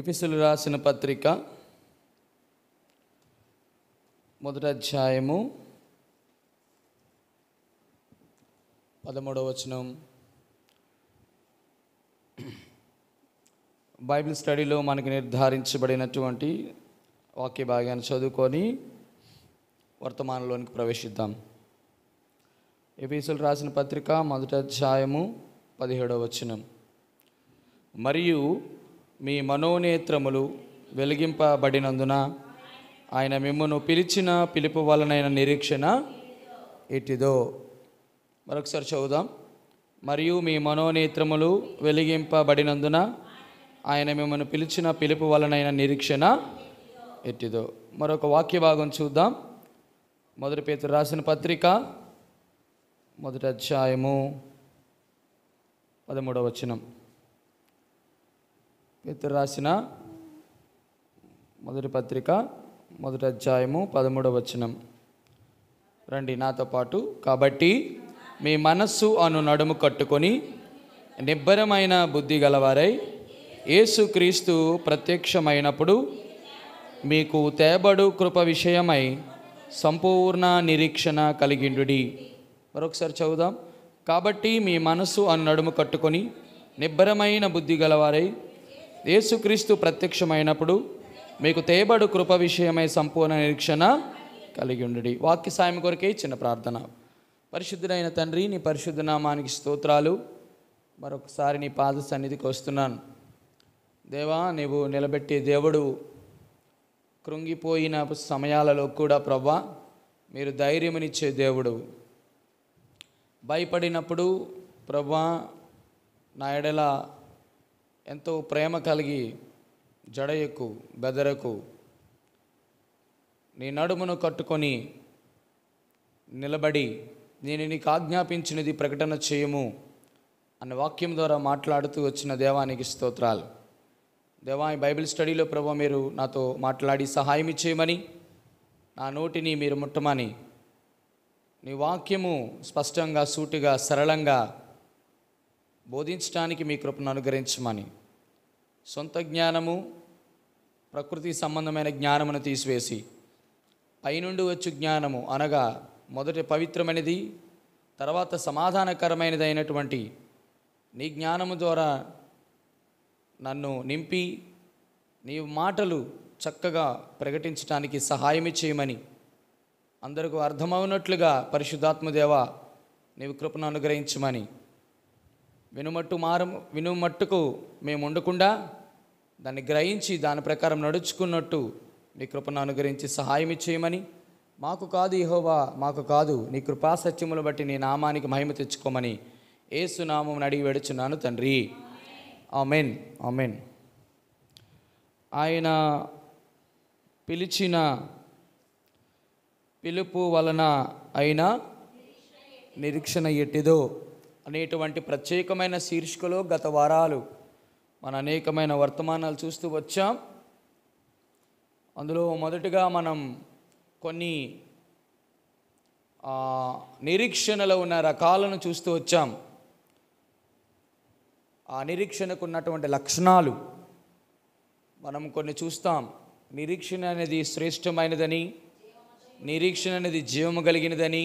ఎపిసులు రాసిన పత్రిక మొదట అధ్యాయము పదమూడవ వచనం బైబిల్ స్టడీలో మనకి నిర్ధారించబడినటువంటి వాక్య భాగాన్ని చదువుకొని వర్తమానంలోనికి ప్రవేశిద్దాం ఎపిసులు రాసిన పత్రిక మొదటి అధ్యాయము పదిహేడవ వచనం మరియు మీ మనోనేత్రములు వెలిగింపబడినందున ఆయన మిమ్మను పిలిచిన పిలుపు వలనైన నిరీక్షణ ఎట్టిదో మరొకసారి చదువుదాం మరియు మీ మనోనేత్రములు వెలిగింపబడినందున ఆయన మిమ్మల్ని పిలిచిన పిలుపు వలనైన నిరీక్షణ ఎట్టిదో మరొక వాక్య భాగం చూద్దాం మొదటి పేరు రాసిన పత్రిక మొదటి అధ్యాయము పదమూడవ వచనం పేతురు రాసిన మొదటి పత్రిక మొదటి అధ్యాయము పదమూడవ వచనం రండి నాతో పాటు కాబట్టి మీ మనస్సు అను నడుము కట్టుకొని నిబ్బరమైన బుద్ధి గలవారై యేసుక్రీస్తు ప్రత్యక్షమైనప్పుడు మీకు తేబడు కృప విషయమై సంపూర్ణ నిరీక్షణ కలిగిండుడి మరొకసారి చదువుదాం కాబట్టి మీ మనసు అను నడుము కట్టుకొని నిబ్బరమైన బుద్ధి గలవారై యేసుక్రీస్తు ప్రత్యక్షమైనప్పుడు మీకు తేబడు కృప విషయమై సంపూర్ణ నిరీక్షణ కలిగి ఉండడి వాక్య సాయం కొరకే చిన్న ప్రార్థన పరిశుద్ధుడైన తండ్రి నీ పరిశుద్ధనామానికి స్తోత్రాలు మరొకసారి నీ పాద సన్నిధికి వస్తున్నాను దేవా నీవు నిలబెట్టే దేవుడు కృంగిపోయిన సమయాలలో కూడా ప్రవ్వా మీరు ధైర్యమునిచ్చే దేవుడు భయపడినప్పుడు ప్రవ్వా నా ఎడల ఎంతో ప్రేమ కలిగి జడయకు బెదరకు నీ నడుమును కట్టుకొని నిలబడి నేను నీకు ఆజ్ఞాపించినది ప్రకటన చేయము అన్న వాక్యం ద్వారా మాట్లాడుతూ వచ్చిన దేవానికి స్తోత్రాలు దేవా బైబిల్ స్టడీలో ప్రభు మీరు నాతో మాట్లాడి సహాయం ఇచ్చేయమని నా నోటిని మీరు ముట్టమని నీ వాక్యము స్పష్టంగా సూటిగా సరళంగా బోధించడానికి మీ కృపను అనుగ్రహించమని సొంత జ్ఞానము ప్రకృతి సంబంధమైన జ్ఞానమును తీసివేసి పైనుండి వచ్చు జ్ఞానము అనగా మొదటి పవిత్రమైనది తర్వాత సమాధానకరమైనది అయినటువంటి నీ జ్ఞానము ద్వారా నన్ను నింపి నీ మాటలు చక్కగా ప్రకటించడానికి సహాయం చేయమని అందరికీ అర్థమవునట్లుగా పరిశుద్ధాత్మదేవ నీవు కృపను అనుగ్రహించమని వినుమట్టు మారు వినుమట్టుకు మేము ఉండకుండా దాన్ని గ్రహించి దాని ప్రకారం నడుచుకున్నట్టు నీ కృపను అనుగ్రహించి సహాయం చేయమని మాకు కాదు ఇహోవా మాకు కాదు నీ కృపా సత్యములు బట్టి నీ నామానికి మహిమ తెచ్చుకోమని ఏసునామం అడిగి వెడుచున్నాను తండ్రి ఆమెన్ ఆమెన్ ఆయన పిలిచిన పిలుపు వలన అయినా నిరీక్షణ ఎట్టిదో అనేటువంటి ప్రత్యేకమైన శీర్షికలో గత వారాలు మన అనేకమైన వర్తమానాలు చూస్తూ వచ్చాం అందులో మొదటగా మనం కొన్ని నిరీక్షణలో ఉన్న రకాలను చూస్తూ వచ్చాం ఆ నిరీక్షణకు ఉన్నటువంటి లక్షణాలు మనం కొన్ని చూస్తాం నిరీక్షణ అనేది శ్రేష్టమైనదని నిరీక్షణ అనేది జీవము కలిగినదని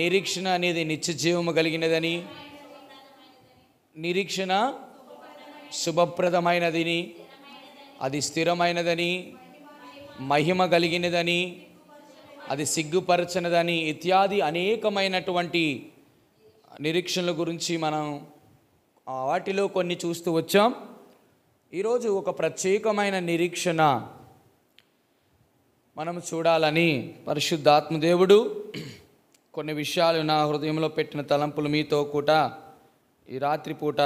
నిరీక్షణ అనేది నిత్య జీవము కలిగినదని నిరీక్షణ శుభప్రదమైనదిని అది స్థిరమైనదని మహిమ కలిగినదని అది సిగ్గుపరచనదని ఇత్యాది అనేకమైనటువంటి నిరీక్షణల గురించి మనం వాటిలో కొన్ని చూస్తూ వచ్చాం ఈరోజు ఒక ప్రత్యేకమైన నిరీక్షణ మనం చూడాలని పరిశుద్ధాత్మదేవుడు కొన్ని విషయాలు నా హృదయంలో పెట్టిన తలంపులు మీతో కూట ఈ రాత్రిపూట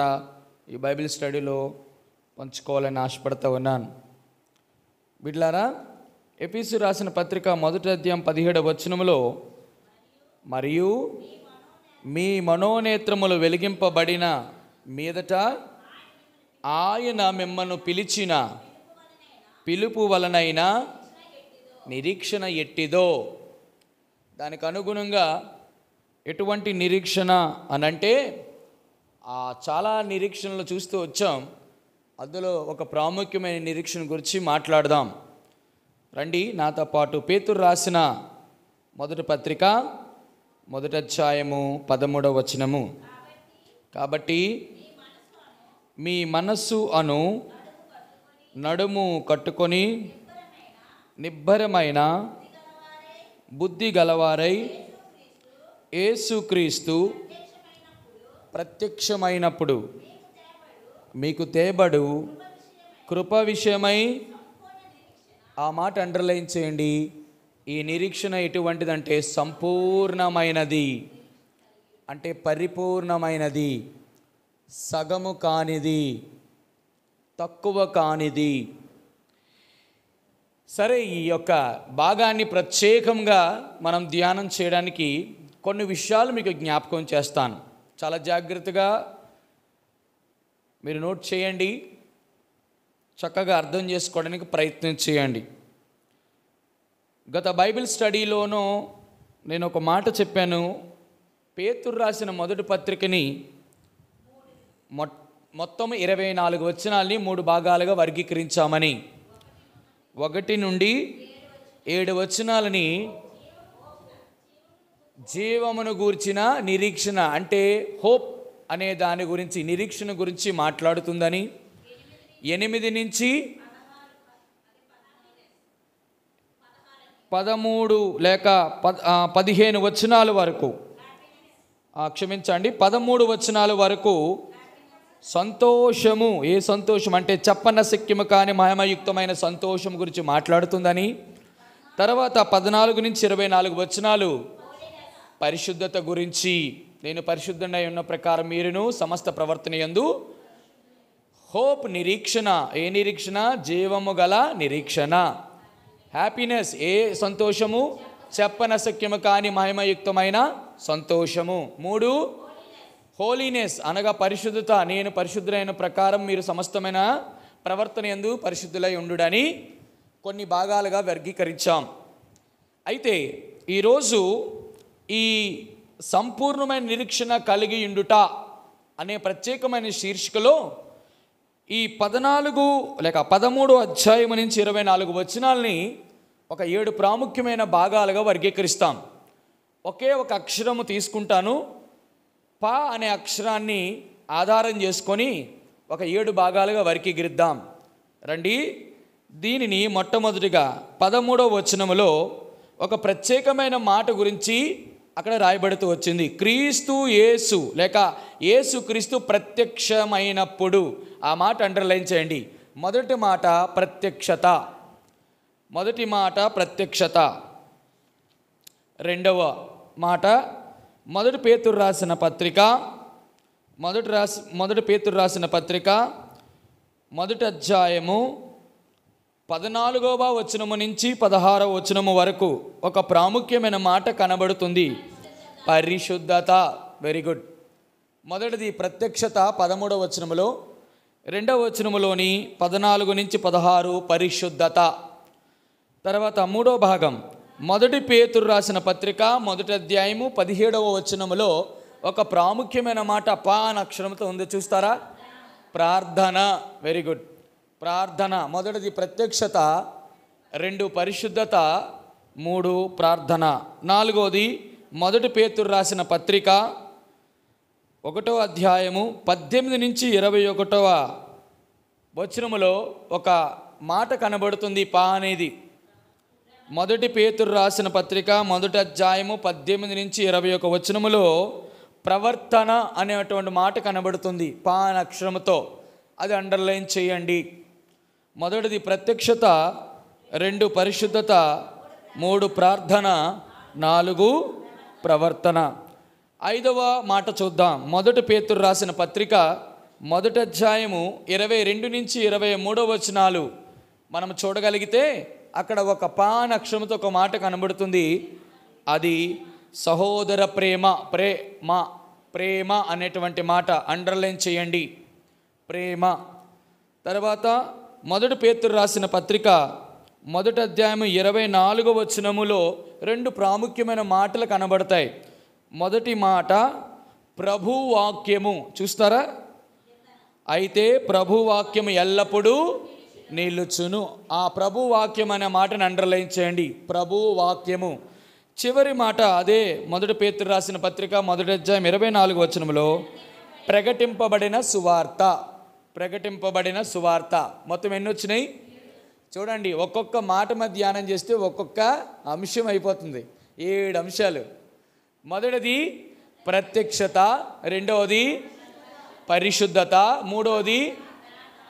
ఈ బైబిల్ స్టడీలో పంచుకోవాలని ఆశపడుతూ ఉన్నాను బిడ్లారా ఎపిసి రాసిన పత్రిక మొదటి అధ్యాయం పదిహేడవ వచనములో మరియు మీ మనోనేత్రములు వెలిగింపబడిన మీదట ఆయన మిమ్మల్ని పిలిచిన పిలుపు వలనైనా నిరీక్షణ ఎట్టిదో దానికి అనుగుణంగా ఎటువంటి నిరీక్షణ అనంటే ఆ చాలా నిరీక్షణలు చూస్తూ వచ్చాం అందులో ఒక ప్రాముఖ్యమైన నిరీక్షణ గురించి మాట్లాడదాం రండి నాతో పాటు పేతురు రాసిన మొదటి పత్రిక మొదటి అధ్యాయము పదమూడవ వచనము కాబట్టి మీ మనస్సు అను నడుము కట్టుకొని నిబ్బరమైన బుద్ధి గలవారై ఏసుక్రీస్తు ప్రత్యక్షమైనప్పుడు మీకు తేబడు కృప విషయమై ఆ మాట అండర్లైన్ చేయండి ఈ నిరీక్షణ ఎటువంటిదంటే సంపూర్ణమైనది అంటే పరిపూర్ణమైనది సగము కానిది తక్కువ కానిది సరే ఈ యొక్క భాగాన్ని ప్రత్యేకంగా మనం ధ్యానం చేయడానికి కొన్ని విషయాలు మీకు జ్ఞాపకం చేస్తాను చాలా జాగ్రత్తగా మీరు నోట్ చేయండి చక్కగా అర్థం చేసుకోవడానికి ప్రయత్నం చేయండి గత బైబిల్ స్టడీలోనూ నేను ఒక మాట చెప్పాను పేతురు రాసిన మొదటి పత్రికని మొ మొత్తం ఇరవై నాలుగు వచనాల్ని మూడు భాగాలుగా వర్గీకరించామని ఒకటి నుండి ఏడు వచనాలని జీవమును గూర్చిన నిరీక్షణ అంటే హోప్ అనే దాని గురించి నిరీక్షణ గురించి మాట్లాడుతుందని ఎనిమిది నుంచి పదమూడు లేక పదిహేను వచనాల వరకు క్షమించండి పదమూడు వచనాల వరకు సంతోషము ఏ సంతోషం అంటే చెప్పన్న శక్యము కాని మహిమయుక్తమైన సంతోషం గురించి మాట్లాడుతుందని తర్వాత పద్నాలుగు నుంచి ఇరవై నాలుగు వచనాలు పరిశుద్ధత గురించి నేను పరిశుద్ధంగా ఉన్న ప్రకారం మీరును సమస్త ప్రవర్తన ఎందు హోప్ నిరీక్షణ ఏ నిరీక్షణ జీవము గల నిరీక్షణ హ్యాపీనెస్ ఏ సంతోషము చెప్పనశక్యము కాని మహిమయుక్తమైన సంతోషము మూడు హోలీనెస్ అనగా పరిశుద్ధత నేను పరిశుద్ధులైన ప్రకారం మీరు సమస్తమైన ప్రవర్తన ఎందు పరిశుద్ధులై ఉండుడని కొన్ని భాగాలుగా వర్గీకరించాం అయితే ఈరోజు ఈ సంపూర్ణమైన నిరీక్షణ కలిగి ఉండుట అనే ప్రత్యేకమైన శీర్షికలో ఈ పద్నాలుగు లేక పదమూడు అధ్యాయం నుంచి ఇరవై నాలుగు వచనాల్ని ఒక ఏడు ప్రాముఖ్యమైన భాగాలుగా వర్గీకరిస్తాం ఒకే ఒక అక్షరము తీసుకుంటాను ప అనే అక్షరాన్ని ఆధారం చేసుకొని ఒక ఏడు భాగాలుగా గిరిద్దాం రండి దీనిని మొట్టమొదటిగా పదమూడవ వచనములో ఒక ప్రత్యేకమైన మాట గురించి అక్కడ రాయబడుతూ వచ్చింది క్రీస్తు యేసు లేక యేసు క్రీస్తు ప్రత్యక్షమైనప్పుడు ఆ మాట అండర్లైన్ చేయండి మొదటి మాట ప్రత్యక్షత మొదటి మాట ప్రత్యక్షత రెండవ మాట మొదటి పేతురు రాసిన పత్రిక మొదటి రాసి మొదటి పేతురు రాసిన పత్రిక మొదటి అధ్యాయము పద్నాలుగవ వచనము నుంచి పదహారవ వచనము వరకు ఒక ప్రాముఖ్యమైన మాట కనబడుతుంది పరిశుద్ధత వెరీ గుడ్ మొదటిది ప్రత్యక్షత పదమూడవ వచనములో రెండవ వచనములోని పద్నాలుగు నుంచి పదహారు పరిశుద్ధత తర్వాత మూడో భాగం మొదటి పేతురు రాసిన పత్రిక మొదటి అధ్యాయము పదిహేడవ వచనములో ఒక ప్రాముఖ్యమైన మాట పా అని అక్షరంతో ఉంది చూస్తారా ప్రార్థన వెరీ గుడ్ ప్రార్థన మొదటిది ప్రత్యక్షత రెండు పరిశుద్ధత మూడు ప్రార్థన నాలుగోది మొదటి పేతురు రాసిన పత్రిక ఒకటో అధ్యాయము పద్దెనిమిది నుంచి ఇరవై ఒకటవ వచనములో ఒక మాట కనబడుతుంది పా అనేది మొదటి పేతురు రాసిన పత్రిక మొదటి అధ్యాయము పద్దెనిమిది నుంచి ఇరవై ఒక వచనములో ప్రవర్తన అనేటువంటి మాట కనబడుతుంది పాన అక్షరముతో అది అండర్లైన్ చేయండి మొదటిది ప్రత్యక్షత రెండు పరిశుద్ధత మూడు ప్రార్థన నాలుగు ప్రవర్తన ఐదవ మాట చూద్దాం మొదటి పేతురు రాసిన పత్రిక మొదటి అధ్యాయము ఇరవై రెండు నుంచి ఇరవై మూడవ వచనాలు మనం చూడగలిగితే అక్కడ ఒక పానక్షరంతో ఒక మాట కనబడుతుంది అది సహోదర ప్రేమ ప్రేమ ప్రేమ అనేటువంటి మాట అండర్లైన్ చేయండి ప్రేమ తర్వాత మొదటి పేతురు రాసిన పత్రిక మొదటి అధ్యాయం ఇరవై నాలుగో వచనములో రెండు ప్రాముఖ్యమైన మాటలు కనబడతాయి మొదటి మాట ప్రభువాక్యము చూస్తారా అయితే ప్రభువాక్యము ఎల్లప్పుడూ నిలుచును ఆ ప్రభు వాక్యం అనే మాటను అండర్లైన్ చేయండి ప్రభు వాక్యము చివరి మాట అదే మొదటి పేరు రాసిన పత్రిక మొదటి అధ్యాయం ఇరవై నాలుగు వచనంలో ప్రకటింపబడిన సువార్త ప్రకటింపబడిన సువార్త మొత్తం ఎన్ని వచ్చినాయి చూడండి ఒక్కొక్క మాట మీద ధ్యానం చేస్తే ఒక్కొక్క అంశం అయిపోతుంది ఏడు అంశాలు మొదటిది ప్రత్యక్షత రెండవది పరిశుద్ధత మూడవది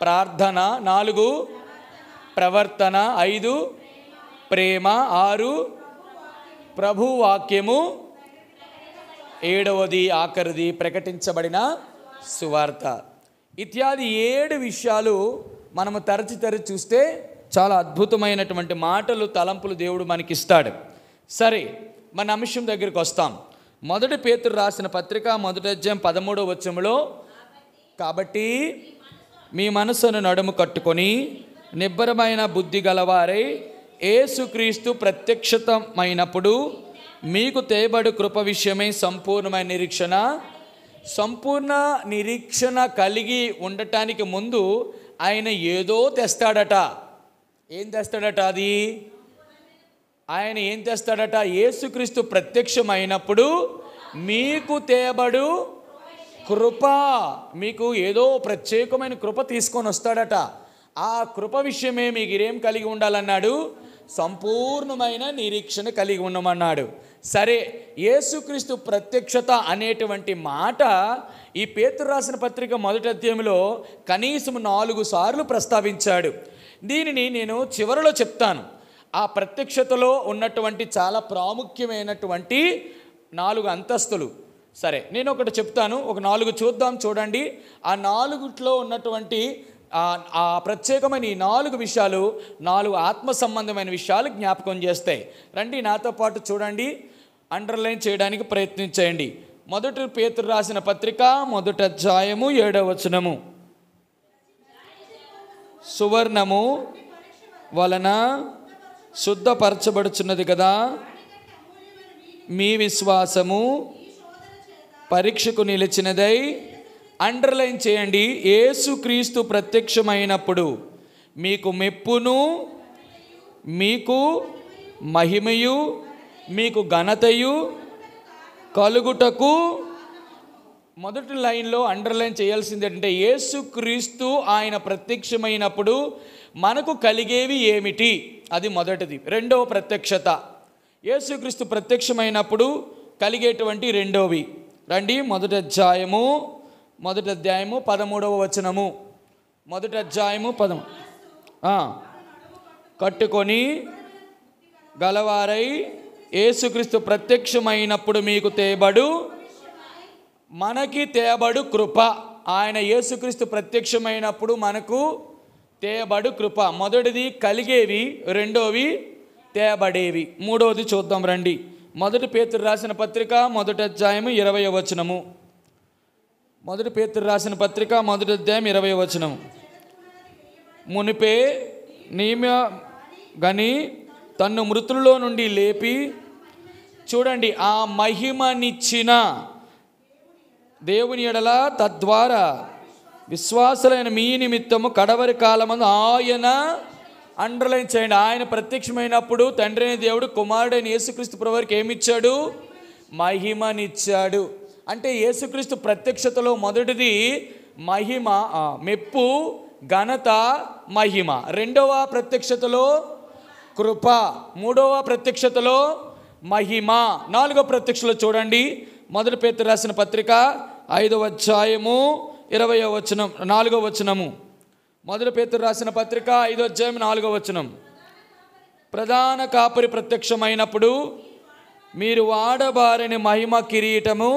ప్రార్థన నాలుగు ప్రవర్తన ఐదు ప్రేమ ఆరు ప్రభువాక్యము ఏడవది ఆఖరిది ప్రకటించబడిన సువార్త ఇత్యాది ఏడు విషయాలు మనము తరచి తరచి చూస్తే చాలా అద్భుతమైనటువంటి మాటలు తలంపులు దేవుడు మనకి ఇస్తాడు సరే మన అంశం దగ్గరికి వస్తాం మొదటి పేతురు రాసిన పత్రిక మొదటి అధ్యాయం పదమూడవ వచ్చంలో కాబట్టి మీ మనసును నడుము కట్టుకొని నిబ్బరమైన బుద్ధి గలవారై ఏసుక్రీస్తు ప్రత్యక్షతమైనప్పుడు మీకు తేబడు కృప విషయమై సంపూర్ణమైన నిరీక్షణ సంపూర్ణ నిరీక్షణ కలిగి ఉండటానికి ముందు ఆయన ఏదో తెస్తాడట ఏం తెస్తాడట అది ఆయన ఏం తెస్తాడట ఏసుక్రీస్తు ప్రత్యక్షమైనప్పుడు మీకు తేబడు కృప మీకు ఏదో ప్రత్యేకమైన కృప తీసుకొని వస్తాడట ఆ కృప విషయమే మీకు ఇరేం కలిగి ఉండాలన్నాడు సంపూర్ణమైన నిరీక్షణ కలిగి ఉండమన్నాడు సరే యేసుక్రీస్తు ప్రత్యక్షత అనేటువంటి మాట ఈ పేతురు రాసిన పత్రిక మొదటి అధ్యయంలో కనీసం నాలుగు సార్లు ప్రస్తావించాడు దీనిని నేను చివరిలో చెప్తాను ఆ ప్రత్యక్షతలో ఉన్నటువంటి చాలా ప్రాముఖ్యమైనటువంటి నాలుగు అంతస్తులు సరే నేను ఒకటి చెప్తాను ఒక నాలుగు చూద్దాం చూడండి ఆ నాలుగుట్లో ఉన్నటువంటి ఆ ప్రత్యేకమైన ఈ నాలుగు విషయాలు నాలుగు ఆత్మ సంబంధమైన విషయాలు జ్ఞాపకం చేస్తాయి రండి నాతో పాటు చూడండి అండర్లైన్ చేయడానికి ప్రయత్నించేయండి మొదటి పేతురు రాసిన పత్రిక మొదట జాయము ఏడవ వచనము సువర్ణము వలన శుద్ధపరచబడుచున్నది కదా మీ విశ్వాసము పరీక్షకు నిలిచినదై అండర్లైన్ చేయండి ఏసుక్రీస్తు ప్రత్యక్షమైనప్పుడు మీకు మెప్పును మీకు మహిమయు మీకు ఘనతయు కలుగుటకు మొదటి లైన్లో అండర్లైన్ చేయాల్సింది ఏంటంటే ఏసుక్రీస్తు ఆయన ప్రత్యక్షమైనప్పుడు మనకు కలిగేవి ఏమిటి అది మొదటిది రెండవ ప్రత్యక్షత ఏసుక్రీస్తు ప్రత్యక్షమైనప్పుడు కలిగేటువంటి రెండవవి రండి మొదటి అధ్యాయము మొదటి అధ్యాయము పదమూడవ వచనము మొదటి అధ్యాయము పదము కట్టుకొని గలవారై యేసుక్రీస్తు ప్రత్యక్షమైనప్పుడు మీకు తేబడు మనకి తేబడు కృప ఆయన యేసుక్రీస్తు ప్రత్యక్షమైనప్పుడు మనకు తేబడు కృప మొదటిది కలిగేవి రెండోవి తేబడేవి మూడవది చూద్దాం రండి మొదటి పేతురు రాసిన పత్రిక మొదటి అధ్యాయం ఇరవై వచనము మొదటి పేతురు రాసిన పత్రిక మొదటి అధ్యాయం ఇరవై వచనము మునిపే నియమ గని తన్ను మృతుల్లో నుండి లేపి చూడండి ఆ మహిమనిచ్చిన దేవుని ఎడల తద్వారా విశ్వాసులైన మీ నిమిత్తము కడవరి కాలమందు ఆయన అండర్లైన్ చేయండి ఆయన ప్రత్యక్షమైనప్పుడు తండ్రి అనే దేవుడు కుమారుడైన యేసుక్రీస్తు ప్రభువారికి ఏమిచ్చాడు మహిమనిచ్చాడు అంటే యేసుక్రీస్తు ప్రత్యక్షతలో మొదటిది మహిమ మెప్పు ఘనత మహిమ రెండవ ప్రత్యక్షతలో కృప మూడవ ప్రత్యక్షతలో మహిమ నాలుగవ ప్రత్యక్షలో చూడండి మొదటి పేరు రాసిన పత్రిక ఐదవ అధ్యాయము ఇరవయో వచనం నాలుగవ వచనము మొదటి పేతురు రాసిన పత్రిక ఐదో అధ్యాయం నాలుగో వచనం ప్రధాన కాపరి ప్రత్యక్షమైనప్పుడు మీరు వాడబారిని మహిమ కిరీటము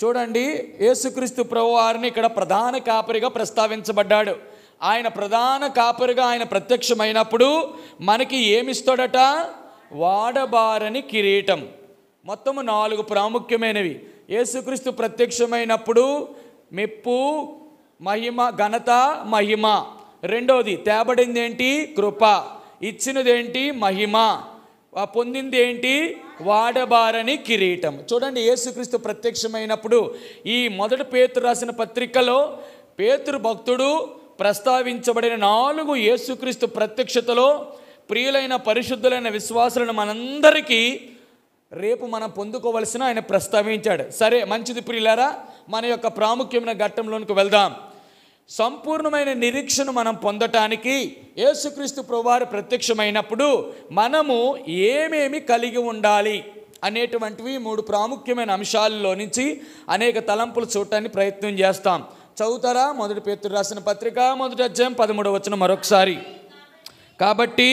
చూడండి యేసుక్రీస్తు ప్రభువారిని ఇక్కడ ప్రధాన కాపరిగా ప్రస్తావించబడ్డాడు ఆయన ప్రధాన కాపరిగా ఆయన ప్రత్యక్షమైనప్పుడు మనకి ఏమిస్తాడట వాడబారని కిరీటం మొత్తము నాలుగు ప్రాముఖ్యమైనవి యేసుక్రీస్తు ప్రత్యక్షమైనప్పుడు మెప్పు మహిమ ఘనత మహిమ రెండోది తేబడింది ఏంటి కృప ఇచ్చినదేంటి మహిమ పొందింది ఏంటి వాడబారని కిరీటం చూడండి యేసుక్రీస్తు ప్రత్యక్షమైనప్పుడు ఈ మొదటి పేతురు రాసిన పత్రికలో పేతురు భక్తుడు ప్రస్తావించబడిన నాలుగు యేసుక్రీస్తు ప్రత్యక్షతలో ప్రియులైన పరిశుద్ధులైన విశ్వాసులను మనందరికీ రేపు మనం పొందుకోవలసిన ఆయన ప్రస్తావించాడు సరే మంచిది ప్రియులారా మన యొక్క ప్రాముఖ్యమైన ఘట్టంలోనికి వెళ్దాం సంపూర్ణమైన నిరీక్షను మనం పొందటానికి యేసుక్రీస్తు ప్రభువారు ప్రత్యక్షమైనప్పుడు మనము ఏమేమి కలిగి ఉండాలి అనేటువంటివి మూడు ప్రాముఖ్యమైన అంశాలలో నుంచి అనేక తలంపులు చూడటానికి ప్రయత్నం చేస్తాం చదువుతారా మొదటి పేతురు రాసిన పత్రిక మొదటి అధ్యాయం పదమూడవ వచ్చిన మరొకసారి కాబట్టి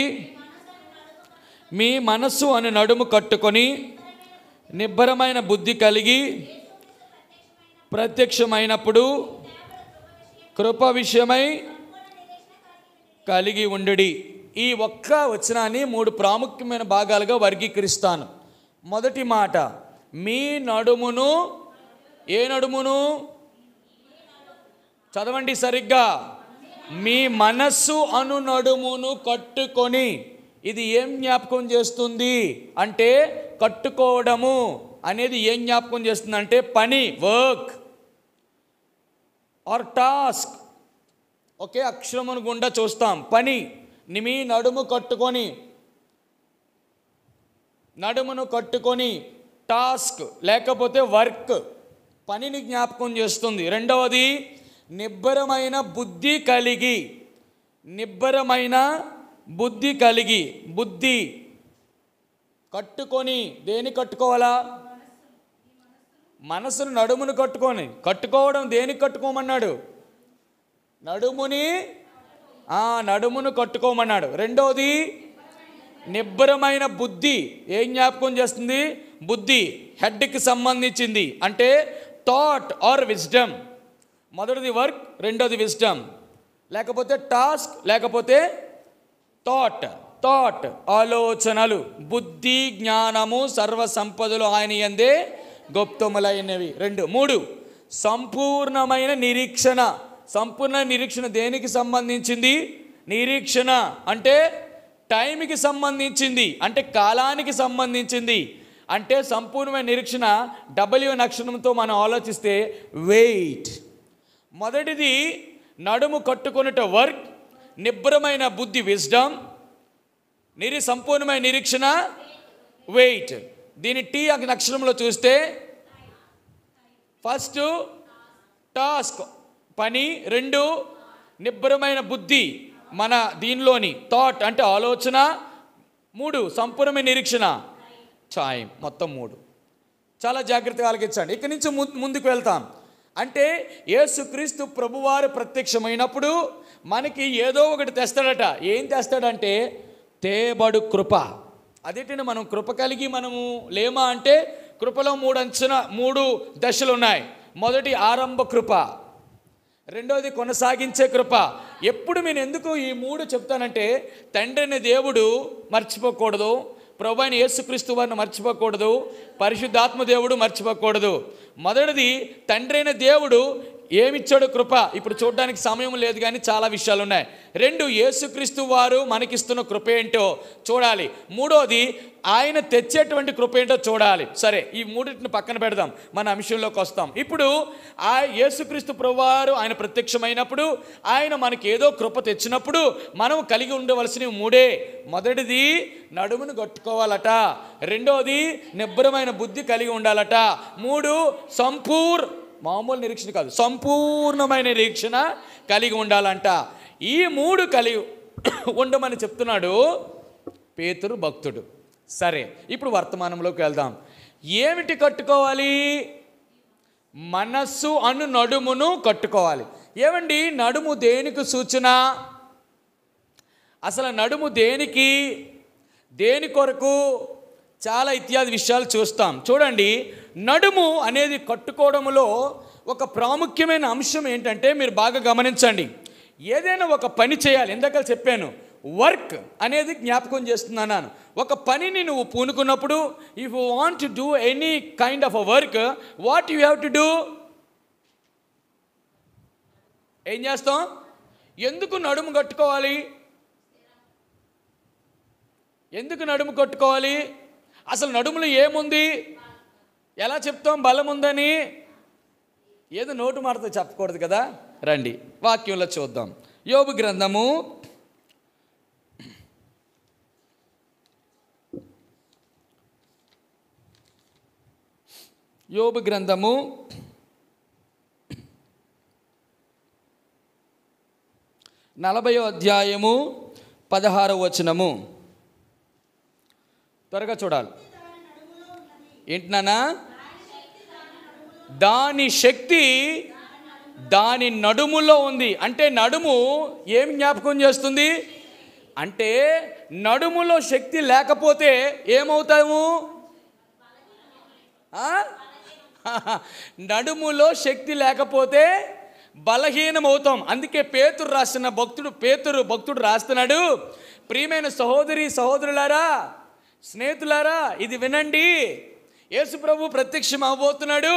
మీ మనస్సు అని నడుము కట్టుకొని నిబ్బరమైన బుద్ధి కలిగి ప్రత్యక్షమైనప్పుడు కృప విషయమై కలిగి ఉండు ఈ ఒక్క వచనాన్ని మూడు ప్రాముఖ్యమైన భాగాలుగా వర్గీకరిస్తాను మొదటి మాట మీ నడుమును ఏ నడుమును చదవండి సరిగ్గా మీ మనస్సు అను నడుమును కట్టుకొని ఇది ఏం జ్ఞాపకం చేస్తుంది అంటే కట్టుకోవడము అనేది ఏం జ్ఞాపకం చేస్తుంది అంటే పని వర్క్ ఆర్ టాస్క్ ఒకే అక్షరమును గుండా చూస్తాం పని నిమి నడుము కట్టుకొని నడుమును కట్టుకొని టాస్క్ లేకపోతే వర్క్ పనిని జ్ఞాపకం చేస్తుంది రెండవది నిబ్బరమైన బుద్ధి కలిగి నిబ్బరమైన బుద్ధి కలిగి బుద్ధి కట్టుకొని దేని కట్టుకోవాలా మనసును నడుమును కట్టుకొని కట్టుకోవడం దేనికి కట్టుకోమన్నాడు నడుముని ఆ నడుమును కట్టుకోమన్నాడు రెండోది నిబ్బరమైన బుద్ధి ఏం జ్ఞాపకం చేస్తుంది బుద్ధి హెడ్కి సంబంధించింది అంటే థాట్ ఆర్ విజ్డమ్ మొదటిది వర్క్ రెండోది విజ్డమ్ లేకపోతే టాస్క్ లేకపోతే థాట్ థాట్ ఆలోచనలు బుద్ధి జ్ఞానము సర్వ సంపదలు ఆయన ఎందే గొప్తములైనవి రెండు మూడు సంపూర్ణమైన నిరీక్షణ సంపూర్ణ నిరీక్షణ దేనికి సంబంధించింది నిరీక్షణ అంటే టైంకి సంబంధించింది అంటే కాలానికి సంబంధించింది అంటే సంపూర్ణమైన నిరీక్షణ డబ్ల్యూ నక్షణంతో మనం ఆలోచిస్తే వెయిట్ మొదటిది నడుము కట్టుకున్నట వర్క్ నిబ్రమైన బుద్ధి విజ్డమ్ నిరి సంపూర్ణమైన నిరీక్షణ వెయిట్ దీని టీ నక్షత్రంలో చూస్తే ఫస్ట్ టాస్క్ పని రెండు నిబ్బరమైన బుద్ధి మన దీనిలోని థాట్ అంటే ఆలోచన మూడు సంపూర్ణమైన నిరీక్షణ ఛాయం మొత్తం మూడు చాలా జాగ్రత్తగా ఆలకించండి ఇక్కడి నుంచి ముందుకు వెళ్తాం అంటే ఏసుక్రీస్తు ప్రభువారు ప్రత్యక్షమైనప్పుడు మనకి ఏదో ఒకటి తెస్తాడట ఏం తెస్తాడంటే తేబడు కృప అదేంటంటే మనం కృప కలిగి మనము లేమా అంటే కృపలో మూడు అంచన మూడు దశలు ఉన్నాయి మొదటి ఆరంభ కృప రెండవది కొనసాగించే కృప ఎప్పుడు నేను ఎందుకు ఈ మూడు చెప్తానంటే తండ్రిని దేవుడు మర్చిపోకూడదు ప్రభు అయిన యేసుక్రీస్తు వారిని మర్చిపోకూడదు పరిశుద్ధాత్మ దేవుడు మర్చిపోకూడదు మొదటిది తండ్రైన దేవుడు ఏమిచ్చాడు కృప ఇప్పుడు చూడడానికి సమయం లేదు కానీ చాలా విషయాలు ఉన్నాయి రెండు యేసుక్రీస్తు వారు మనకిస్తున్న కృప ఏంటో చూడాలి మూడోది ఆయన తెచ్చేటువంటి కృప ఏంటో చూడాలి సరే ఈ మూడింటిని పక్కన పెడదాం మన అంశంలోకి వస్తాం ఇప్పుడు ఆ యేసుక్రీస్తు ప్రభువారు ఆయన ప్రత్యక్షమైనప్పుడు ఆయన మనకి ఏదో కృప తెచ్చినప్పుడు మనం కలిగి ఉండవలసినవి మూడే మొదటిది నడుమును కొట్టుకోవాలట రెండోది నిబ్బరమైన బుద్ధి కలిగి ఉండాలట మూడు సంపూర్ మామూలు నిరీక్షణ కాదు సంపూర్ణమైన నిరీక్షణ కలిగి ఉండాలంట ఈ మూడు కలిగి ఉండమని చెప్తున్నాడు పేతురు భక్తుడు సరే ఇప్పుడు వర్తమానంలోకి వెళ్దాం ఏమిటి కట్టుకోవాలి మనస్సు అను నడుమును కట్టుకోవాలి ఏమండి నడుము దేనికి సూచన అసలు నడుము దేనికి దేని కొరకు చాలా ఇత్యాది విషయాలు చూస్తాం చూడండి నడుము అనేది కట్టుకోవడంలో ఒక ప్రాముఖ్యమైన అంశం ఏంటంటే మీరు బాగా గమనించండి ఏదైనా ఒక పని చేయాలి ఇందాక చెప్పాను వర్క్ అనేది జ్ఞాపకం చేస్తున్నాను ఒక పనిని నువ్వు పూనుకున్నప్పుడు if you want to do any kind of a work what you have to do ఏం చేస్తాం ఎందుకు నడుము కట్టుకోవాలి ఎందుకు నడుము కట్టుకోవాలి అసలు నడుములో ఏముంది ఎలా చెప్తాం బలం ఉందని ఏదో నోటు మాటతో చెప్పకూడదు కదా రండి వాక్యంలో చూద్దాం యోగు గ్రంథము యోబు గ్రంథము నలభయో అధ్యాయము పదహారవ వచనము త్వరగా చూడాలి ఏంటి దాని శక్తి దాని నడుములో ఉంది అంటే నడుము ఏం జ్ఞాపకం చేస్తుంది అంటే నడుములో శక్తి లేకపోతే ఏమవుతాము నడుములో శక్తి లేకపోతే బలహీనమవుతాం అందుకే పేతురు రాస్తున్న భక్తుడు పేతురు భక్తుడు రాస్తున్నాడు ప్రియమైన సహోదరి సహోదరులారా స్నేహితులారా ఇది వినండి యేసు ప్రభు ప్రత్యక్షం అవబోతున్నాడు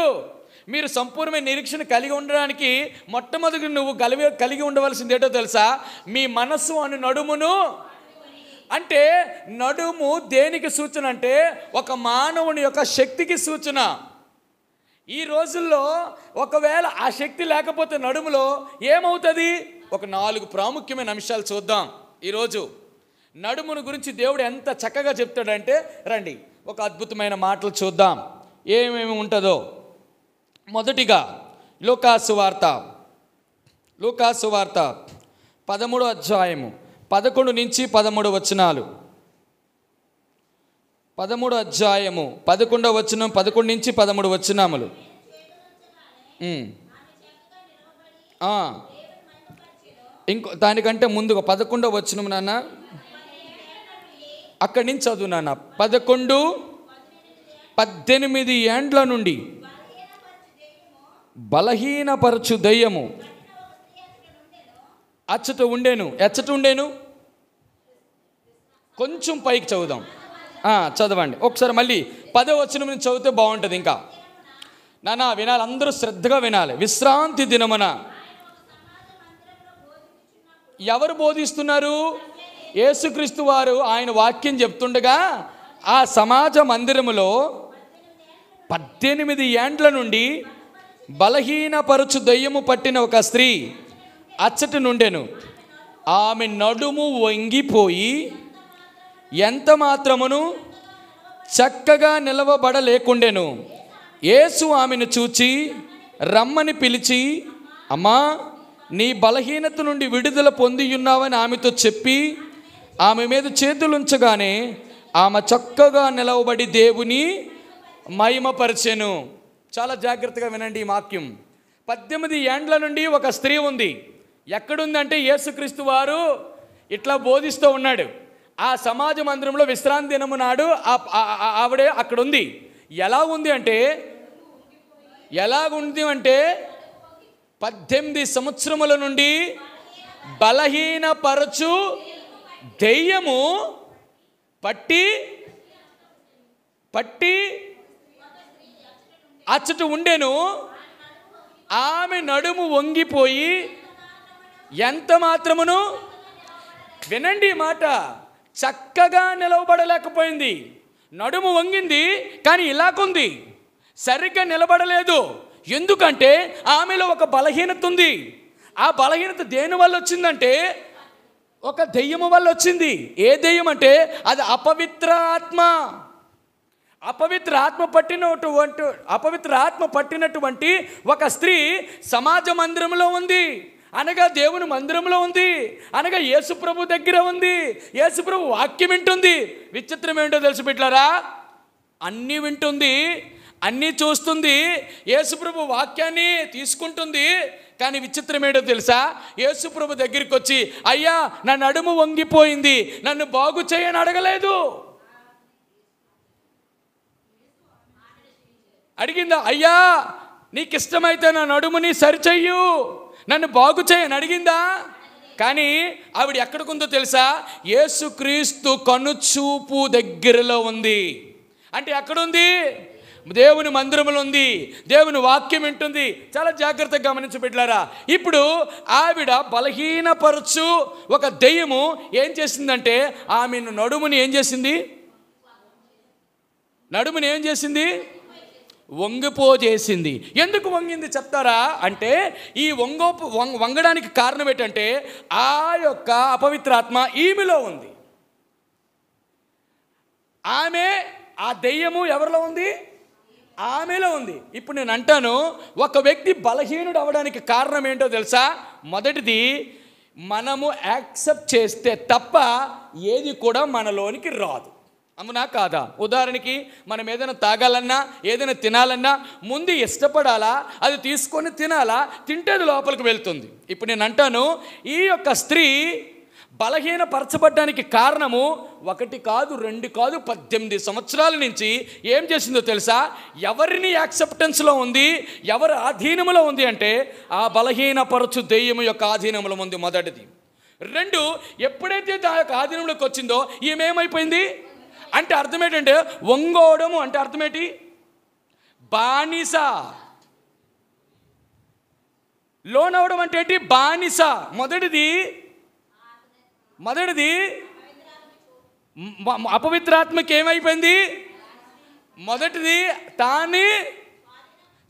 మీరు సంపూర్ణమైన నిరీక్షణ కలిగి ఉండడానికి మొట్టమొదటి నువ్వు కలివి కలిగి ఉండవలసింది ఏంటో తెలుసా మీ మనస్సు అని నడుమును అంటే నడుము దేనికి సూచన అంటే ఒక మానవుని యొక్క శక్తికి సూచన ఈ రోజుల్లో ఒకవేళ ఆ శక్తి లేకపోతే నడుములో ఏమవుతుంది ఒక నాలుగు ప్రాముఖ్యమైన అంశాలు చూద్దాం ఈరోజు నడుమును గురించి దేవుడు ఎంత చక్కగా చెప్తాడంటే రండి ఒక అద్భుతమైన మాటలు చూద్దాం ఏమేమి ఉంటుందో మొదటిగా లోకాసు వార్త లోకాసు వార్త పదమూడో అధ్యాయము పదకొండు నుంచి పదమూడు వచనాలు పదమూడు అధ్యాయము పదకొండవ వచనం పదకొండు నుంచి పదమూడు వచనాములు ఇంకో దానికంటే ముందుగా పదకొండవ వచనం నాన్న అక్కడి నుంచి చదువు పదకొండు పద్దెనిమిది ఏండ్ల నుండి బలహీనపరచు దయ్యము అచ్చట ఉండేను ఎచ్చట ఉండేను కొంచెం పైకి చదువుదాం చదవండి ఒకసారి మళ్ళీ పదో వచ్చిన నుంచి చదివితే బాగుంటుంది ఇంకా నాన్న వినాలి అందరూ శ్రద్ధగా వినాలి విశ్రాంతి దినమున ఎవరు బోధిస్తున్నారు యేసుక్రీస్తు వారు ఆయన వాక్యం చెప్తుండగా ఆ సమాజ మందిరములో పద్దెనిమిది ఏండ్ల నుండి బలహీనపరచు దయ్యము పట్టిన ఒక స్త్రీ అచ్చటి నుండెను ఆమె నడుము వంగిపోయి ఎంత మాత్రమును చక్కగా నిలవబడలేకుండెను యేసు ఆమెను చూచి రమ్మని పిలిచి అమ్మా నీ బలహీనత నుండి విడుదల పొందియున్నావని ఆమెతో చెప్పి ఆమె మీద చేతులుంచగానే ఆమె చక్కగా నిలవబడి దేవుని మహిమపరిచెను చాలా జాగ్రత్తగా వినండి ఈ వాక్యం పద్దెనిమిది ఏండ్ల నుండి ఒక స్త్రీ ఉంది ఎక్కడుందంటే యేసుక్రీస్తు వారు ఇట్లా బోధిస్తూ ఉన్నాడు ఆ సమాజ మందిరంలో విశ్రాంతి దినము నాడు ఆవిడ అక్కడ ఉంది ఎలా ఉంది అంటే ఎలా ఉంది అంటే పద్దెనిమిది సంవత్సరముల నుండి బలహీనపరచు దెయ్యము పట్టి పట్టి అచ్చట ఉండెను ఆమె నడుము వంగిపోయి ఎంత మాత్రమును వినండి మాట చక్కగా నిలవబడలేకపోయింది నడుము వంగింది కానీ ఇలాగుంది సరిగ్గా నిలబడలేదు ఎందుకంటే ఆమెలో ఒక బలహీనత ఉంది ఆ బలహీనత దేని వల్ల వచ్చిందంటే ఒక దెయ్యము వల్ల వచ్చింది ఏ దెయ్యం అంటే అది అపవిత్ర ఆత్మ అపవిత్ర ఆత్మ పట్టినటువంటి అపవిత్ర ఆత్మ పట్టినటువంటి ఒక స్త్రీ సమాజ మందిరంలో ఉంది అనగా దేవుని మందిరంలో ఉంది అనగా యేసుప్రభు దగ్గర ఉంది యేసుప్రభు వాక్యం వింటుంది విచిత్రం ఏంటో తెలుసు పెట్టారా అన్నీ వింటుంది అన్నీ చూస్తుంది యేసుప్రభు వాక్యాన్ని తీసుకుంటుంది కానీ విచిత్రం ఏంటో తెలుసా యేసుప్రభు దగ్గరికి వచ్చి అయ్యా నా నడుము వంగిపోయింది నన్ను బాగు చేయని అడగలేదు అడిగిందా అయ్యా నీకు ఇష్టమైతే నా నడుముని సరిచెయ్యు నన్ను బాగు చేయని అడిగిందా కానీ ఆవిడ ఎక్కడికుందో తెలుసా యేసుక్రీస్తు కనుచూపు దగ్గరలో ఉంది అంటే ఎక్కడుంది దేవుని మందిరములు ఉంది దేవుని వాక్యం వింటుంది చాలా జాగ్రత్తగా గమనించి పెట్టారా ఇప్పుడు ఆవిడ బలహీనపరచు ఒక దెయ్యము ఏం చేసిందంటే ఆమెను నడుముని ఏం చేసింది నడుముని ఏం చేసింది వంగిపోజేసింది ఎందుకు వంగింది చెప్తారా అంటే ఈ వంగోపు వంగడానికి కారణం ఏంటంటే ఆ యొక్క అపవిత్రాత్మ ఈమెలో ఉంది ఆమె ఆ దెయ్యము ఎవరిలో ఉంది ఆమెలో ఉంది ఇప్పుడు నేను అంటాను ఒక వ్యక్తి బలహీనుడు అవడానికి కారణం ఏంటో తెలుసా మొదటిది మనము యాక్సెప్ట్ చేస్తే తప్ప ఏది కూడా మనలోనికి రాదు అమ్మనా కాదా ఉదాహరణకి మనం ఏదైనా తాగాలన్నా ఏదైనా తినాలన్నా ముందు ఇష్టపడాలా అది తీసుకొని తినాలా తింటే అది లోపలికి వెళ్తుంది ఇప్పుడు నేను అంటాను ఈ యొక్క స్త్రీ బలహీన పరచబడ్డానికి కారణము ఒకటి కాదు రెండు కాదు పద్దెనిమిది సంవత్సరాల నుంచి ఏం చేసిందో తెలుసా ఎవరిని యాక్సెప్టెన్స్లో ఉంది ఎవరి ఆధీనంలో ఉంది అంటే ఆ బలహీన పరచు దెయ్యం యొక్క ఆధీనంలో ఉంది మొదటిది రెండు ఎప్పుడైతే దాని యొక్క ఆధీనంలోకి వచ్చిందో ఏమేమైపోయింది అంటే అర్థం ఏంటంటే ఒంగోడము అంటే అర్థమేంటి బానిస లోన్ అవడం అంటే ఏంటి బానిస మొదటిది మొదటిది అపవిత్రాత్మకి ఏమైపోయింది మొదటిది తాని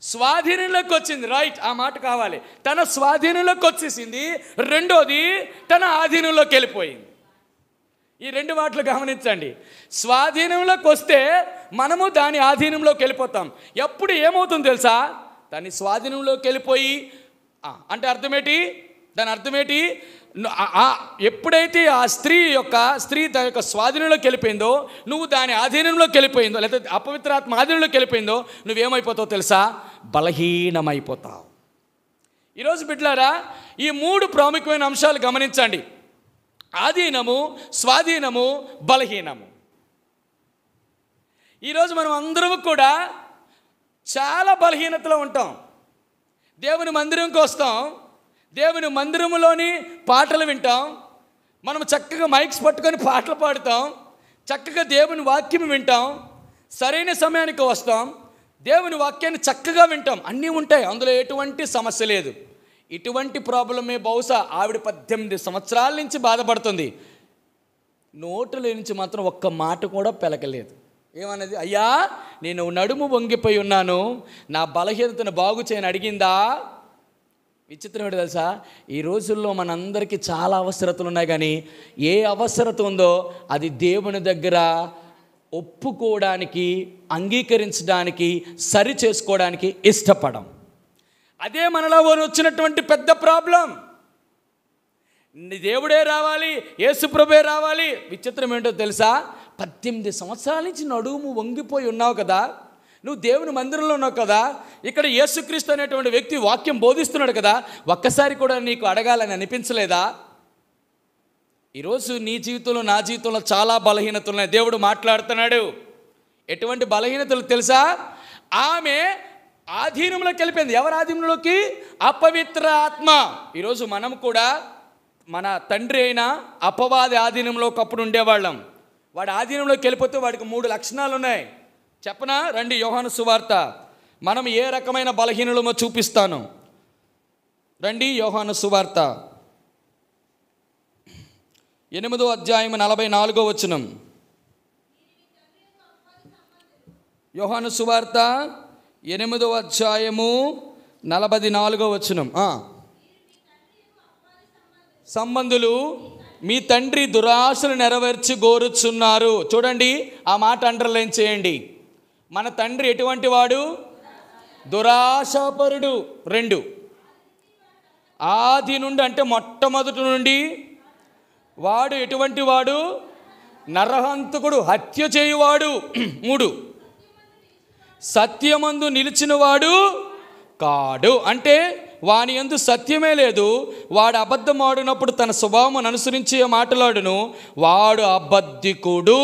స్వాధీనంలోకి వచ్చింది రైట్ ఆ మాట కావాలి తన స్వాధీనంలోకి వచ్చేసింది రెండోది తన ఆధీనంలోకి వెళ్ళిపోయింది ఈ రెండు మాటలు గమనించండి స్వాధీనంలోకి వస్తే మనము దాని ఆధీనంలోకి వెళ్ళిపోతాం ఎప్పుడు ఏమవుతుంది తెలుసా దాని స్వాధీనంలోకి వెళ్ళిపోయి అంటే అర్థమేటి దాని అర్థమేటి ఎప్పుడైతే ఆ స్త్రీ యొక్క స్త్రీ తన యొక్క స్వాధీనంలోకి వెళ్ళిపోయిందో నువ్వు దాని ఆధీనంలోకి వెళ్ళిపోయిందో లేకపోతే అపవిత్రాత్మ ఆధీనంలోకి వెళ్ళిపోయిందో నువ్వేమైపోతావు తెలుసా బలహీనమైపోతావు ఈరోజు బిడ్లారా ఈ మూడు ప్రాముఖ్యమైన అంశాలు గమనించండి ఆధీనము స్వాధీనము బలహీనము ఈరోజు మనం అందరం కూడా చాలా బలహీనతలో ఉంటాం దేవుని మందిరంకి వస్తాం దేవుని మందిరంలోని పాటలు వింటాం మనం చక్కగా మైక్స్ పట్టుకొని పాటలు పాడుతాం చక్కగా దేవుని వాక్యం వింటాం సరైన సమయానికి వస్తాం దేవుని వాక్యాన్ని చక్కగా వింటాం అన్నీ ఉంటాయి అందులో ఎటువంటి సమస్య లేదు ఇటువంటి ప్రాబ్లమే బహుశా ఆవిడ పద్దెనిమిది సంవత్సరాల నుంచి బాధపడుతుంది నోటుల నుంచి మాత్రం ఒక్క మాట కూడా పిలకలేదు ఏమన్నది అయ్యా నేను నడుము వంగిపోయి ఉన్నాను నా బలహీనతను బాగు చేయని అడిగిందా విచిత్రం ఏంటి తెలుసా ఈ రోజుల్లో మనందరికీ చాలా అవసరతలు ఉన్నాయి కానీ ఏ అవసరత ఉందో అది దేవుని దగ్గర ఒప్పుకోవడానికి అంగీకరించడానికి సరి చేసుకోవడానికి ఇష్టపడం అదే మనలో వచ్చినటువంటి పెద్ద ప్రాబ్లం దేవుడే రావాలి యేసుప్రభే రావాలి విచిత్రం ఏంటో తెలుసా పద్దెనిమిది సంవత్సరాల నుంచి నడుము వంగిపోయి ఉన్నావు కదా నువ్వు దేవుని మందిరంలో ఉన్నావు కదా ఇక్కడ యేసుక్రీస్తు అనేటువంటి వ్యక్తి వాక్యం బోధిస్తున్నాడు కదా ఒక్కసారి కూడా నీకు అడగాలని అనిపించలేదా ఈరోజు నీ జీవితంలో నా జీవితంలో చాలా బలహీనతలు ఉన్నాయి దేవుడు మాట్లాడుతున్నాడు ఎటువంటి బలహీనతలు తెలుసా ఆమె ఆధీనంలోకి వెళ్ళిపోయింది ఎవరి ఆధీనంలోకి అపవిత్ర ఆత్మ ఈరోజు మనం కూడా మన తండ్రి అయిన అపవాది ఆధీనంలో ఒకప్పుడు ఉండేవాళ్ళం వాడి ఆధీనంలోకి వెళ్ళిపోతే వాడికి మూడు లక్షణాలు ఉన్నాయి చెప్పనా రండి యోహాను సువార్త మనం ఏ రకమైన బలహీనులమో చూపిస్తాను రండి యోహాను సువార్త ఎనిమిదో అధ్యాయం నలభై నాలుగో వచనం యోహాను సువార్త ఎనిమిదో అధ్యాయము నలభై నాలుగో వచనం సంబంధులు మీ తండ్రి దురాశలు నెరవేర్చి గోరుచున్నారు చూడండి ఆ మాట అండర్లైన్ చేయండి మన తండ్రి ఎటువంటి వాడు దురాశాపరుడు రెండు ఆది నుండి అంటే మొట్టమొదటి నుండి వాడు ఎటువంటి వాడు నరహంతకుడు హత్య చేయువాడు మూడు సత్యమందు నిలిచినవాడు కాడు అంటే వాని ఎందు సత్యమే లేదు వాడు అబద్ధం ఆడినప్పుడు తన స్వభావం అనుసరించే మాట్లాడును వాడు అబద్ధికుడు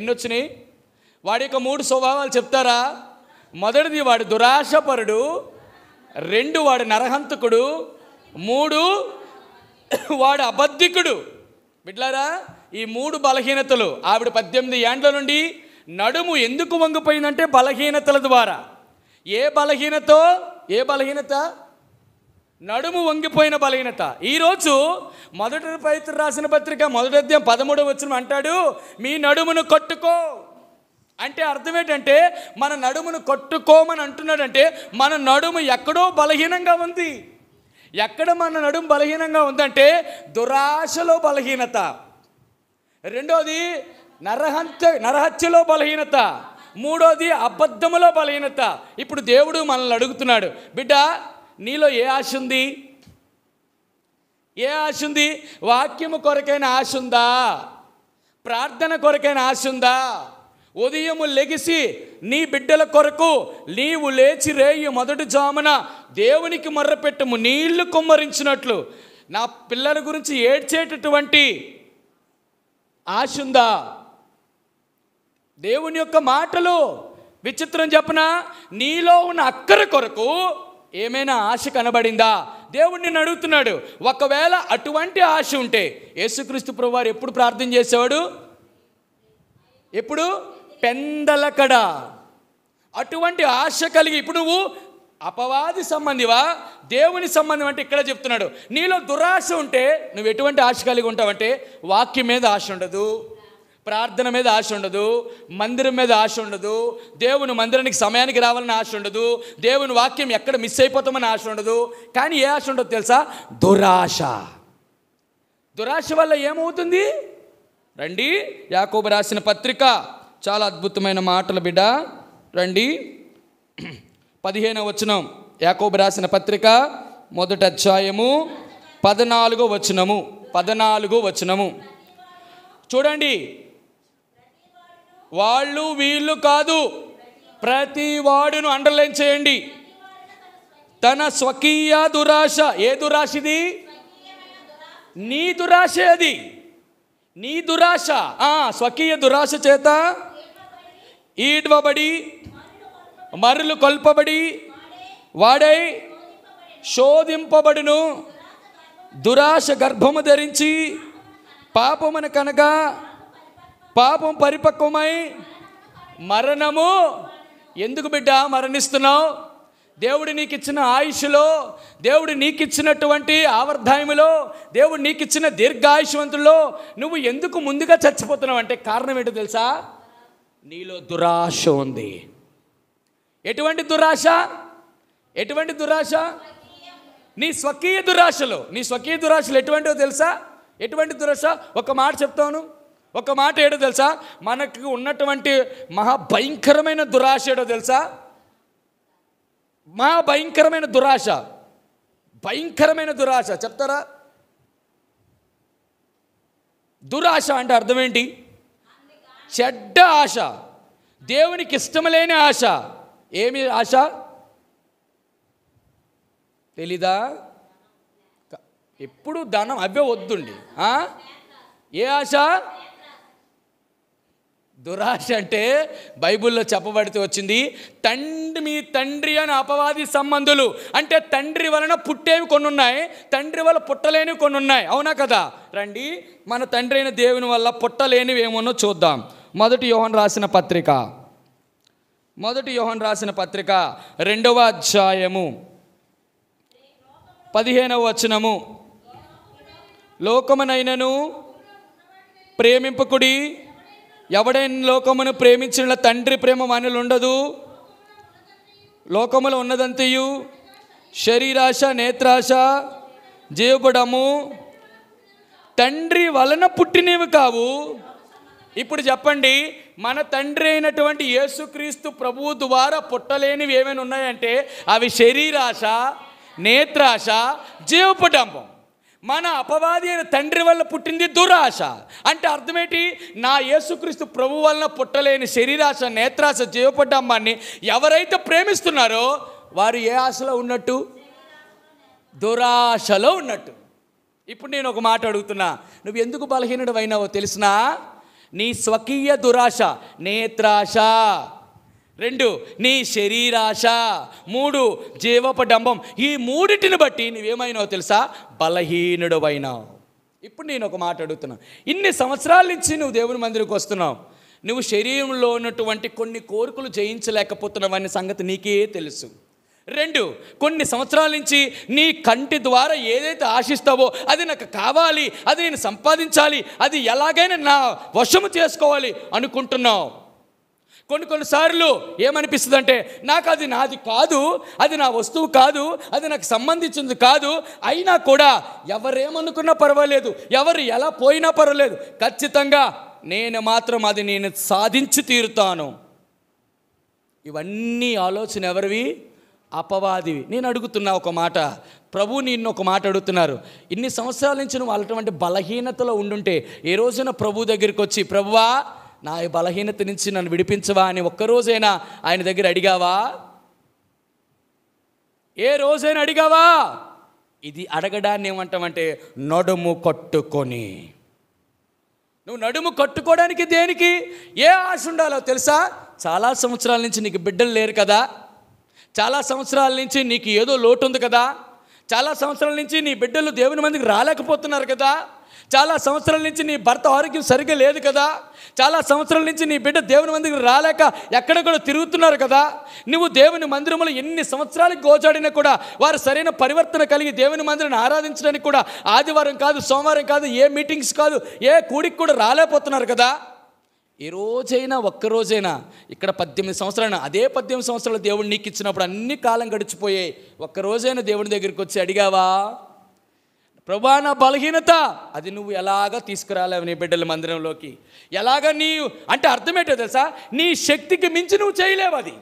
ఎన్నొచ్చినాయి వాడి యొక్క మూడు స్వభావాలు చెప్తారా మొదటిది వాడు దురాశపరుడు రెండు వాడు నరహంతకుడు మూడు వాడు అబద్ధికుడు బిడ్లారా ఈ మూడు బలహీనతలు ఆవిడ పద్దెనిమిది ఏండ్ల నుండి నడుము ఎందుకు వంగిపోయిందంటే బలహీనతల ద్వారా ఏ బలహీనత ఏ బలహీనత నడుము వంగిపోయిన బలహీనత ఈరోజు మొదటి పవిత్ర రాసిన పత్రిక మొదటి అధ్యాయం పదమూడవ వచ్చిన అంటాడు మీ నడుమును కట్టుకో అంటే అర్థం ఏంటంటే మన నడుమును కొట్టుకోమని అంటున్నాడంటే మన నడుము ఎక్కడో బలహీనంగా ఉంది ఎక్కడ మన నడుము బలహీనంగా ఉందంటే దురాశలో బలహీనత రెండోది నరహత్య నరహత్యలో బలహీనత మూడోది అబద్ధములో బలహీనత ఇప్పుడు దేవుడు మనల్ని అడుగుతున్నాడు బిడ్డ నీలో ఏ ఆశ ఉంది ఏ ఆశ ఉంది వాక్యము కొరకైన ఆశ ఉందా ప్రార్థన కొరకైన ఆశ ఉందా ఉదయము లెగిసి నీ బిడ్డల కొరకు నీవు లేచి రేయి మొదటి జామున దేవునికి మర్రపెట్టము నీళ్లు కుమ్మరించినట్లు నా పిల్లల గురించి ఏడ్చేటటువంటి ఆశ ఉందా దేవుని యొక్క మాటలు విచిత్రం చెప్పన నీలో ఉన్న అక్కర కొరకు ఏమైనా ఆశ కనబడిందా దేవుణ్ణి అడుగుతున్నాడు ఒకవేళ అటువంటి ఆశ ఉంటే యేసుక్రీస్తు ప్రభువారు ఎప్పుడు ప్రార్థన చేసేవాడు ఎప్పుడు పెందలకడ అటువంటి ఆశ కలిగి ఇప్పుడు నువ్వు అపవాది సంబంధివా దేవుని సంబంధం అంటే ఇక్కడ చెప్తున్నాడు నీలో దురాశ ఉంటే నువ్వు ఎటువంటి ఆశ కలిగి ఉంటావంటే వాక్యం మీద ఆశ ఉండదు ప్రార్థన మీద ఆశ ఉండదు మందిరం మీద ఆశ ఉండదు దేవుని మందిరానికి సమయానికి రావాలని ఆశ ఉండదు దేవుని వాక్యం ఎక్కడ మిస్ అయిపోతామని ఆశ ఉండదు కానీ ఏ ఆశ ఉండదు తెలుసా దురాశ దురాశ వల్ల ఏమవుతుంది రండి యాకోబు రాసిన పత్రిక చాలా అద్భుతమైన మాటలు బిడ్డ రండి పదిహేను వచనం యాకోబు రాసిన పత్రిక మొదట అధ్యాయము పద్నాలుగో వచనము పద్నాలుగో వచనము చూడండి వాళ్ళు వీళ్ళు కాదు ప్రతి వాడును అండర్లైన్ చేయండి తన స్వకీయ దురాశ ఏ దురాశది నీ దురాశ అది నీ దురాశ స్వకీయ దురాశ చేత ఈడ్వబడి మరులు కొల్పబడి వాడై శోధింపబడును దురాశ గర్భము ధరించి పాపమును కనుక పాపం పరిపక్వమై మరణము ఎందుకు బిడ్డ మరణిస్తున్నావు దేవుడు నీకు ఇచ్చిన ఆయుష్లో దేవుడు నీకు ఇచ్చినటువంటి ఆవర్ధాయములో దేవుడు నీకు ఇచ్చిన దీర్ఘాయుషవంతుల్లో నువ్వు ఎందుకు ముందుగా చచ్చిపోతున్నావు అంటే కారణం ఏంటో తెలుసా నీలో దురాశ ఉంది ఎటువంటి దురాశ ఎటువంటి దురాశ నీ స్వకీయ దురాశలు నీ స్వకీయ దురాశలు ఎటువంటివో తెలుసా ఎటువంటి దురాశ ఒక మాట చెప్తాను ఒక మాట ఏడో తెలుసా మనకు ఉన్నటువంటి మహాభయంకరమైన దురాశ ఏడో తెలుసా మహాభయంకరమైన దురాశ భయంకరమైన దురాశ చెప్తారా దురాశ అంటే అర్థం ఏంటి చెడ్డ ఆశ దేవునికి ఇష్టం లేని ఆశ ఏమి ఆశ తెలీదా ఎప్పుడు ధనం అవే వద్దుండి ఏ ఆశ దురాశ అంటే బైబిల్లో చెప్పబడితే వచ్చింది తండ్రి మీ తండ్రి అని అపవాది సంబంధులు అంటే తండ్రి వలన పుట్టేవి కొన్ని ఉన్నాయి తండ్రి వల్ల పుట్టలేనివి కొన్ని ఉన్నాయి అవునా కదా రండి మన తండ్రి అయిన దేవుని వల్ల పుట్టలేనివి ఏమన్నో చూద్దాం మొదటి యోహన్ రాసిన పత్రిక మొదటి యోహన్ రాసిన పత్రిక రెండవ అధ్యాయము పదిహేనవ వచనము లోకమునైనను ప్రేమింపకుడి ఎవడైనా లోకమును ప్రేమించిన తండ్రి ప్రేమ మనలు ఉండదు లోకములో ఉన్నదంతయు శరీరాశ నేత్రాశ జీవపడము తండ్రి వలన పుట్టినవి కావు ఇప్పుడు చెప్పండి మన తండ్రి అయినటువంటి యేసుక్రీస్తు ప్రభువు ద్వారా పుట్టలేనివి ఏమైనా ఉన్నాయంటే అవి శరీరాశ నేత్రాశ జీవపటంబం మన అపవాది అయిన తండ్రి వల్ల పుట్టింది దురాశ అంటే అర్థమేంటి నా యేసుక్రీస్తు ప్రభు వలన పుట్టలేని శరీరాశ నేత్రాశ అమ్మాన్ని ఎవరైతే ప్రేమిస్తున్నారో వారు ఏ ఆశలో ఉన్నట్టు దురాశలో ఉన్నట్టు ఇప్పుడు నేను ఒక మాట అడుగుతున్నా నువ్వు ఎందుకు బలహీనుడు అయినావో తెలిసినా నీ స్వకీయ దురాశ నేత్రాశ రెండు నీ శరీరాశ మూడు డంబం ఈ మూడిటిని బట్టి నువ్వేమైనావు తెలుసా బలహీనుడవైనా ఇప్పుడు నేను ఒక మాట అడుగుతున్నా ఇన్ని సంవత్సరాల నుంచి నువ్వు దేవుని మందిరికి వస్తున్నావు నువ్వు శరీరంలో ఉన్నటువంటి కొన్ని కోరికలు జయించలేకపోతున్నావు సంగతి నీకే తెలుసు రెండు కొన్ని సంవత్సరాల నుంచి నీ కంటి ద్వారా ఏదైతే ఆశిస్తావో అది నాకు కావాలి అది నేను సంపాదించాలి అది ఎలాగైనా నా వశము చేసుకోవాలి అనుకుంటున్నావు కొన్ని కొన్నిసార్లు ఏమనిపిస్తుంది అంటే నాకు అది నాది కాదు అది నా వస్తువు కాదు అది నాకు సంబంధించింది కాదు అయినా కూడా ఎవరేమనుకున్నా పర్వాలేదు ఎవరు ఎలా పోయినా పర్వాలేదు ఖచ్చితంగా నేను మాత్రం అది నేను సాధించి తీరుతాను ఇవన్నీ ఆలోచన ఎవరివి అపవాదివి నేను అడుగుతున్నా ఒక మాట ప్రభు నిన్ను ఒక మాట అడుగుతున్నారు ఇన్ని సంవత్సరాల నుంచి నువ్వు అటువంటి బలహీనతలో ఉండుంటే ఏ రోజున ప్రభు దగ్గరికి వచ్చి ప్రభువా నా బలహీనత నుంచి నన్ను విడిపించవా అని ఒక్కరోజైనా ఆయన దగ్గర అడిగావా ఏ రోజైనా అడిగావా ఇది అడగడాన్ని ఏమంటామంటే నడుము కట్టుకొని నువ్వు నడుము కట్టుకోవడానికి దేనికి ఏ ఆశ ఉండాలో తెలుసా చాలా సంవత్సరాల నుంచి నీకు బిడ్డలు లేరు కదా చాలా సంవత్సరాల నుంచి నీకు ఏదో లోటు ఉంది కదా చాలా సంవత్సరాల నుంచి నీ బిడ్డలు దేవుని మందికి రాలేకపోతున్నారు కదా చాలా సంవత్సరాల నుంచి నీ భర్త ఆరోగ్యం సరిగ్గా లేదు కదా చాలా సంవత్సరాల నుంచి నీ బిడ్డ దేవుని మందికి రాలేక ఎక్కడెక్కడ తిరుగుతున్నారు కదా నువ్వు దేవుని మందిరములు ఎన్ని సంవత్సరాలకు గోచాడినా కూడా వారు సరైన పరివర్తన కలిగి దేవుని మందిరాన్ని ఆరాధించడానికి కూడా ఆదివారం కాదు సోమవారం కాదు ఏ మీటింగ్స్ కాదు ఏ కూడికి కూడా రాలేకపోతున్నారు కదా ఏ రోజైనా ఒక్కరోజైనా ఇక్కడ పద్దెనిమిది సంవత్సరాలు అదే పద్దెనిమిది సంవత్సరాలు దేవుడు నీకు ఇచ్చినప్పుడు అన్ని కాలం గడిచిపోయాయి ఒక్కరోజైనా దేవుని దగ్గరికి వచ్చి అడిగావా ప్రభా నా బలహీనత అది నువ్వు ఎలాగ తీసుకురాలేవు నీ బిడ్డల మందిరంలోకి ఎలాగ నీ అంటే అర్థమేటో తెలుసా నీ శక్తికి మించి నువ్వు చేయలేవు అది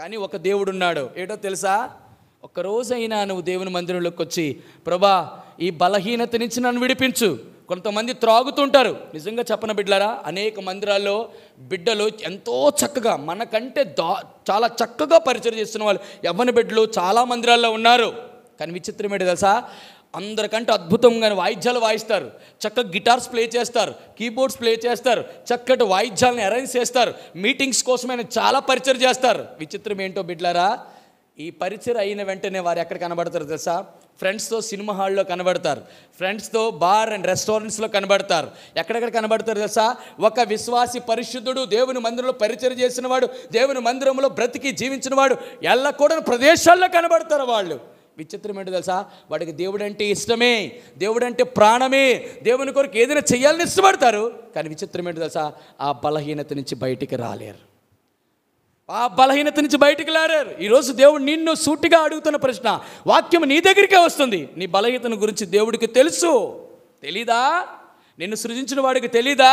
కానీ ఒక దేవుడు ఉన్నాడు ఏటో తెలుసా ఒక్కరోజైనా నువ్వు దేవుని మందిరంలోకి వచ్చి ప్రభా ఈ బలహీనత నుంచి నన్ను విడిపించు కొంతమంది త్రాగుతుంటారు నిజంగా చెప్పన బిడ్డలారా అనేక మందిరాల్లో బిడ్డలు ఎంతో చక్కగా మనకంటే దా చాలా చక్కగా పరిచయం చేస్తున్న వాళ్ళు ఎవరి బిడ్డలు చాలా మందిరాల్లో ఉన్నారు కానీ విచిత్రం ఏంటి తెలుసా అందరికంటే అద్భుతంగా వాయిద్యాలు వాయిస్తారు చక్కగా గిటార్స్ ప్లే చేస్తారు కీబోర్డ్స్ ప్లే చేస్తారు చక్కటి వాయిద్యాలను అరేంజ్ చేస్తారు మీటింగ్స్ కోసం ఆయన చాలా పరిచయం చేస్తారు విచిత్రం ఏంటో బిడ్లారా ఈ పరిచయం అయిన వెంటనే వారు ఎక్కడ కనబడతారు తెలుసా ఫ్రెండ్స్తో సినిమా హాల్లో కనబడతారు ఫ్రెండ్స్తో బార్ అండ్ రెస్టారెంట్స్లో కనబడతారు ఎక్కడెక్కడ కనబడతారు తెలుసా ఒక విశ్వాసి పరిశుద్ధుడు దేవుని మందిరంలో పరిచయం చేసినవాడు దేవుని మందిరంలో బ్రతికి జీవించినవాడు ఎల్లకూడని ప్రదేశాల్లో కనబడతారు వాళ్ళు విచిత్రం ఏంటో తెలుసా వాడికి దేవుడు అంటే ఇష్టమే దేవుడు అంటే ప్రాణమే దేవుని కొరకు ఏదైనా చేయాలని ఇష్టపడతారు కానీ విచిత్రం ఏంటో తెలుసా ఆ బలహీనత నుంచి బయటికి రాలేరు ఆ బలహీనత నుంచి బయటికి రారారు ఈరోజు దేవుడు నిన్ను సూటిగా అడుగుతున్న ప్రశ్న వాక్యం నీ దగ్గరికే వస్తుంది నీ బలహీనతను గురించి దేవుడికి తెలుసు తెలీదా నిన్ను సృజించిన వాడికి తెలీదా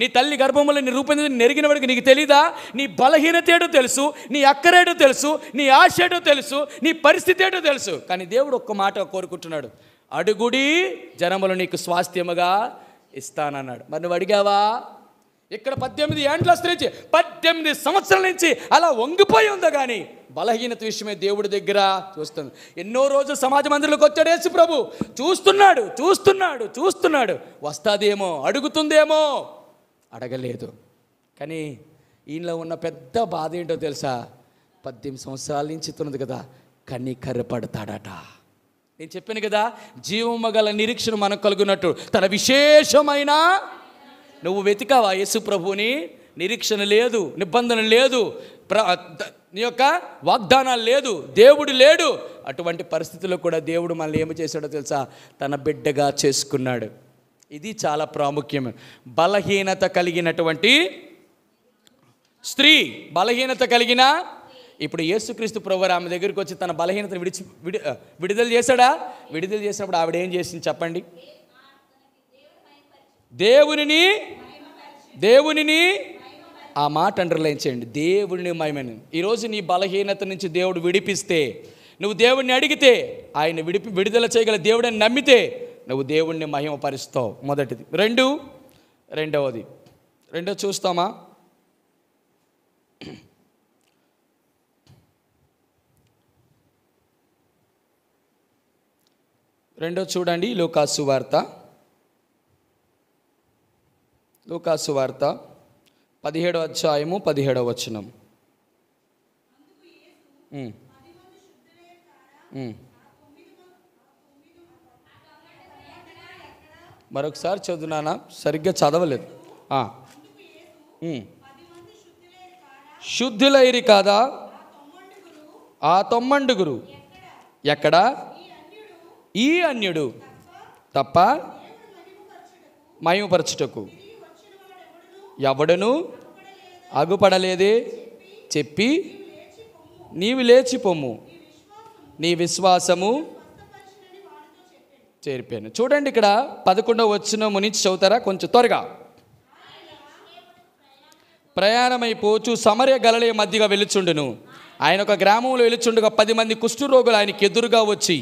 నీ తల్లి గర్భములు నీ రూపొంది నెరిగిన వాడికి నీకు తెలీదా నీ బలహీనత ఏటో తెలుసు నీ అక్కరేటో తెలుసు నీ ఆశ ఏటో తెలుసు నీ పరిస్థితి ఏటో తెలుసు కానీ దేవుడు ఒక్క మాట కోరుకుంటున్నాడు అడుగుడి జనములు నీకు స్వాస్థ్యముగా ఇస్తానన్నాడు మరి నువ్వు అడిగావా ఇక్కడ పద్దెనిమిది ఏండ్ల నుంచి పద్దెనిమిది సంవత్సరాల నుంచి అలా వంగిపోయి ఉందో కానీ బలహీనత విషయమే దేవుడి దగ్గర చూస్తుంది ఎన్నో రోజులు సమాజ మందిరంలోకి వచ్చాడు యేసు ప్రభు చూస్తున్నాడు చూస్తున్నాడు చూస్తున్నాడు వస్తాదేమో అడుగుతుందేమో అడగలేదు కానీ ఈయనలో ఉన్న పెద్ద బాధ ఏంటో తెలుసా పద్దెనిమిది సంవత్సరాల నుంచి తున్నది కదా కర్రపడతాడట నేను చెప్పాను కదా జీవము గల నిరీక్షణ మనకు కలుగున్నట్టు తన విశేషమైన నువ్వు వెతికావా యేసు ప్రభువుని నిరీక్షణ లేదు నిబంధన లేదు ప్ర నీ యొక్క వాగ్దానాలు లేదు దేవుడు లేడు అటువంటి పరిస్థితుల్లో కూడా దేవుడు మనల్ని ఏమి చేశాడో తెలుసా తన బిడ్డగా చేసుకున్నాడు ఇది చాలా ప్రాముఖ్యం బలహీనత కలిగినటువంటి స్త్రీ బలహీనత కలిగిన ఇప్పుడు యేసుక్రీస్తు ప్రభు ఆమె దగ్గరికి వచ్చి తన బలహీనతను విడిచి విడి విడుదల చేశాడా విడుదల చేసినప్పుడు ఆవిడ ఏం చేసింది చెప్పండి దేవునిని దేవునిని ఆ మాట అండర్లైన్ చేయండి దేవుడిని మహిమని ఈరోజు నీ బలహీనత నుంచి దేవుడు విడిపిస్తే నువ్వు దేవుడిని అడిగితే ఆయన విడిపి విడుదల చేయగల దేవుడని నమ్మితే నువ్వు దేవుణ్ణి మహిమపరుస్తావు మొదటిది రెండు రెండవది రెండో చూస్తామా రెండో చూడండి లోకాసు వార్త లోకాసు వార్త పదిహేడో అధ్యాయము పదిహేడవ వచనం మరొకసారి చదువునానా సరిగ్గా చదవలేదు శుద్ధులైరి కాదా ఆ తొమ్మండుగురు ఎక్కడ ఈ అన్యుడు తప్ప మయమపరచుటకు ఎవడను అగుపడలేదే చెప్పి నీవు లేచిపోము నీ విశ్వాసము చేరిపోయాను చూడండి ఇక్కడ పదకొండవ వచ్చినము నుంచి చదువుతారా కొంచెం త్వరగా ప్రయాణమైపోచు సమరయ గలలే మధ్యగా వెళ్ళుచుండును ఆయన ఒక గ్రామంలో వెలుచుండగా పది మంది కుష్ఠరోగులు ఆయనకి ఎదురుగా వచ్చి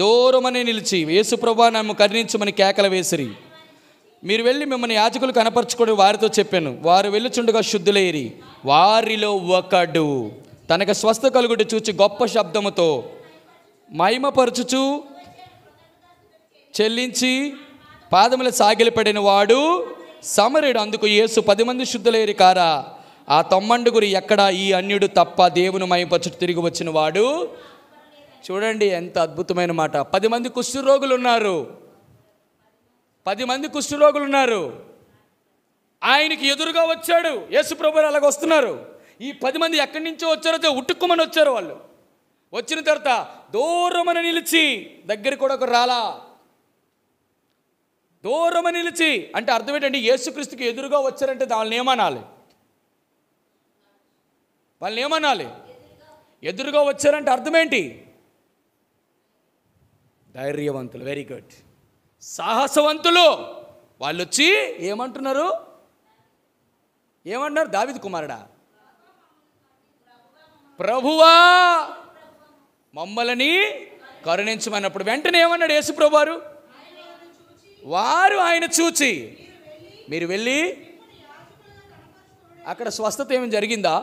దూరమని నిలిచి యేసుప్రభా నన్ను కరుణించమని కేకలు వేసిరి మీరు వెళ్ళి మిమ్మల్ని యాజకులు కనపరచుకొని వారితో చెప్పాను వారు వెళ్ళుచుండగా శుద్ధులేరి వారిలో ఒకడు తనకు స్వస్థ కలుగుడు చూచి గొప్ప శబ్దముతో మహిమపరచుచు చెల్లించి పాదముల సాగిలపడిన వాడు సమరుడు అందుకు యేసు పది మంది శుద్ధులేరు కారా ఆ గురి ఎక్కడ ఈ అన్యుడు తప్ప దేవుని మయంపచ్చుడు తిరిగి వచ్చిన వాడు చూడండి ఎంత అద్భుతమైన మాట పది మంది రోగులు ఉన్నారు పది మంది కుష్ఠరోగులు ఉన్నారు ఆయనకి ఎదురుగా వచ్చాడు ప్రభు అలాగ వస్తున్నారు ఈ పది మంది ఎక్కడి నుంచో వచ్చారో ఉట్టుక్కుమని వచ్చారు వాళ్ళు వచ్చిన తర్వాత దూరమని నిలిచి దగ్గర కూడా ఒక రాలా దూరము నిలిచి అంటే అర్థం ఏంటంటే యేసుక్రీస్తుకి ఎదురుగా వచ్చారంటే వాళ్ళని ఏమనాలి వాళ్ళని ఏమనాలి ఎదురుగా వచ్చారంటే అర్థం ఏంటి ధైర్యవంతులు వెరీ గుడ్ సాహసవంతులు వాళ్ళు వచ్చి ఏమంటున్నారు ఏమంటున్నారు దావిద్ కుమారుడా ప్రభువా మమ్మల్ని కరుణించమన్నప్పుడు వెంటనే ఏమన్నాడు యేసుప్రభు వారు వారు ఆయన చూచి మీరు వెళ్ళి అక్కడ స్వస్థత ఏమి జరిగిందా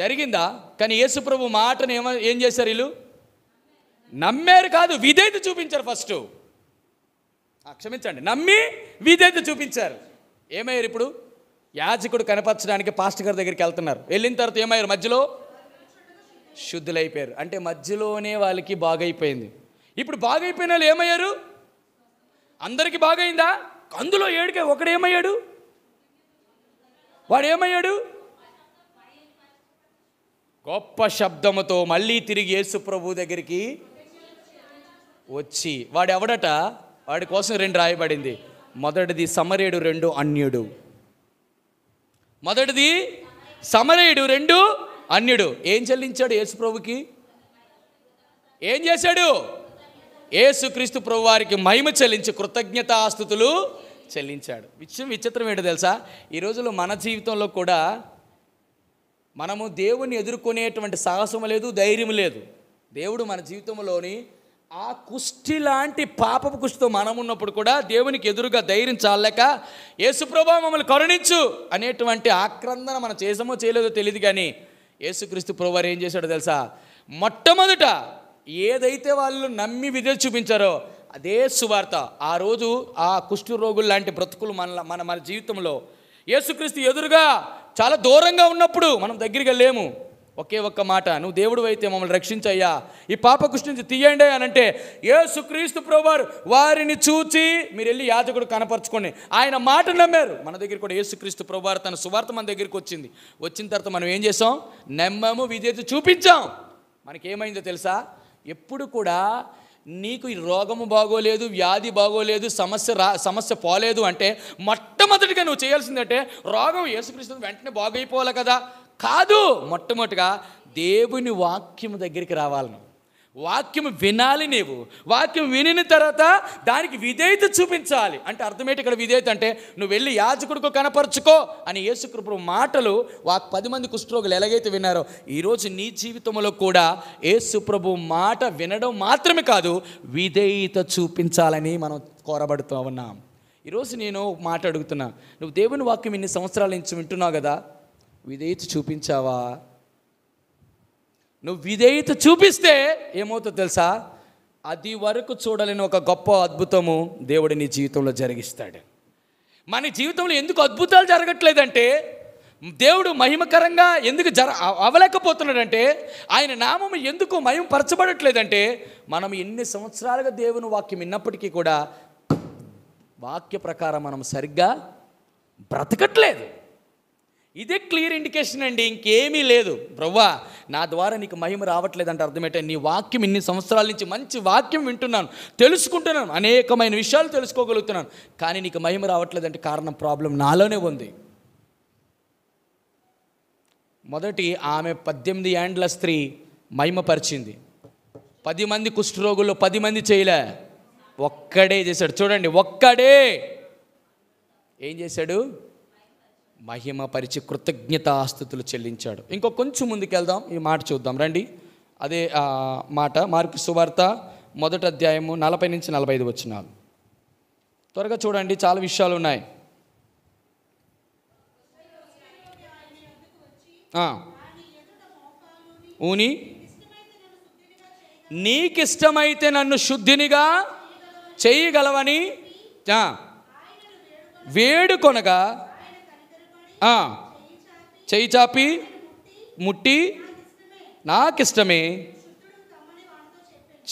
జరిగిందా కానీ ప్రభు మాటను ఏమ ఏం చేశారు వీళ్ళు నమ్మారు కాదు విధేత చూపించారు ఫస్ట్ క్షమించండి నమ్మి విధేత చూపించారు ఏమయ్యారు ఇప్పుడు యాజకుడు కనపరచడానికి పాస్టర్ గారి దగ్గరికి వెళ్తున్నారు వెళ్ళిన తర్వాత ఏమయ్యారు మధ్యలో శుద్ధులైపోయారు అంటే మధ్యలోనే వాళ్ళకి బాగైపోయింది ఇప్పుడు బాగైపోయిన వాళ్ళు ఏమయ్యారు అందరికీ బాగైందా అందులో ఏడుకే ఒకడేమయ్యాడు ఏమయ్యాడు గొప్ప శబ్దముతో మళ్ళీ తిరిగి యేసుప్రభు దగ్గరికి వచ్చి వాడు ఎవడట వాడి కోసం రెండు రాయబడింది మొదటిది సమరేయుడు రెండు అన్యుడు మొదటిది సమరేయుడు రెండు అన్యుడు ఏం చెల్లించాడు యేసుప్రభుకి ఏం చేశాడు ఏసుక్రీస్తు ప్రభువారికి మహిమ చెల్లించి కృతజ్ఞత ఆస్తుతులు చెల్లించాడు విషయం విచిత్రం ఏంటో తెలుసా ఈ రోజుల్లో మన జీవితంలో కూడా మనము దేవుని ఎదుర్కొనేటువంటి సాహసం లేదు ధైర్యం లేదు దేవుడు మన జీవితంలోని ఆ కుష్టి లాంటి పాపపు కుష్టితో మనం ఉన్నప్పుడు కూడా దేవునికి ఎదురుగా ధైర్యం చాలలేక యేసుప్రభా మమ్మల్ని కరుణించు అనేటువంటి ఆక్రందన మనం చేసామో చేయలేదో తెలియదు కానీ యేసుక్రీస్తు వారు ఏం చేశాడో తెలుసా మొట్టమొదట ఏదైతే వాళ్ళు నమ్మి విధులు చూపించారో అదే సువార్త ఆ రోజు ఆ రోగులు లాంటి బ్రతుకులు మన మన మన జీవితంలో యేసుక్రీస్తు ఎదురుగా చాలా దూరంగా ఉన్నప్పుడు మనం దగ్గరికి లేము ఒకే ఒక్క మాట నువ్వు దేవుడు అయితే మమ్మల్ని రక్షించయ్యా ఈ పాప నుంచి తీయండి అని అంటే యేసుక్రీస్తు ప్రభువారు వారిని చూచి మీరు వెళ్ళి యాజకుడు కనపరచుకోండి ఆయన మాట నమ్మారు మన దగ్గర కూడా యేసుక్రీస్తు ప్రభువారు తన సువార్త మన దగ్గరికి వచ్చింది వచ్చిన తర్వాత మనం ఏం చేసాం నమ్మము విజేత చూపించాం మనకేమైందో తెలుసా ఎప్పుడు కూడా నీకు ఈ రోగము బాగోలేదు వ్యాధి బాగోలేదు సమస్య రా సమస్య పోలేదు అంటే మొట్టమొదటిగా నువ్వు చేయాల్సిందంటే రోగం యేసుక్రీస్తు వెంటనే బాగైపోవాలి కదా కాదు మొట్టమొదటిగా దేవుని వాక్యం దగ్గరికి రావాలి నువ్వు వాక్యం వినాలి నీవు వాక్యం వినిన తర్వాత దానికి విధేయత చూపించాలి అంటే అర్థమేంటి ఇక్కడ విధేయత అంటే నువ్వు వెళ్ళి యాజకుడికి కనపరుచుకో అని యేసుకృపడు మాటలు వా పది మంది కుష్ఠరోగులు ఎలాగైతే విన్నారో ఈరోజు నీ జీవితంలో కూడా యేసుప్రభు మాట వినడం మాత్రమే కాదు విధేయత చూపించాలని మనం కోరబడుతూ ఉన్నాం ఈరోజు నేను మాట అడుగుతున్నా నువ్వు దేవుని వాక్యం ఇన్ని సంవత్సరాల నుంచి వింటున్నావు కదా విధేయత చూపించావా నువ్వు విధేయత చూపిస్తే ఏమవుతుందో తెలుసా అది వరకు చూడలేని ఒక గొప్ప అద్భుతము దేవుడు నీ జీవితంలో జరిగిస్తాడు మన జీవితంలో ఎందుకు అద్భుతాలు జరగట్లేదంటే దేవుడు మహిమకరంగా ఎందుకు జర అవలేకపోతున్నాడంటే ఆయన నామం ఎందుకు మహిమపరచబడట్లేదంటే మనం ఎన్ని సంవత్సరాలుగా దేవుని వాక్యం విన్నప్పటికీ కూడా వాక్య ప్రకారం మనం సరిగ్గా బ్రతకట్లేదు ఇదే క్లియర్ ఇండికేషన్ అండి ఇంకేమీ లేదు బ్రవ్వా నా ద్వారా నీకు మహిమ అంటే అర్థమేంటే నీ వాక్యం ఇన్ని సంవత్సరాల నుంచి మంచి వాక్యం వింటున్నాను తెలుసుకుంటున్నాను అనేకమైన విషయాలు తెలుసుకోగలుగుతున్నాను కానీ నీకు మహిమ రావట్లేదంటే కారణం ప్రాబ్లం నాలోనే ఉంది మొదటి ఆమె పద్దెనిమిది ఏండ్ల స్త్రీ మహిమపరిచింది పది మంది కుష్ఠరోగుల్లో పది మంది చేయలే ఒక్కడే చేశాడు చూడండి ఒక్కడే ఏం చేశాడు మహిమపరిచి కృతజ్ఞతాస్థుతులు చెల్లించాడు ఇంకో కొంచెం ముందుకెళ్దాం ఈ మాట చూద్దాం రండి అదే మాట మార్కు సువార్త మొదటి అధ్యాయము నలభై నుంచి నలభై ఐదు వచ్చినాలు త్వరగా చూడండి చాలా విషయాలు ఉన్నాయి ఊని నీకిష్టమైతే నన్ను శుద్ధినిగా చేయగలవని వేడుకొనగా చేయి చాపి ముట్టి నాకిష్టమే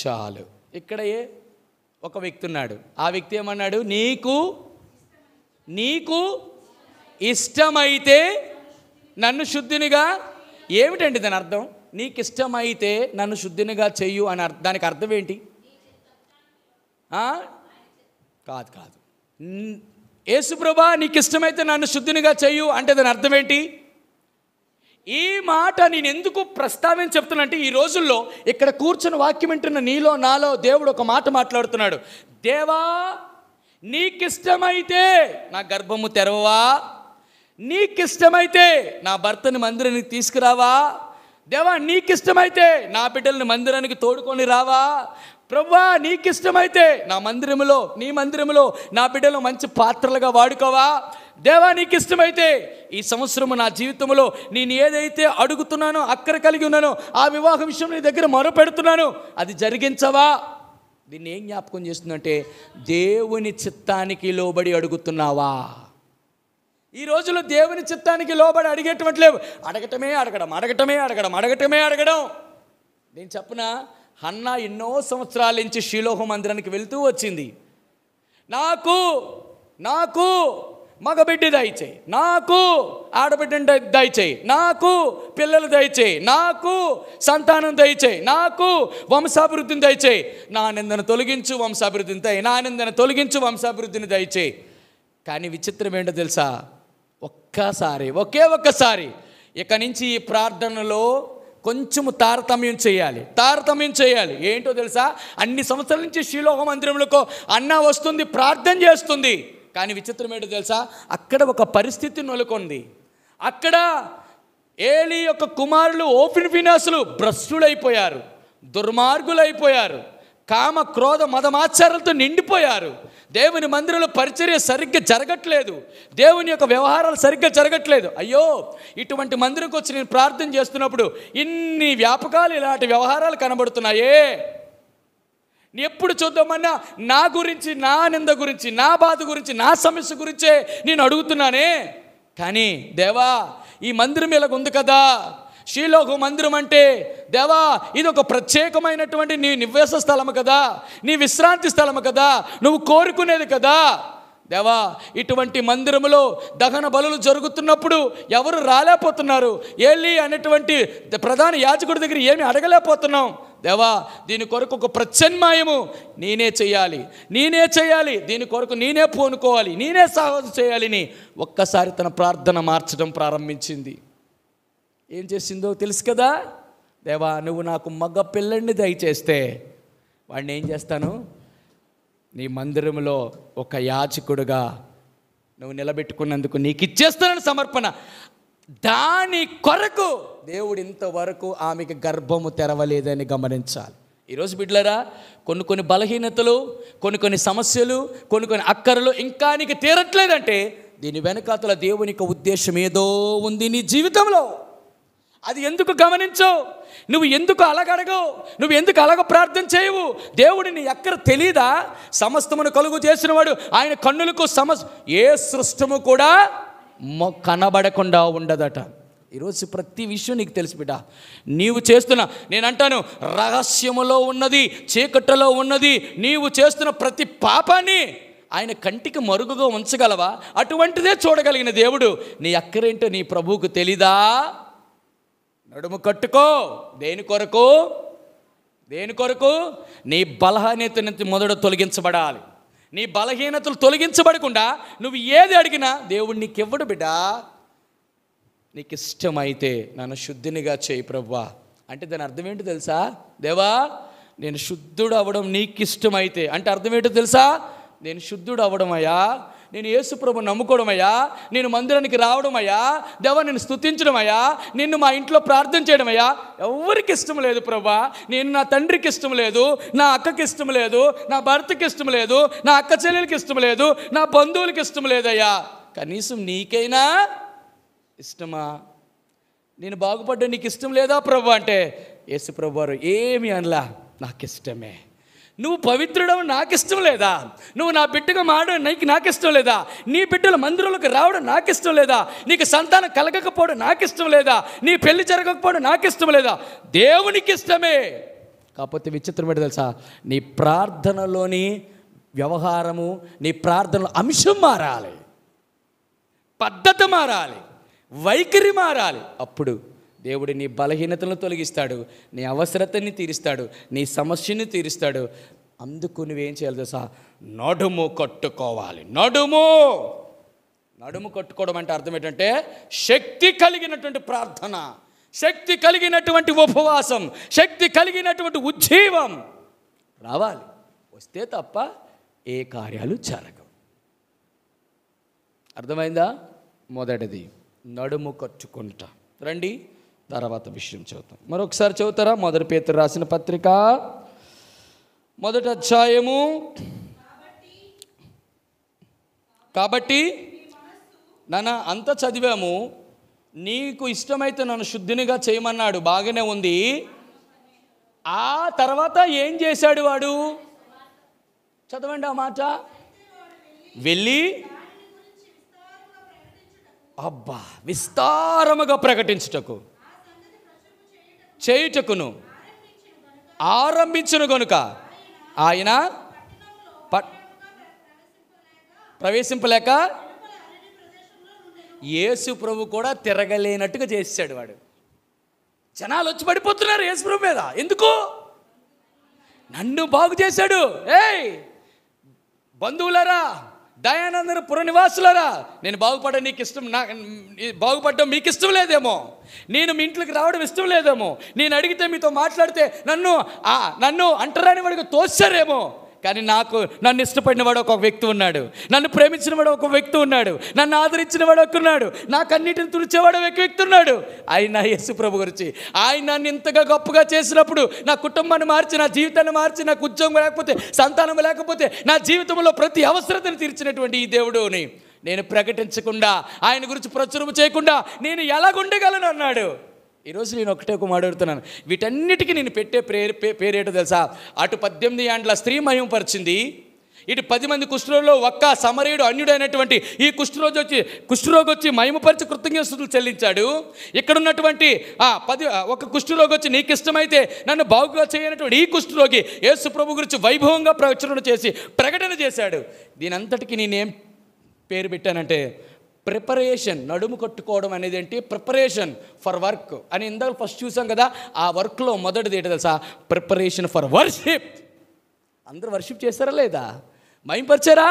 చాలు ఇక్కడ ఏ ఒక వ్యక్తి ఉన్నాడు ఆ వ్యక్తి ఏమన్నాడు నీకు నీకు ఇష్టమైతే నన్ను శుద్ధినిగా ఏమిటండి దాని అర్థం నీకు ఇష్టమైతే నన్ను శుద్ధినిగా చెయ్యు అని దానికి అర్థం ఏంటి కాదు కాదు యేసుప్రభా నీకు ఇష్టమైతే నన్ను శుద్ధినిగా చేయు అంటే దాని అర్థం ఏంటి ఈ మాట నేను ఎందుకు ప్రస్తావన చెప్తున్నానంటే అంటే ఈ రోజుల్లో ఇక్కడ కూర్చుని వాక్యం వింటున్న నీలో నాలో దేవుడు ఒక మాట మాట్లాడుతున్నాడు దేవా నీకిష్టమైతే నా గర్భము తెరవవా నీకిష్టమైతే నా భర్తని మందిరానికి తీసుకురావా దేవా నీకిష్టమైతే నా బిడ్డల్ని మందిరానికి తోడుకొని రావా ప్రవ్వా నీకిష్టమైతే నా మందిరములో నీ మందిరములో నా బిడ్డలు మంచి పాత్రలుగా వాడుకోవా దేవా నీకు ఇష్టమైతే ఈ సంవత్సరము నా జీవితంలో నేను ఏదైతే అడుగుతున్నానో అక్కడ కలిగి ఉన్నానో ఆ వివాహం విషయం నీ దగ్గర మొరపెడుతున్నాను అది జరిగించవా దీన్ని ఏం జ్ఞాపకం చేస్తుందంటే దేవుని చిత్తానికి లోబడి అడుగుతున్నావా ఈ రోజులో దేవుని చిత్తానికి లోబడి అడిగేటువంటి లేవు అడగటమే అడగడం అడగటమే అడగడం అడగటమే అడగడం నేను చెప్పనా హన్న ఎన్నో సంవత్సరాల నుంచి శిలోహ మందిరానికి వెళ్తూ వచ్చింది నాకు నాకు మగబిడ్డ దయచేయి నాకు ఆడబిడ్డ దయచేయి నాకు పిల్లలు దయచేయి నాకు సంతానం దయచేయి నాకు వంశాభివృద్ధిని దయచేయి నా నిందను తొలగించు వంశాభివృద్ధిని దయ నా నిందను తొలగించు వంశాభివృద్ధిని దయచేయి కానీ విచిత్రం ఏంటో తెలుసా ఒక్కసారి ఒకే ఒక్కసారి ఇక నుంచి ఈ ప్రార్థనలో కొంచెము తారతమ్యం చేయాలి తారతమ్యం చేయాలి ఏంటో తెలుసా అన్ని సంవత్సరాల నుంచి శ్రీలోక మందిరములకు అన్న వస్తుంది ప్రార్థన చేస్తుంది కానీ విచిత్రం ఏంటో తెలుసా అక్కడ ఒక పరిస్థితి నొలుకొంది అక్కడ ఏలి యొక్క కుమారులు ఓపెన్ ఫినాసులు భ్రష్టులైపోయారు దుర్మార్గులైపోయారు కామ క్రోధ మదమాచారాలతో నిండిపోయారు దేవుని మందిరంలో పరిచర్య సరిగ్గా జరగట్లేదు దేవుని యొక్క వ్యవహారాలు సరిగ్గా జరగట్లేదు అయ్యో ఇటువంటి మందిరంకి వచ్చి నేను ప్రార్థన చేస్తున్నప్పుడు ఇన్ని వ్యాపకాలు ఇలాంటి వ్యవహారాలు కనబడుతున్నాయే ఎప్పుడు చూద్దామన్నా నా గురించి నా నింద గురించి నా బాధ గురించి నా సమస్య గురించే నేను అడుగుతున్నానే కానీ దేవా ఈ మందిరం ఇలాగ ఉంది కదా శ్రీలోక మందిరం అంటే దేవా ఇది ఒక ప్రత్యేకమైనటువంటి నీ నివాస స్థలము కదా నీ విశ్రాంతి స్థలము కదా నువ్వు కోరుకునేది కదా దేవా ఇటువంటి మందిరములో దహన బలులు జరుగుతున్నప్పుడు ఎవరు రాలేకపోతున్నారు ఏలి అనేటువంటి ప్రధాన యాజకుడి దగ్గర ఏమి అడగలేకపోతున్నాం దేవా దీని కొరకు ఒక ప్రత్యన్మాయము నేనే చేయాలి నేనే చేయాలి దీని కొరకు నేనే పూనుకోవాలి నేనే సాహసం చేయాలని ఒక్కసారి తన ప్రార్థన మార్చడం ప్రారంభించింది ఏం చేసిందో తెలుసు కదా దేవా నువ్వు నాకు మగ పిల్లడిని దయచేస్తే వాడిని ఏం చేస్తాను నీ మందిరంలో ఒక యాచకుడుగా నువ్వు నిలబెట్టుకున్నందుకు నీకు ఇచ్చేస్తానని సమర్పణ దాని కొరకు దేవుడు ఇంతవరకు ఆమెకి గర్భము తెరవలేదని గమనించాలి ఈరోజు బిడ్లరా కొన్ని కొన్ని బలహీనతలు కొన్ని కొన్ని సమస్యలు కొన్ని కొన్ని అక్కరలు ఇంకా నీకు తీరట్లేదంటే దీని వెనకాతల దేవునికి ఉద్దేశం ఏదో ఉంది నీ జీవితంలో అది ఎందుకు గమనించవు నువ్వు ఎందుకు అలగడగవు నువ్వు ఎందుకు అలగ ప్రార్థన చేయవు దేవుడిని నీ ఎక్కడ తెలీదా సమస్తమును కలుగు చేసినవాడు ఆయన కన్నులకు సమ ఏ సృష్టము కూడా కనబడకుండా ఉండదట ఈరోజు ప్రతి విషయం నీకు తెలుసు బిడ్డ నీవు చేస్తున్న నేనంటాను రహస్యములో ఉన్నది చీకట్లో ఉన్నది నీవు చేస్తున్న ప్రతి పాపాన్ని ఆయన కంటికి మరుగుగా ఉంచగలవా అటువంటిదే చూడగలిగిన దేవుడు నీ అక్కరేంటో నీ ప్రభువుకు తెలీదా నడుము కట్టుకో దేని కొరకు దేని కొరకు నీ బలహీనత నుంచి మొదట తొలగించబడాలి నీ బలహీనతలు తొలగించబడకుండా నువ్వు ఏది అడిగినా దేవుడు నీకు ఇవ్వడు బిడ్డా నీకు ఇష్టమైతే నన్ను శుద్ధినిగా చేయి ప్రవ్వా అంటే దాని అర్థం ఏంటో తెలుసా దేవా నేను శుద్ధుడు అవ్వడం నీకు ఇష్టమైతే అంటే అర్థం ఏంటో తెలుసా నేను శుద్ధుడు అవ్వడం అయ్యా నేను యేసు యేసుప్రభు నమ్ముకోవడమయ్యా నేను మందిరానికి రావడమయ్యా దేవ నేను స్థుతించడమయ్యా నిన్ను మా ఇంట్లో ప్రార్థన చేయడమయ్యా ఎవరికి ఇష్టం లేదు ప్రభా నేను నా తండ్రికి ఇష్టం లేదు నా అక్కకి ఇష్టం లేదు నా భర్తకి ఇష్టం లేదు నా అక్క చెల్లెలకి ఇష్టం లేదు నా బంధువులకి ఇష్టం లేదయ్యా కనీసం నీకైనా ఇష్టమా నేను బాగుపడ్డా నీకు ఇష్టం లేదా ప్రభు అంటే యేసు ప్రభు వారు ఏమి అనలా నాకు ఇష్టమే నువ్వు పవిత్రుడవు నాకు ఇష్టం లేదా నువ్వు నా బిడ్డగా మాడు నీకు నాకు ఇష్టం లేదా నీ బిడ్డల మందిరంలోకి రావడం నాకు ఇష్టం లేదా నీకు సంతానం కలగకపోవడం నాకు ఇష్టం లేదా నీ పెళ్లి జరగకపోవడం నాకు ఇష్టం లేదా దేవునికి ఇష్టమే కాకపోతే విచిత్రం ఏంటి తెలుసా నీ ప్రార్థనలోని వ్యవహారము నీ ప్రార్థనలో అంశం మారాలి పద్ధతి మారాలి వైఖరి మారాలి అప్పుడు దేవుడు నీ బలహీనతలను తొలగిస్తాడు నీ అవసరతని తీరుస్తాడు నీ సమస్యని తీరుస్తాడు అందుకు నువ్వేం చేయాలి తెలుసా నడుము కట్టుకోవాలి నడుము నడుము కట్టుకోవడం అంటే అర్థం ఏంటంటే శక్తి కలిగినటువంటి ప్రార్థన శక్తి కలిగినటువంటి ఉపవాసం శక్తి కలిగినటువంటి ఉజ్జీవం రావాలి వస్తే తప్ప ఏ కార్యాలు జరగవు అర్థమైందా మొదటిది నడుము కట్టుకుంటా రండి తర్వాత విషయం చదువుతాం మరొకసారి చదువుతారా మొదటి పేరు రాసిన పత్రిక మొదటి అధ్యాయము కాబట్టి నన్న అంత చదివాము నీకు ఇష్టమైతే నన్ను శుద్ధినిగా చేయమన్నాడు బాగానే ఉంది ఆ తర్వాత ఏం చేశాడు వాడు చదవండి ఆ మాట వెళ్ళి అబ్బా విస్తారముగా ప్రకటించుటకు చేయుటకును ఆరంభించును గనుక ఆయన ప్రవేశింపలేక యేసు ప్రభు కూడా తిరగలేనట్టుగా చేశాడు వాడు జనాలు వచ్చి పడిపోతున్నారు యేసు ప్రభు మీద ఎందుకు నన్ను బాగు చేశాడు ఏయ్ బంధువులరా దయానందరు పురనివాసులరా నేను బాగుపడ నీకు ఇష్టం నా బాగుపడడం మీకు ఇష్టం లేదేమో నేను మీ ఇంట్లోకి రావడం ఇష్టం లేదేమో నేను అడిగితే మీతో మాట్లాడితే నన్ను నన్ను అంటరాని వాడికి తోస్తారేమో కానీ నాకు నన్ను ఇష్టపడిన వాడు ఒక వ్యక్తి ఉన్నాడు నన్ను ప్రేమించిన వాడు ఒక వ్యక్తి ఉన్నాడు నన్ను ఆదరించిన వాడు ఉన్నాడు నాకు అన్నిటిని తుడిచేవాడు ఒక వ్యక్తి ఉన్నాడు ఆయన యేసు ప్రభు గురించి ఆయన నన్ను ఇంతగా గొప్పగా చేసినప్పుడు నా కుటుంబాన్ని మార్చి నా జీవితాన్ని మార్చి నాకు ఉద్యోగం లేకపోతే సంతానం లేకపోతే నా జీవితంలో ప్రతి అవసరతను తీర్చినటువంటి ఈ దేవుడుని నేను ప్రకటించకుండా ఆయన గురించి ప్రచురము చేయకుండా నేను ఎలాగుండగలను అన్నాడు ఈరోజు నేను ఒకటే ఒక మాట్లాడుతున్నాను వీటన్నిటికీ నేను పెట్టే పేరు పేరేటో తెలుసా అటు పద్దెనిమిది ఏండ్ల స్త్రీ మయంపరిచింది ఇటు పది మంది కుష్ఠరోగులో ఒక్క సమరయుడు అన్యుడైనటువంటి ఈ కుష్ఠరోజు వచ్చి కుష్ఠరోగి వచ్చి మయమపరిచి కృతజ్ఞతలు చెల్లించాడు ఇక్కడ ఉన్నటువంటి ఆ పది ఒక కుష్ఠరోగి వచ్చి నీకు ఇష్టమైతే నన్ను బాగుగా చేయనటువంటి ఈ కుష్ఠరోగి యేసు ప్రభు గురించి వైభవంగా ప్రచురణ చేసి ప్రకటన చేశాడు దీనంతటికి నేనేం పేరు పెట్టానంటే ప్రిపరేషన్ నడుము కట్టుకోవడం అనేది ఏంటి ప్రిపరేషన్ ఫర్ వర్క్ అని ఇందాక ఫస్ట్ చూసాం కదా ఆ వర్క్లో మొదటిది ఏంటి తెలుసా ప్రిపరేషన్ ఫర్ వర్షిప్ అందరూ వర్షిప్ చేస్తారా లేదా మైంపరిచారా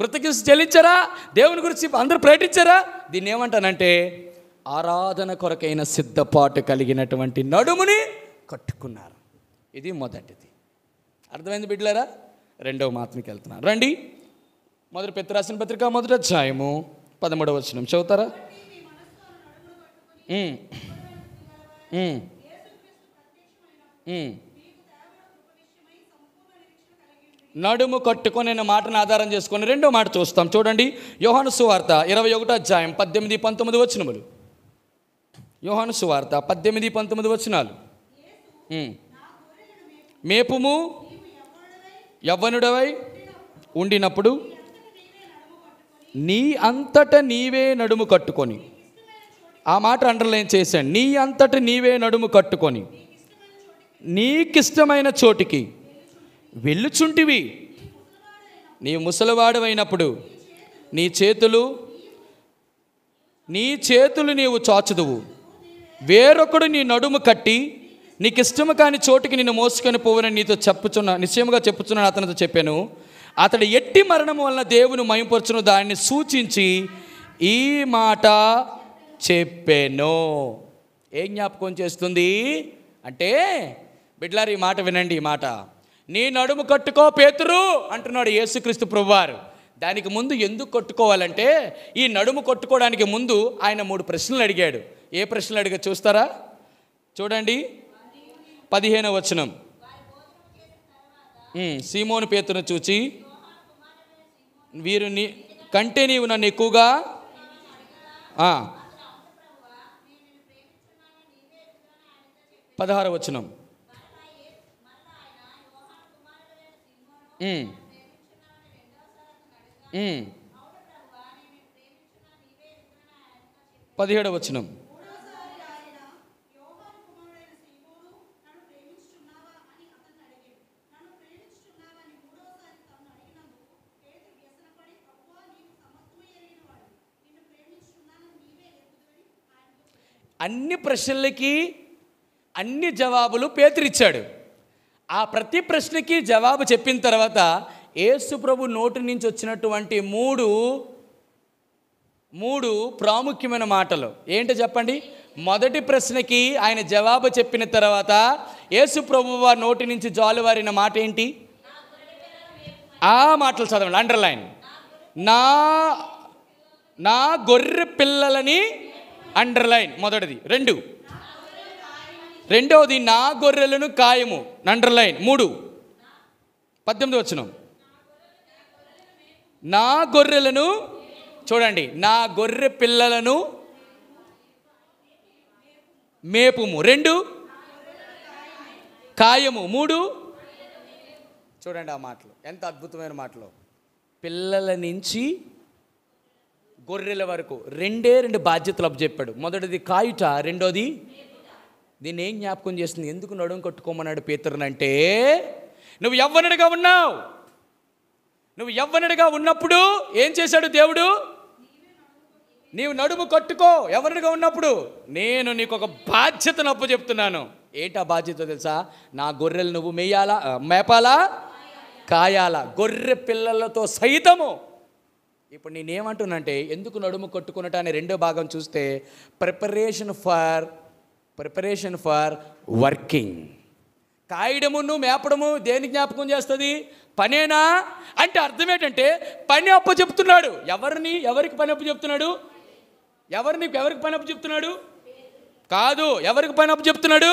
కృతజ్ఞత చెల్లించారా దేవుని గురించి అందరూ ప్రకటించారా దీన్ని ఏమంటానంటే ఆరాధన కొరకైన సిద్ధపాటు కలిగినటువంటి నడుముని కట్టుకున్నారు ఇది మొదటిది అర్థమైంది బిడ్డలారా రెండవ మాత్రమికి వెళ్తున్నాను రండి మొదటి పెద్ద రాసిన పత్రిక మొదట ఛాయము పదమూడవ వచనం చదువుతారా నడుము కట్టుకొని నేను మాటను ఆధారం చేసుకొని రెండో మాట చూస్తాం చూడండి యోహాను సువార్త ఇరవై ఒకటో అధ్యాయం పద్దెనిమిది పంతొమ్మిది వచనములు యోహాను సువార్త పద్దెనిమిది పంతొమ్మిది వచనాలు మేపుము యవ్వనుడవై ఉండినప్పుడు నీ అంతట నీవే నడుము కట్టుకొని ఆ మాట అండర్లైన్ చేశాను నీ అంతట నీవే నడుము కట్టుకొని నీకిష్టమైన చోటికి వెళ్ళుచుంటివి నీ ముసలివాడవైనప్పుడు నీ చేతులు నీ చేతులు నీవు చాచుదువు వేరొకడు నీ నడుము కట్టి నీకు ఇష్టము కాని చోటికి నిన్ను మోసుకొని పోవని నీతో చెప్పుచున్నా నిశ్చయముగా చెప్పుచున్నాను అతనితో చెప్పాను అతడు ఎట్టి మరణం వలన దేవుని మయంపరచును దాన్ని సూచించి ఈ మాట చెప్పాను ఏం జ్ఞాపకం చేస్తుంది అంటే బిడ్లారు ఈ మాట వినండి ఈ మాట నీ నడుము కట్టుకో పేతురు అంటున్నాడు యేసుక్రీస్తు ప్రభువారు దానికి ముందు ఎందుకు కట్టుకోవాలంటే ఈ నడుము కొట్టుకోవడానికి ముందు ఆయన మూడు ప్రశ్నలు అడిగాడు ఏ ప్రశ్నలు అడిగా చూస్తారా చూడండి పదిహేనవ వచనం సీమోను పేతును చూచి వీరు నీ కంటే నీవు నన్ను ఎక్కువగా పదహార వచనం పదిహేడవ వచనం అన్ని ప్రశ్నలకి అన్ని జవాబులు పేతురిచ్చాడు ఆ ప్రతి ప్రశ్నకి జవాబు చెప్పిన తర్వాత యేసు ప్రభు నోటి నుంచి వచ్చినటువంటి మూడు మూడు ప్రాముఖ్యమైన మాటలు ఏంటో చెప్పండి మొదటి ప్రశ్నకి ఆయన జవాబు చెప్పిన తర్వాత యేసు ప్రభు వారి నోటి నుంచి జాలువారిన మాట ఏంటి ఆ మాటలు చదవండి అండర్లైన్ నా నా గొర్రె పిల్లలని అండర్లైన్ మొదటిది రెండు రెండవది నా గొర్రెలను కాయము అండర్లైన్ మూడు పద్దెనిమిది వచ్చిన నా గొర్రెలను చూడండి నా గొర్రె పిల్లలను మేపుము రెండు కాయము మూడు చూడండి ఆ మాటలు ఎంత అద్భుతమైన మాటలు పిల్లల నుంచి గొర్రెల వరకు రెండే రెండు బాధ్యతలు చెప్పాడు మొదటిది కాయుట రెండోది దీన్ని ఏం జ్ఞాపకం చేస్తుంది ఎందుకు నడుం కట్టుకోమన్నాడు అంటే నువ్వు యవ్వనుడిగా ఉన్నావు నువ్వు యవ్వనుడిగా ఉన్నప్పుడు ఏం చేశాడు దేవుడు నీవు నడుము కట్టుకో ఎవరినిగా ఉన్నప్పుడు నేను నీకు ఒక బాధ్యతను అప్పు చెప్తున్నాను ఏంటా బాధ్యత తెలుసా నా గొర్రెలు నువ్వు మేయాలా మేపాలా కాయాలా గొర్రె పిల్లలతో సైతము ఇప్పుడు నేనేమంటున్నంటే ఎందుకు నడుము కొట్టుకున్నట అనే రెండో భాగం చూస్తే preparation for preparation for working కాయడమును మేపడము దేని జ్ఞాపకం చేస్తుంది పనేనా అంటే అర్థం ఏంటంటే పని అప్పు చెప్తున్నాడు ఎవరిని ఎవరికి పని అప్పు చెప్తున్నాడు ఎవరిని ఎవరికి పని అప్పు చెప్తున్నాడు కాదు ఎవరికి పని అప్పు చెప్తున్నాడు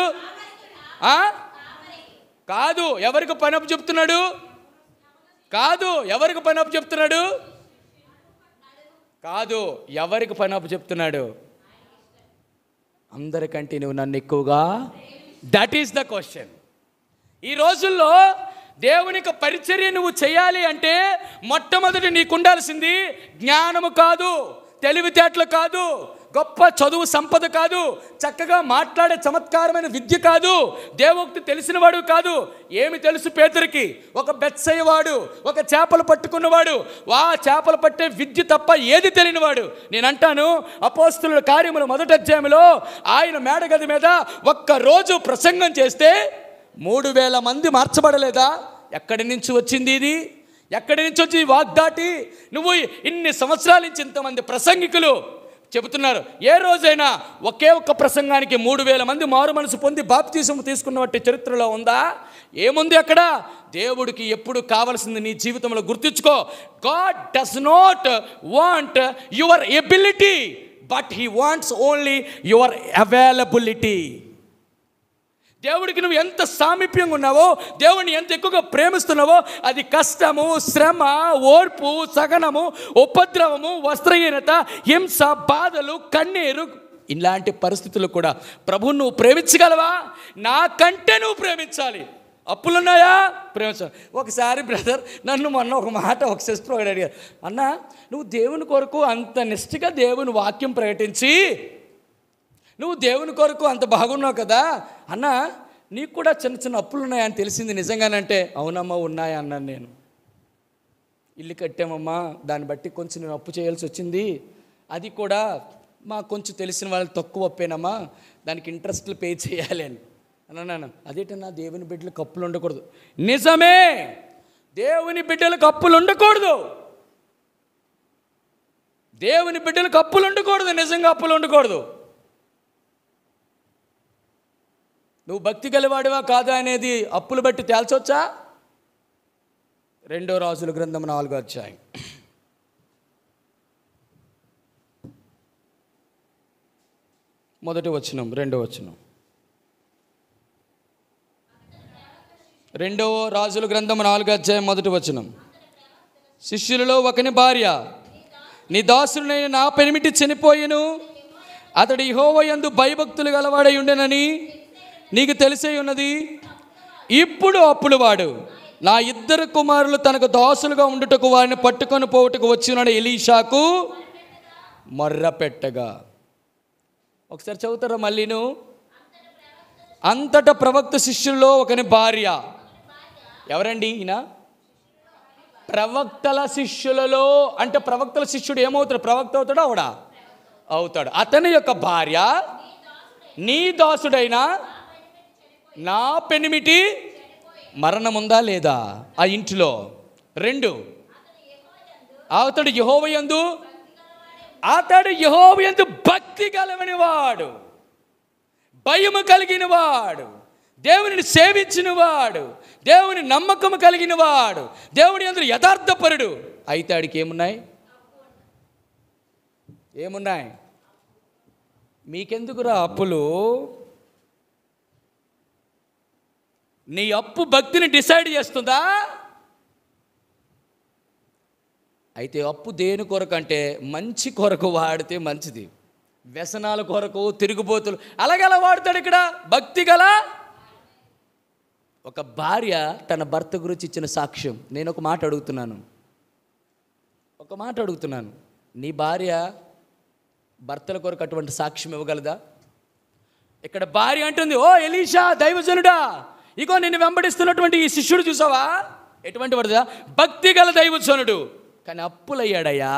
కాదు ఎవరికి పని అప్పు చెప్తున్నాడు కాదు ఎవరికి పని అప్పు చెప్తున్నాడు కాదు ఎవరికి పని అప్పు చెప్తున్నాడు అందరికంటే నువ్వు నన్ను ఎక్కువగా దట్ ఈస్ ద క్వశ్చన్ ఈ రోజుల్లో దేవునికి పరిచర్య నువ్వు చేయాలి అంటే మొట్టమొదటి నీకు ఉండాల్సింది జ్ఞానము కాదు తెలివితేటలు కాదు గొప్ప చదువు సంపద కాదు చక్కగా మాట్లాడే చమత్కారమైన విద్య కాదు దేవోక్తి తెలిసినవాడు కాదు ఏమి తెలుసు పేదరికి ఒక బెత్సయ్యవాడు ఒక చేపలు పట్టుకున్నవాడు వా చేపలు పట్టే విద్య తప్ప ఏది తెలియనివాడు నేనంటాను అపోస్తుల కార్యములు మొదటి అధ్యాయంలో ఆయన మేడగది మీద ఒక్కరోజు ప్రసంగం చేస్తే మూడు వేల మంది మార్చబడలేదా ఎక్కడి నుంచి వచ్చింది ఇది ఎక్కడి నుంచి వచ్చి వాగ్దాటి నువ్వు ఇన్ని సంవత్సరాల నుంచి ఇంతమంది ప్రసంగికులు చెబుతున్నారు ఏ రోజైనా ఒకే ఒక్క ప్రసంగానికి మూడు వేల మంది మారు మనసు పొంది బాప్తీసం తీసుకున్నట్టు చరిత్రలో ఉందా ఏముంది అక్కడ దేవుడికి ఎప్పుడు కావలసింది నీ జీవితంలో గుర్తించుకో God does not want your ability but he wants only your availability దేవుడికి నువ్వు ఎంత సామీప్యంగా ఉన్నావో దేవుడిని ఎంత ఎక్కువగా ప్రేమిస్తున్నావో అది కష్టము శ్రమ ఓర్పు సగనము ఉపద్రవము వస్త్రహీనత హింస బాధలు కన్నీరు ఇలాంటి పరిస్థితులు కూడా ప్రభు నువ్వు ప్రేమించగలవా నా కంటే నువ్వు ప్రేమించాలి అప్పులున్నాయా ప్రేమించాలి ఒకసారి బ్రదర్ నన్ను మొన్న ఒక మాట ఒక సిస్టర్ అడిగారు అన్న నువ్వు దేవుని కొరకు అంత నిష్ఠగా దేవుని వాక్యం ప్రకటించి నువ్వు దేవుని కొరకు అంత బాగున్నావు కదా అన్న నీకు కూడా చిన్న చిన్న అప్పులు ఉన్నాయని తెలిసింది నిజంగానంటే అవునమ్మా ఉన్నాయా అన్నాను నేను ఇల్లు కట్టామమ్మా దాన్ని బట్టి కొంచెం నేను అప్పు చేయాల్సి వచ్చింది అది కూడా మా కొంచెం తెలిసిన వాళ్ళకి తక్కువ అప్పేనమ్మా దానికి ఇంట్రెస్ట్లు పే చేయాలి అని అన్నాను అదేటన్నా దేవుని బిడ్డలకు అప్పులు ఉండకూడదు నిజమే దేవుని బిడ్డలకు అప్పులు ఉండకూడదు దేవుని బిడ్డలకు అప్పులు ఉండకూడదు నిజంగా అప్పులు ఉండకూడదు నువ్వు భక్తి గలవాడివా కాదా అనేది అప్పులు బట్టి తేల్చొచ్చా రెండో రాజుల గ్రంథం నాలుగో అధ్యాయం మొదటి వచనం రెండో వచనం రెండవ రాజుల గ్రంథం నాలుగో అధ్యాయం మొదటి వచనం శిష్యులలో ఒకని భార్య నీ దాసులైన నా పెనిమిటి చనిపోయిను అతడి హోవయందు భయభక్తులు గలవాడై ఉండెనని నీకు తెలిసే ఉన్నది ఇప్పుడు అప్పుడు వాడు నా ఇద్దరు కుమారులు తనకు దోసులుగా ఉండుటకు వారిని పట్టుకొని పోవుటకు వచ్చిన ఎలీషాకు మర్రపెట్టగా ఒకసారి చదువుతారా మళ్ళీను అంతటా ప్రవక్త శిష్యుల్లో ఒకని భార్య ఎవరండి ఈయన ప్రవక్తల శిష్యులలో అంటే ప్రవక్తల శిష్యుడు ఏమవుతాడు ప్రవక్త అవుతాడు అవడా అవుతాడు అతని యొక్క భార్య నీ దాసుడైనా నా పెనిమిటి మరణం ఉందా లేదా ఆ ఇంటిలో రెండు అతడు యహోవయందు అతడు యహోవయందు భక్తి కలవనివాడు భయము కలిగినవాడు దేవుని సేవించినవాడు దేవుని నమ్మకం కలిగినవాడు దేవుని అందరు యథార్థపరుడు అయితే ఆడికి ఏమున్నాయి ఏమున్నాయి మీకెందుకురా అప్పులు నీ అప్పు భక్తిని డిసైడ్ చేస్తుందా అయితే అప్పు దేని కొరకు అంటే మంచి కొరకు వాడితే మంచిది వ్యసనాల కొరకు తిరిగిపోతులు అలాగే వాడతాడు ఇక్కడ భక్తి గల ఒక భార్య తన భర్త గురించి ఇచ్చిన సాక్ష్యం నేను ఒక మాట అడుగుతున్నాను ఒక మాట అడుగుతున్నాను నీ భార్య భర్తల కొరకు అటువంటి సాక్ష్యం ఇవ్వగలదా ఇక్కడ భార్య అంటుంది ఓ ఎలీషా దైవజనుడా ఇగో నిన్ను వెంబడిస్తున్నటువంటి ఈ శిష్యుడు చూసావా ఎటువంటి వాడుదా భక్తి గల దైవజనుడు కానీ అప్పులయ్యాడయ్యా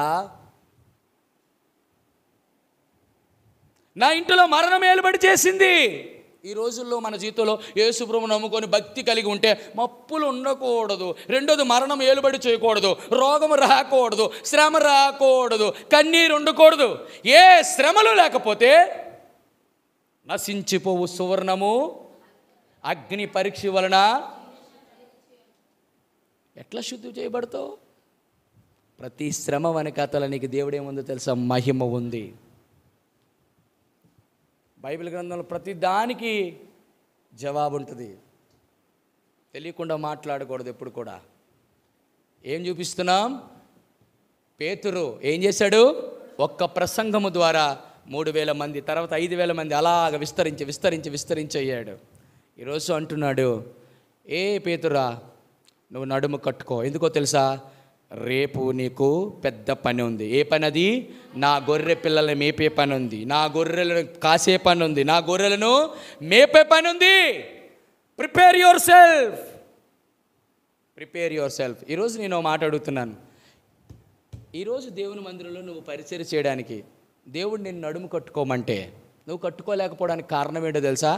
నా ఇంటిలో మరణం ఏలుబడి చేసింది ఈ రోజుల్లో మన జీవితంలో యేసుప్రభు నమ్ముకొని భక్తి కలిగి ఉంటే మప్పులు ఉండకూడదు రెండోది మరణం ఏలుబడి చేయకూడదు రోగం రాకూడదు శ్రమ రాకూడదు కన్నీరు ఉండకూడదు ఏ శ్రమలు లేకపోతే నశించిపోవు సువర్ణము అగ్ని పరీక్ష వలన ఎట్లా శుద్ధి చేయబడతావు ప్రతి శ్రమ వెనక అతల నీకు దేవుడేముందో తెలుసా మహిమ ఉంది బైబిల్ గ్రంథంలో ప్రతి దానికి జవాబు ఉంటుంది తెలియకుండా మాట్లాడకూడదు ఎప్పుడు కూడా ఏం చూపిస్తున్నాం పేతురు ఏం చేశాడు ఒక్క ప్రసంగము ద్వారా మూడు వేల మంది తర్వాత ఐదు వేల మంది అలాగ విస్తరించి విస్తరించి విస్తరించి అయ్యాడు ఈరోజు అంటున్నాడు ఏ పేతురా నువ్వు నడుము కట్టుకో ఎందుకో తెలుసా రేపు నీకు పెద్ద పని ఉంది ఏ పని అది నా గొర్రె పిల్లల్ని మేపే పని ఉంది నా గొర్రెలను కాసే పని ఉంది నా గొర్రెలను మేపే పని ఉంది prepare yourself prepare yourself ఈరోజు నేను మాట అడుగుతున్నాను ఈరోజు దేవుని మందిరంలో నువ్వు పరిచయం చేయడానికి దేవుడు నేను నడుము కట్టుకోమంటే నువ్వు కట్టుకోలేకపోవడానికి కారణం ఏంటో తెలుసా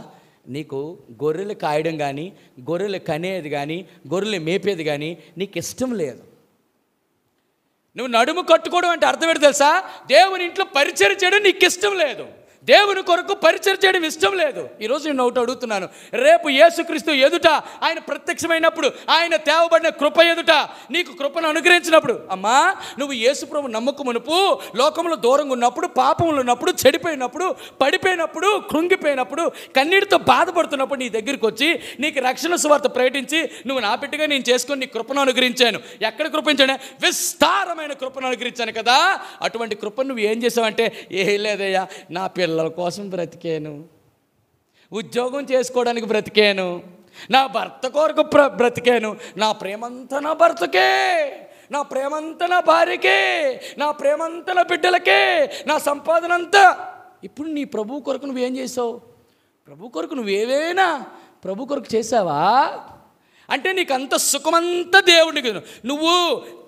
నీకు గొర్రెలు కాయడం కానీ గొర్రెలు కనేది కానీ గొర్రెలు మేపేది కానీ నీకు ఇష్టం లేదు నువ్వు నడుము కట్టుకోవడం అంటే అర్థం ఏంటి తెలుసా దేవుని ఇంట్లో పరిచయం చేయడం నీకు ఇష్టం లేదు దేవుని కొరకు పరిచయం చేయడం ఇష్టం లేదు ఈరోజు నేను ఒకటి అడుగుతున్నాను రేపు యేసుక్రీస్తు ఎదుట ఆయన ప్రత్యక్షమైనప్పుడు ఆయన తేవబడిన కృప ఎదుట నీకు కృపను అనుగ్రహించినప్పుడు అమ్మా నువ్వు యేసుప్రభు మునుపు లోకంలో దూరంగా ఉన్నప్పుడు పాపంలో ఉన్నప్పుడు చెడిపోయినప్పుడు పడిపోయినప్పుడు కృంగిపోయినప్పుడు కన్నీటితో బాధపడుతున్నప్పుడు నీ దగ్గరికి వచ్చి నీకు రక్షణ సువార్త ప్రకటించి నువ్వు నా పెట్టిగా నేను చేసుకొని నీ కృపను అనుగ్రహించాను ఎక్కడ కృపించాను విస్తారమైన కృపను అనుగ్రహించాను కదా అటువంటి కృపను నువ్వు ఏం చేసావంటే ఏ లేదయ్యా నా పిల్ల పిల్లల కోసం బ్రతికాను ఉద్యోగం చేసుకోవడానికి బ్రతికాను నా భర్త కొరకు ప్ర బ్రతికాను నా ప్రేమంతా నా భర్తకే నా ప్రేమంతా నా భార్యకే నా ప్రేమంతా నా బిడ్డలకే నా సంపాదన అంతా ఇప్పుడు నీ ప్రభు కొరకు నువ్వేం చేసావు ప్రభు కొరకు నువ్వేవేనా ప్రభు కొరకు చేసావా అంటే నీకు అంత సుఖమంతా దేవుడికి నువ్వు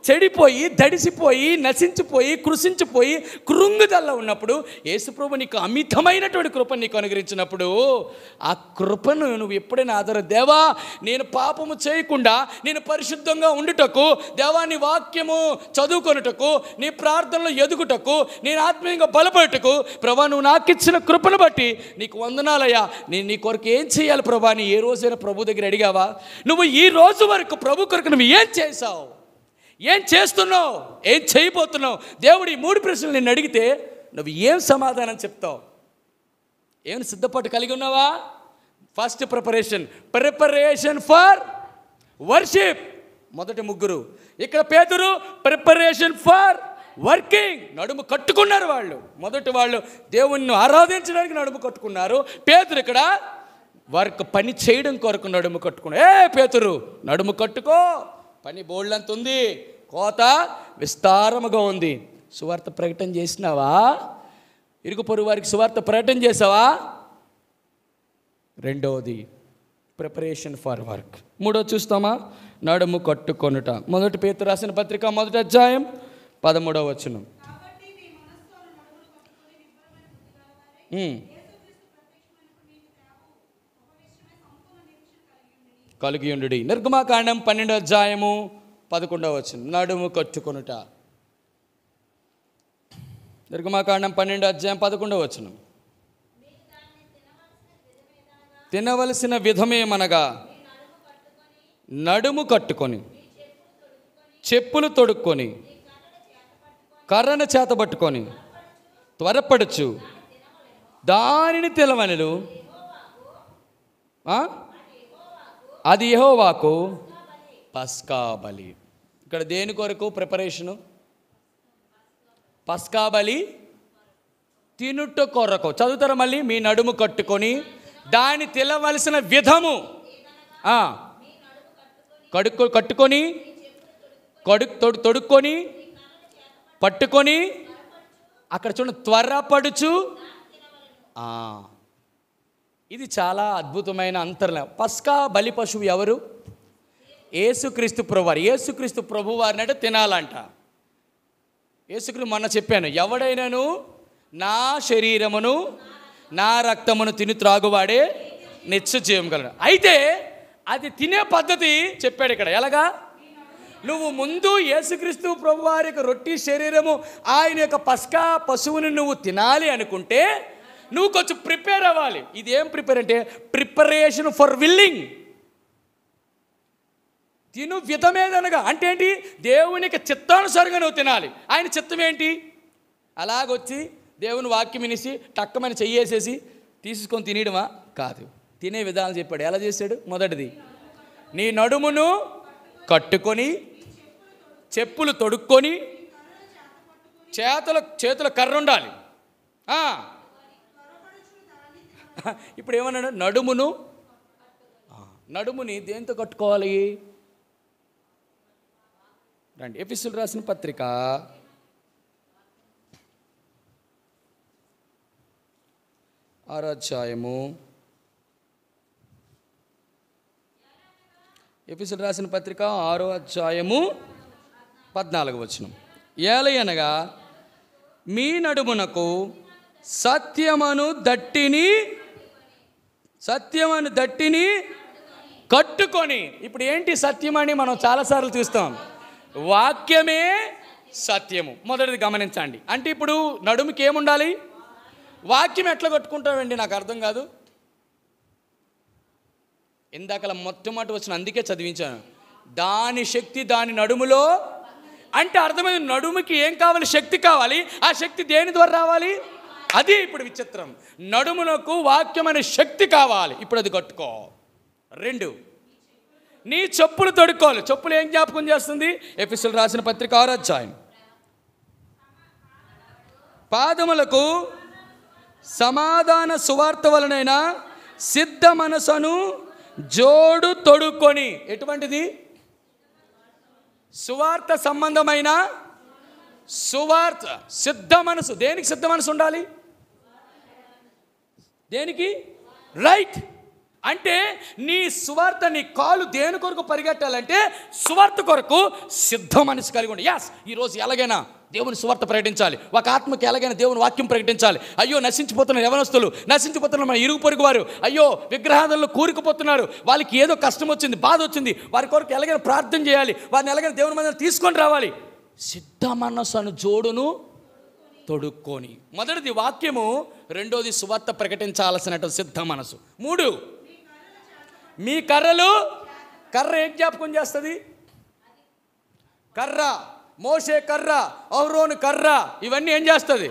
చెడిపోయి దడిసిపోయి నశించిపోయి కృషించిపోయి కృంగుదల్లో ఉన్నప్పుడు యేసుప్రభు నీకు అమితమైనటువంటి కృపను నీకు అనుగ్రహించినప్పుడు ఆ కృపను నువ్వు ఎప్పుడైనా ఆధార దేవా నేను పాపము చేయకుండా నేను పరిశుద్ధంగా ఉండుటకు దేవా నీ వాక్యము చదువుకొనుటకు నీ ప్రార్థనలు ఎదుగుటకు నేను ఆత్మీయంగా బలపడుటకు ప్రభా నువ్వు నాకు ఇచ్చిన కృపను బట్టి నీకు వందనాలయ్యా నేను నీ కొరకు ఏం చేయాలి ప్రభా నీ ఏ రోజైనా ప్రభు దగ్గర అడిగావా నువ్వు ఈ రోజు వరకు ప్రభు కొరకు నువ్వు ఏం చేశావు ఏం చేస్తున్నావు ఏం చేయబోతున్నావు దేవుడు ఈ మూడు ప్రశ్నలు నేను అడిగితే నువ్వు ఏం సమాధానం చెప్తావు ఏం సిద్ధపాటు కలిగి ఉన్నావా first preparation preparation for worship మొదటి ముగ్గురు ఇక్కడ పేదరు ప్రిపరేషన్ ఫర్ వర్కింగ్ నడుము కట్టుకున్నారు వాళ్ళు మొదటి వాళ్ళు దేవుణ్ణి ఆరాధించడానికి నడుము కట్టుకున్నారు పేదరు ఇక్కడ వర్క్ పని చేయడం కొరకు నడుము కట్టుకున్నారు ఏ పేతురు నడుము కట్టుకో పని అంత ఉంది కోత విస్తారముగా ఉంది సువార్త ప్రకటన చేసినావా ఇరుగు పొరుగు వారికి సువార్త ప్రకటన చేసావా రెండవది ప్రిపరేషన్ ఫర్ వర్క్ మూడో చూస్తామా నడుము కట్టుకొనుట మొదటి పేరు రాసిన పత్రిక మొదటి అధ్యాయం పదమూడవ వచనం కలిగియుండు ఉండు నిర్గమాకాండం పన్నెండో అధ్యాయము పదకొండవ వచ్చిన నడుము కట్టుకొనుట నిర్గమాకాండం పన్నెండో అధ్యాయం పదకొండవ వచ్చిన తినవలసిన విధమేమనగా నడుము కట్టుకొని చెప్పులు తొడుక్కొని కర్రను చేత పట్టుకొని త్వరపడచ్చు దానిని తెలవనలు అది ఏహో వాకు పస్కాబలి ఇక్కడ దేని కొరకు ప్రిపరేషను పస్కాబలి తినుట కొరకు చదువుతారు మళ్ళీ మీ నడుము కట్టుకొని దాన్ని తినవలసిన విధము కడుక్కు కట్టుకొని కడు తొడు తొడుక్కొని పట్టుకొని అక్కడ చూడండి త్వరపడుచు ఇది చాలా అద్భుతమైన అంతర్లం పస్కా బలి పశువు ఎవరు ఏసుక్రీస్తు ప్రభువారు ఏసుక్రీస్తు ప్రభువారిని అంటే తినాలంట ఏసుక్రీస్తు మొన్న చెప్పాను ఎవడైనాను నా శరీరమును నా రక్తమును తిని త్రాగువాడే నిత్య జీవం అయితే అది తినే పద్ధతి చెప్పాడు ఇక్కడ ఎలాగా నువ్వు ముందు యేసుక్రీస్తు ప్రభువారి యొక్క రొట్టి శరీరము ఆయన యొక్క పస్కా పశువుని నువ్వు తినాలి అనుకుంటే నువ్వు కొంచెం ప్రిపేర్ అవ్వాలి ఇది ఏం ప్రిపేర్ అంటే ప్రిపరేషన్ ఫర్ విల్లింగ్ తిను విధమేదనగా అంటే ఏంటి దేవునికి చిత్తానుసారంగా నువ్వు తినాలి ఆయన చిత్తం ఏంటి అలాగొచ్చి దేవుని వాక్యం వినిసి టక్కమని చెయ్యేసేసి తీసుకొని తినేయడమా కాదు తినే విధానం చెప్పాడు ఎలా చేశాడు మొదటిది నీ నడుమును కట్టుకొని చెప్పులు తొడుక్కొని చేతుల చేతుల కర్ర ఉండాలి ఇప్పుడు ఏమన్నాడు నడుమును నడుముని దేంతో కట్టుకోవాలి రండి ఎపిసోడ్ రాసిన పత్రిక ఆరాధ్యాయము ఎపిసోడ్ రాసిన పత్రిక ఆరో అధ్యాయము పద్నాలుగు వచనం ఏలయనగా మీ నడుమునకు సత్యమను దట్టిని సత్యం అని దట్టిని కట్టుకొని ఇప్పుడు ఏంటి సత్యం అని మనం చాలాసార్లు చూస్తాం వాక్యమే సత్యము మొదటిది గమనించండి అంటే ఇప్పుడు నడుముకి ఏముండాలి వాక్యం ఎట్లా కట్టుకుంటామండి నాకు అర్థం కాదు ఇందాక మొట్టమొదటి వచ్చిన అందుకే చదివించాను దాని శక్తి దాని నడుములో అంటే అర్థమైంది నడుముకి ఏం కావాలి శక్తి కావాలి ఆ శక్తి దేని ద్వారా రావాలి అది ఇప్పుడు విచిత్రం నడుమునకు వాక్యం అనే శక్తి కావాలి ఇప్పుడు అది కట్టుకో రెండు నీ చెప్పులు తొడుక్కోవాలి చెప్పులు ఏం జ్ఞాపకం చేస్తుంది ఎఫిసిల్ రాసిన పత్రిక ఆరోధ్యాయం పాదములకు సమాధాన సువార్త వలనైనా సిద్ధ మనసును జోడు తొడుక్కొని ఎటువంటిది సువార్త సంబంధమైన సువార్త సిద్ధ మనసు దేనికి సిద్ధ మనసు ఉండాలి దేనికి రైట్ అంటే నీ సువార్త నీ కాలు దేని కొరకు పరిగెట్టాలంటే సువార్త కొరకు సిద్ధ మనసు కలిగి ఉండి యాస్ ఈరోజు ఎలాగైనా దేవుని సువార్త ప్రకటించాలి ఒక ఆత్మకి ఎలాగైనా దేవుని వాక్యం ప్రకటించాలి అయ్యో నశించిపోతున్న యవనస్తులు నశించిపోతున్న మన ఇరుగు పొరుగు వారు అయ్యో విగ్రహాలలో కూరుకుపోతున్నారు వాళ్ళకి ఏదో కష్టం వచ్చింది బాధ వచ్చింది వారి కొరకు ఎలాగైనా ప్రార్థన చేయాలి వారిని ఎలాగైనా దేవుని మందిని తీసుకొని రావాలి సిద్ధ మనస్సు అను జోడును తొడుక్కొని మొదటిది వాక్యము రెండోది సువార్త ప్రకటించాల్సినటువంటి సిద్ధ మనసు మూడు మీ కర్రలు కర్ర ఏం జ్ఞాపకం చేస్తుంది కర్ర మోసే కర్ర ఔరోను కర్ర ఇవన్నీ ఏం చేస్తుంది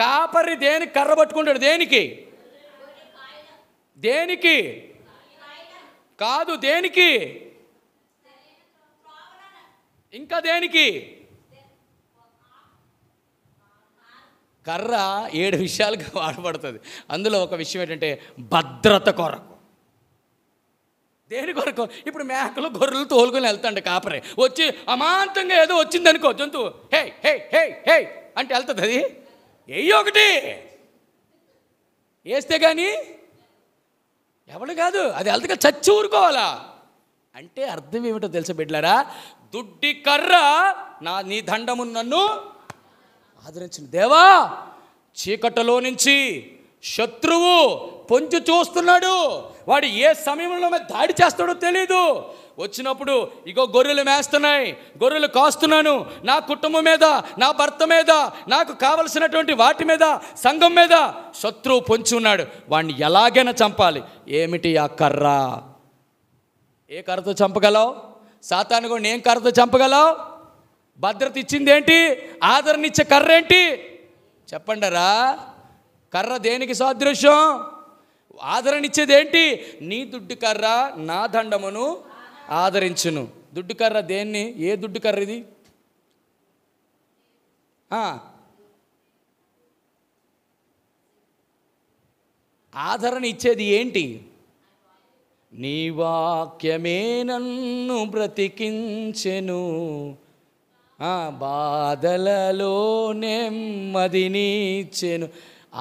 కాపరి దేనికి కర్ర పట్టుకుంటాడు దేనికి దేనికి కాదు దేనికి ఇంకా దేనికి కర్ర ఏడు విషయాలుగా వాడబడుతుంది అందులో ఒక విషయం ఏంటంటే భద్రత కొరకు దేని కొరకు ఇప్పుడు మేకలు గొర్రెలు తోలుకొని వెళ్తాండి కాపరే వచ్చి అమాంతంగా ఏదో వచ్చిందనుకో జంతువు హే హే హే హే అంటే వెళ్తుంది అది ఏ ఒకటి వేస్తే కానీ ఎవడు కాదు అది వెళ్తా చచ్చి ఊరుకోవాలా అంటే అర్థం ఏమిటో తెలుసు బిడ్డారా దుడ్డి కర్ర నా నీ దండము నన్ను ఆదరించిన దేవా చీకటలో నుంచి శత్రువు పొంచి చూస్తున్నాడు వాడు ఏ సమయంలో దాడి చేస్తాడో తెలీదు వచ్చినప్పుడు ఇగో గొర్రెలు మేస్తున్నాయి గొర్రెలు కాస్తున్నాను నా కుటుంబం మీద నా భర్త మీద నాకు కావలసినటువంటి వాటి మీద సంఘం మీద శత్రువు పొంచి ఉన్నాడు వాడిని ఎలాగైనా చంపాలి ఏమిటి ఆ కర్ర ఏ కర్రతో చంపగలవు సాతాను కూడా నేను కర్రతో చంపగలవు భద్రత ఇచ్చింది ఏంటి ఆదరణ ఇచ్చే కర్ర ఏంటి చెప్పండరా కర్ర దేనికి సాదృశ్యం ఆదరణ ఇచ్చేది ఏంటి నీ దుడ్డు కర్ర నా దండమును ఆదరించును దుడ్డు కర్ర దేన్ని ఏ దుడ్డు కర్ర ఇది ఆదరణ ఇచ్చేది ఏంటి నీ వాక్యమే నన్ను బ్రతికించెను బాధలలో నెమ్మదినిచ్చేను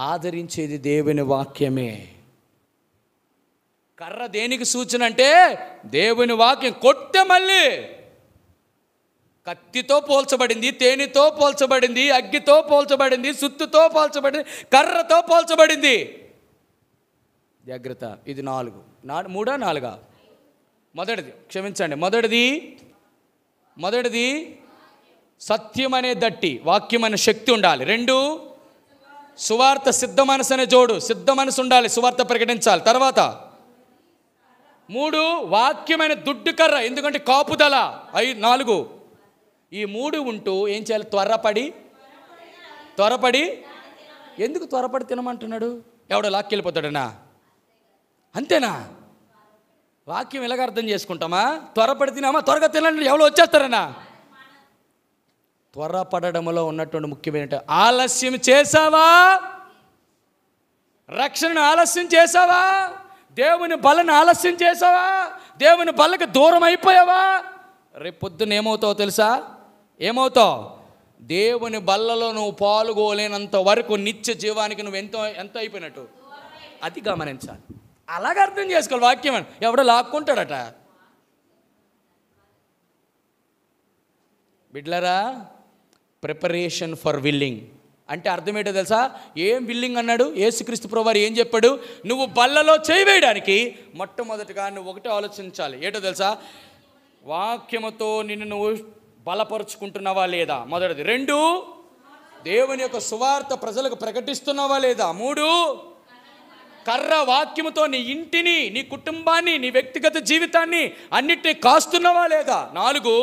ఆదరించేది దేవుని వాక్యమే కర్ర దేనికి సూచన అంటే దేవుని వాక్యం కొట్టే మళ్ళీ కత్తితో పోల్చబడింది తేనెతో పోల్చబడింది అగ్గితో పోల్చబడింది సుత్తుతో పోల్చబడింది కర్రతో పోల్చబడింది జాగ్రత్త ఇది నాలుగు నా మూడా నాలుగా మొదటిది క్షమించండి మొదటిది మొదటిది సత్యం అనే దట్టి వాక్యం అనే శక్తి ఉండాలి రెండు సువార్త సిద్ధ మనసు అనే జోడు సిద్ధ మనసు ఉండాలి సువార్త ప్రకటించాలి తర్వాత మూడు వాక్యమైన దుడ్డు కర్ర ఎందుకంటే కాపుదల ఐ నాలుగు ఈ మూడు ఉంటూ ఏం చేయాలి త్వరపడి త్వరపడి ఎందుకు త్వరపడి తినమంటున్నాడు ఎవడో లాక్కెళ్ళిపోతాడనా అంతేనా వాక్యం ఇలాగ అర్థం చేసుకుంటామా త్వరపడి తినామా త్వరగా తినండి ఎవడో వచ్చేస్తారనా త్వరపడడంలో ఉన్నటువంటి ముఖ్యమైన ఆలస్యం చేసావా రక్షణను ఆలస్యం చేసావా దేవుని బలను ఆలస్యం చేసావా దేవుని బలకు దూరం అయిపోయావా పొద్దున్న ఏమవుతావు తెలుసా ఏమవుతావు దేవుని బల్లలో నువ్వు పాల్గొలేనంత వరకు నిత్య జీవానికి నువ్వు ఎంతో ఎంత అయిపోయినట్టు అది గమనించాలి అలాగ అర్థం చేసుకోవాలి వాక్యం ఎవడో లాక్కుంటాడట బిడ్లరా ప్రిపరేషన్ ఫర్ విల్లింగ్ అంటే అర్థం ఏంటో తెలుసా ఏం విల్లింగ్ అన్నాడు ఏసుక్రీస్తు ప్రభువారు ఏం చెప్పాడు నువ్వు బల్లలో చేయవేయడానికి మొట్టమొదటిగా నువ్వు ఒకటే ఆలోచించాలి ఏటో తెలుసా వాక్యముతో నిన్ను నువ్వు బలపరుచుకుంటున్నావా లేదా మొదటిది రెండు దేవుని యొక్క సువార్త ప్రజలకు ప్రకటిస్తున్నావా లేదా మూడు కర్ర వాక్యముతో నీ ఇంటిని నీ కుటుంబాన్ని నీ వ్యక్తిగత జీవితాన్ని అన్నిటినీ కాస్తున్నావా లేదా నాలుగు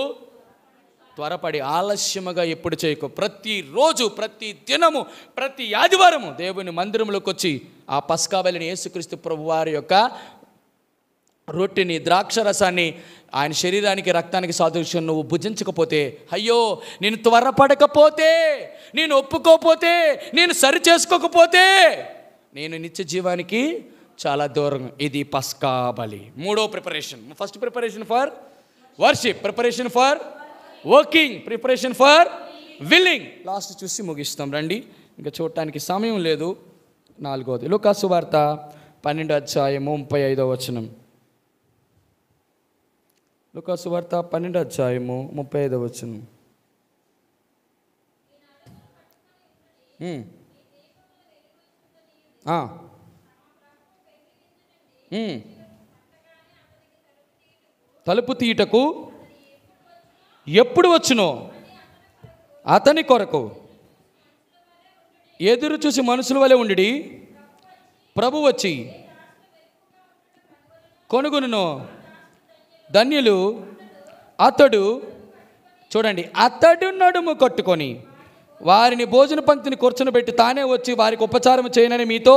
త్వరపడి ఆలస్యముగా ఎప్పుడు చేయకు ప్రతిరోజు ప్రతి దినము ప్రతి ఆదివారము దేవుని మందిరంలోకి వచ్చి ఆ పస్కాబలిని యేసుక్రీస్తు ప్రభు వారి యొక్క రొట్టిని ద్రాక్షరసాన్ని ఆయన శరీరానికి రక్తానికి సాదృశ్యం నువ్వు భుజించకపోతే అయ్యో నేను త్వరపడకపోతే నేను ఒప్పుకోకపోతే నేను సరి చేసుకోకపోతే నేను నిత్య జీవానికి చాలా దూరం ఇది పస్కాబలి మూడో preparation first preparation for worship preparation for working preparation for willing last చూసి ముగిస్తాం రండి ఇంకా చూడటానికి సమయం లేదు నాలుగోది లుకాసు వార్త పన్నెండు అధ్యాయం ముప్పై ఐదో వచనం లుకాసు వార్త పన్నెండు అధ్యాయము ముప్పై ఐదో వచనం తలుపు తీటకు ఎప్పుడు వచ్చును అతని కొరకు ఎదురు చూసి మనుషుల వలె ఉండి ప్రభు వచ్చి కొనుగొను ధన్యులు అతడు చూడండి అతడు నడుము కట్టుకొని వారిని భోజన పంక్తిని కూర్చునబెట్టి తానే వచ్చి వారికి ఉపచారం చేయనని మీతో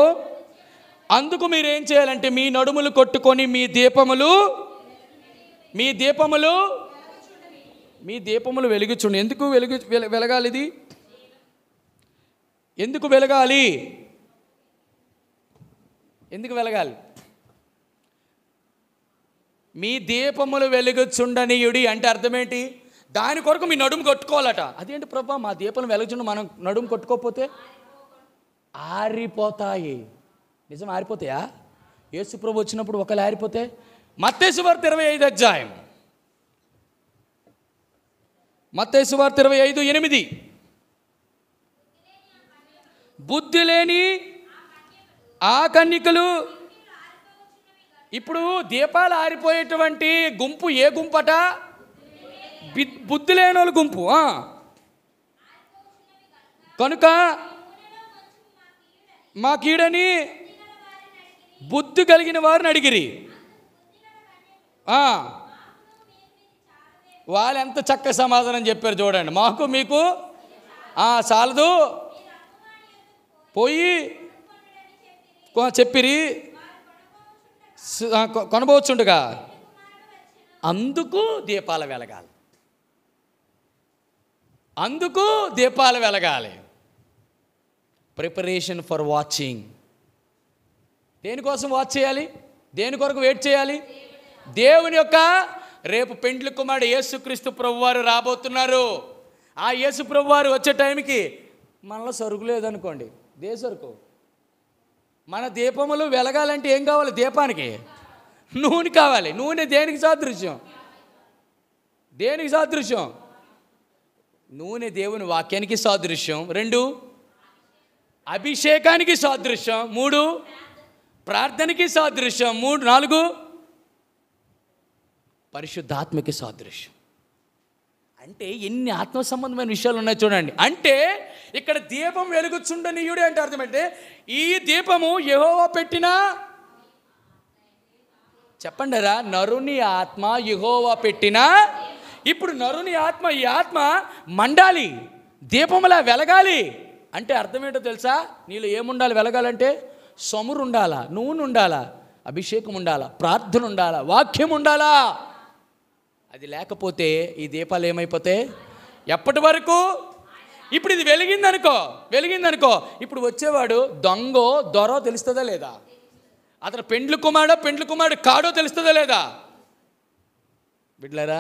అందుకు మీరు ఏం చేయాలంటే మీ నడుములు కొట్టుకొని మీ దీపములు మీ దీపములు మీ దీపములు వెలిగించుండి ఎందుకు వెలుగు వెలగాలి ఇది ఎందుకు వెలగాలి ఎందుకు వెలగాలి మీ దీపములు వెలుగుచుండనీయుడి అంటే అర్థమేంటి దాని కొరకు మీ నడుము కొట్టుకోవాలట అదేంటి ప్రభా మా దీపం వెలుగుచుండి మనం నడుము కొట్టుకోకపోతే ఆరిపోతాయి నిజం ఆరిపోతాయా యేసు ప్రభు వచ్చినప్పుడు ఒకళ్ళు ఆరిపోతే మత్తేశ్వర్ ఇరవై ఐదు అధ్యాయం మత్తేసు వార్త ఇరవై ఐదు ఎనిమిది బుద్ధి లేని ఆ కన్యకలు ఇప్పుడు దీపాలు ఆరిపోయేటువంటి గుంపు ఏ గుంపట బుద్ధి లేని వాళ్ళ గుంపు కనుక మా కీడని బుద్ధి కలిగిన వారిని అడిగిరి వాళ్ళు ఎంత చక్క సమాధానం చెప్పారు చూడండి మాకు మీకు చాలదు పోయి చెప్పిరి కొనబోచుండగా అందుకు దీపాలు వెలగాలి అందుకు దీపాలు వెలగాలి ప్రిపరేషన్ ఫర్ వాచింగ్ దేనికోసం వాచ్ చేయాలి దేని కొరకు వెయిట్ చేయాలి దేవుని యొక్క రేపు పెండ్లి కుమారుడు యేసుక్రీస్తు ప్రభువారు రాబోతున్నారు ఆ యేసు ప్రభువారు వచ్చే టైంకి మనలో సరుకు లేదనుకోండి దే సరుకు మన దీపములు వెలగాలంటే ఏం కావాలి దీపానికి నూనె కావాలి నూనె దేనికి సాదృశ్యం దేనికి సాదృశ్యం నూనె దేవుని వాక్యానికి సాదృశ్యం రెండు అభిషేకానికి సాదృశ్యం మూడు ప్రార్థనకి సాదృశ్యం మూడు నాలుగు పరిశుద్ధాత్మకి సాదృశ్యం అంటే ఎన్ని ఆత్మ సంబంధమైన విషయాలు ఉన్నాయి చూడండి అంటే ఇక్కడ దీపం వెలుగుచుండనీయుడే అంటే అర్థమంటే ఈ దీపము యహోవా పెట్టిన చెప్పండి రా నరుని ఆత్మ యహోవా పెట్టిన ఇప్పుడు నరుని ఆత్మ ఈ ఆత్మ మండాలి దీపములా వెలగాలి అంటే అర్థమేంటో తెలుసా నీళ్ళు ఏముండాలి వెలగాలంటే సొమురు ఉండాలా నూనె ఉండాలా అభిషేకం ఉండాలా ప్రార్థన ఉండాలా వాక్యం ఉండాలా అది లేకపోతే ఈ దీపాలు ఏమైపోతాయి ఎప్పటి వరకు ఇప్పుడు ఇది వెలిగిందనుకో వెలిగిందనుకో ఇప్పుడు వచ్చేవాడు దొంగో దొరో తెలుస్తుందా లేదా అతను పెండ్లు కుమాడో పెండ్లు కుమారుడు కాడో తెలుస్తుందా లేదా బిడ్లరా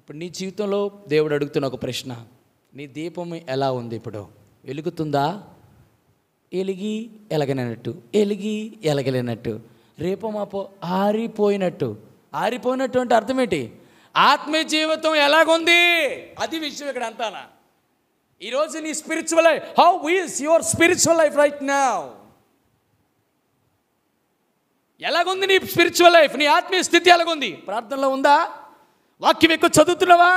ఇప్పుడు నీ జీవితంలో దేవుడు అడుగుతున్న ఒక ప్రశ్న నీ దీపం ఎలా ఉంది ఇప్పుడు వెలుగుతుందా ఎలిగి ఎలగనట్టు ఎలిగి ఎలగలేనట్టు రేపో మాపో ఆరిపోయినట్టు ఆరిపోయినట్టు అంటే అర్థం ఏంటి ఆత్మీయ జీవితం ఎలాగుంది అది విషయం ఇక్కడ అంటానా ఈరోజు నీ spiritual life how is your spiritual life right now ఎలాగుంది నీ స్పిరిచువల్ లైఫ్ నీ ఆత్మీయ స్థితి ఎలాగుంది ప్రార్థనలో ఉందా వాక్యం ఎక్కువ చదువుతున్నావా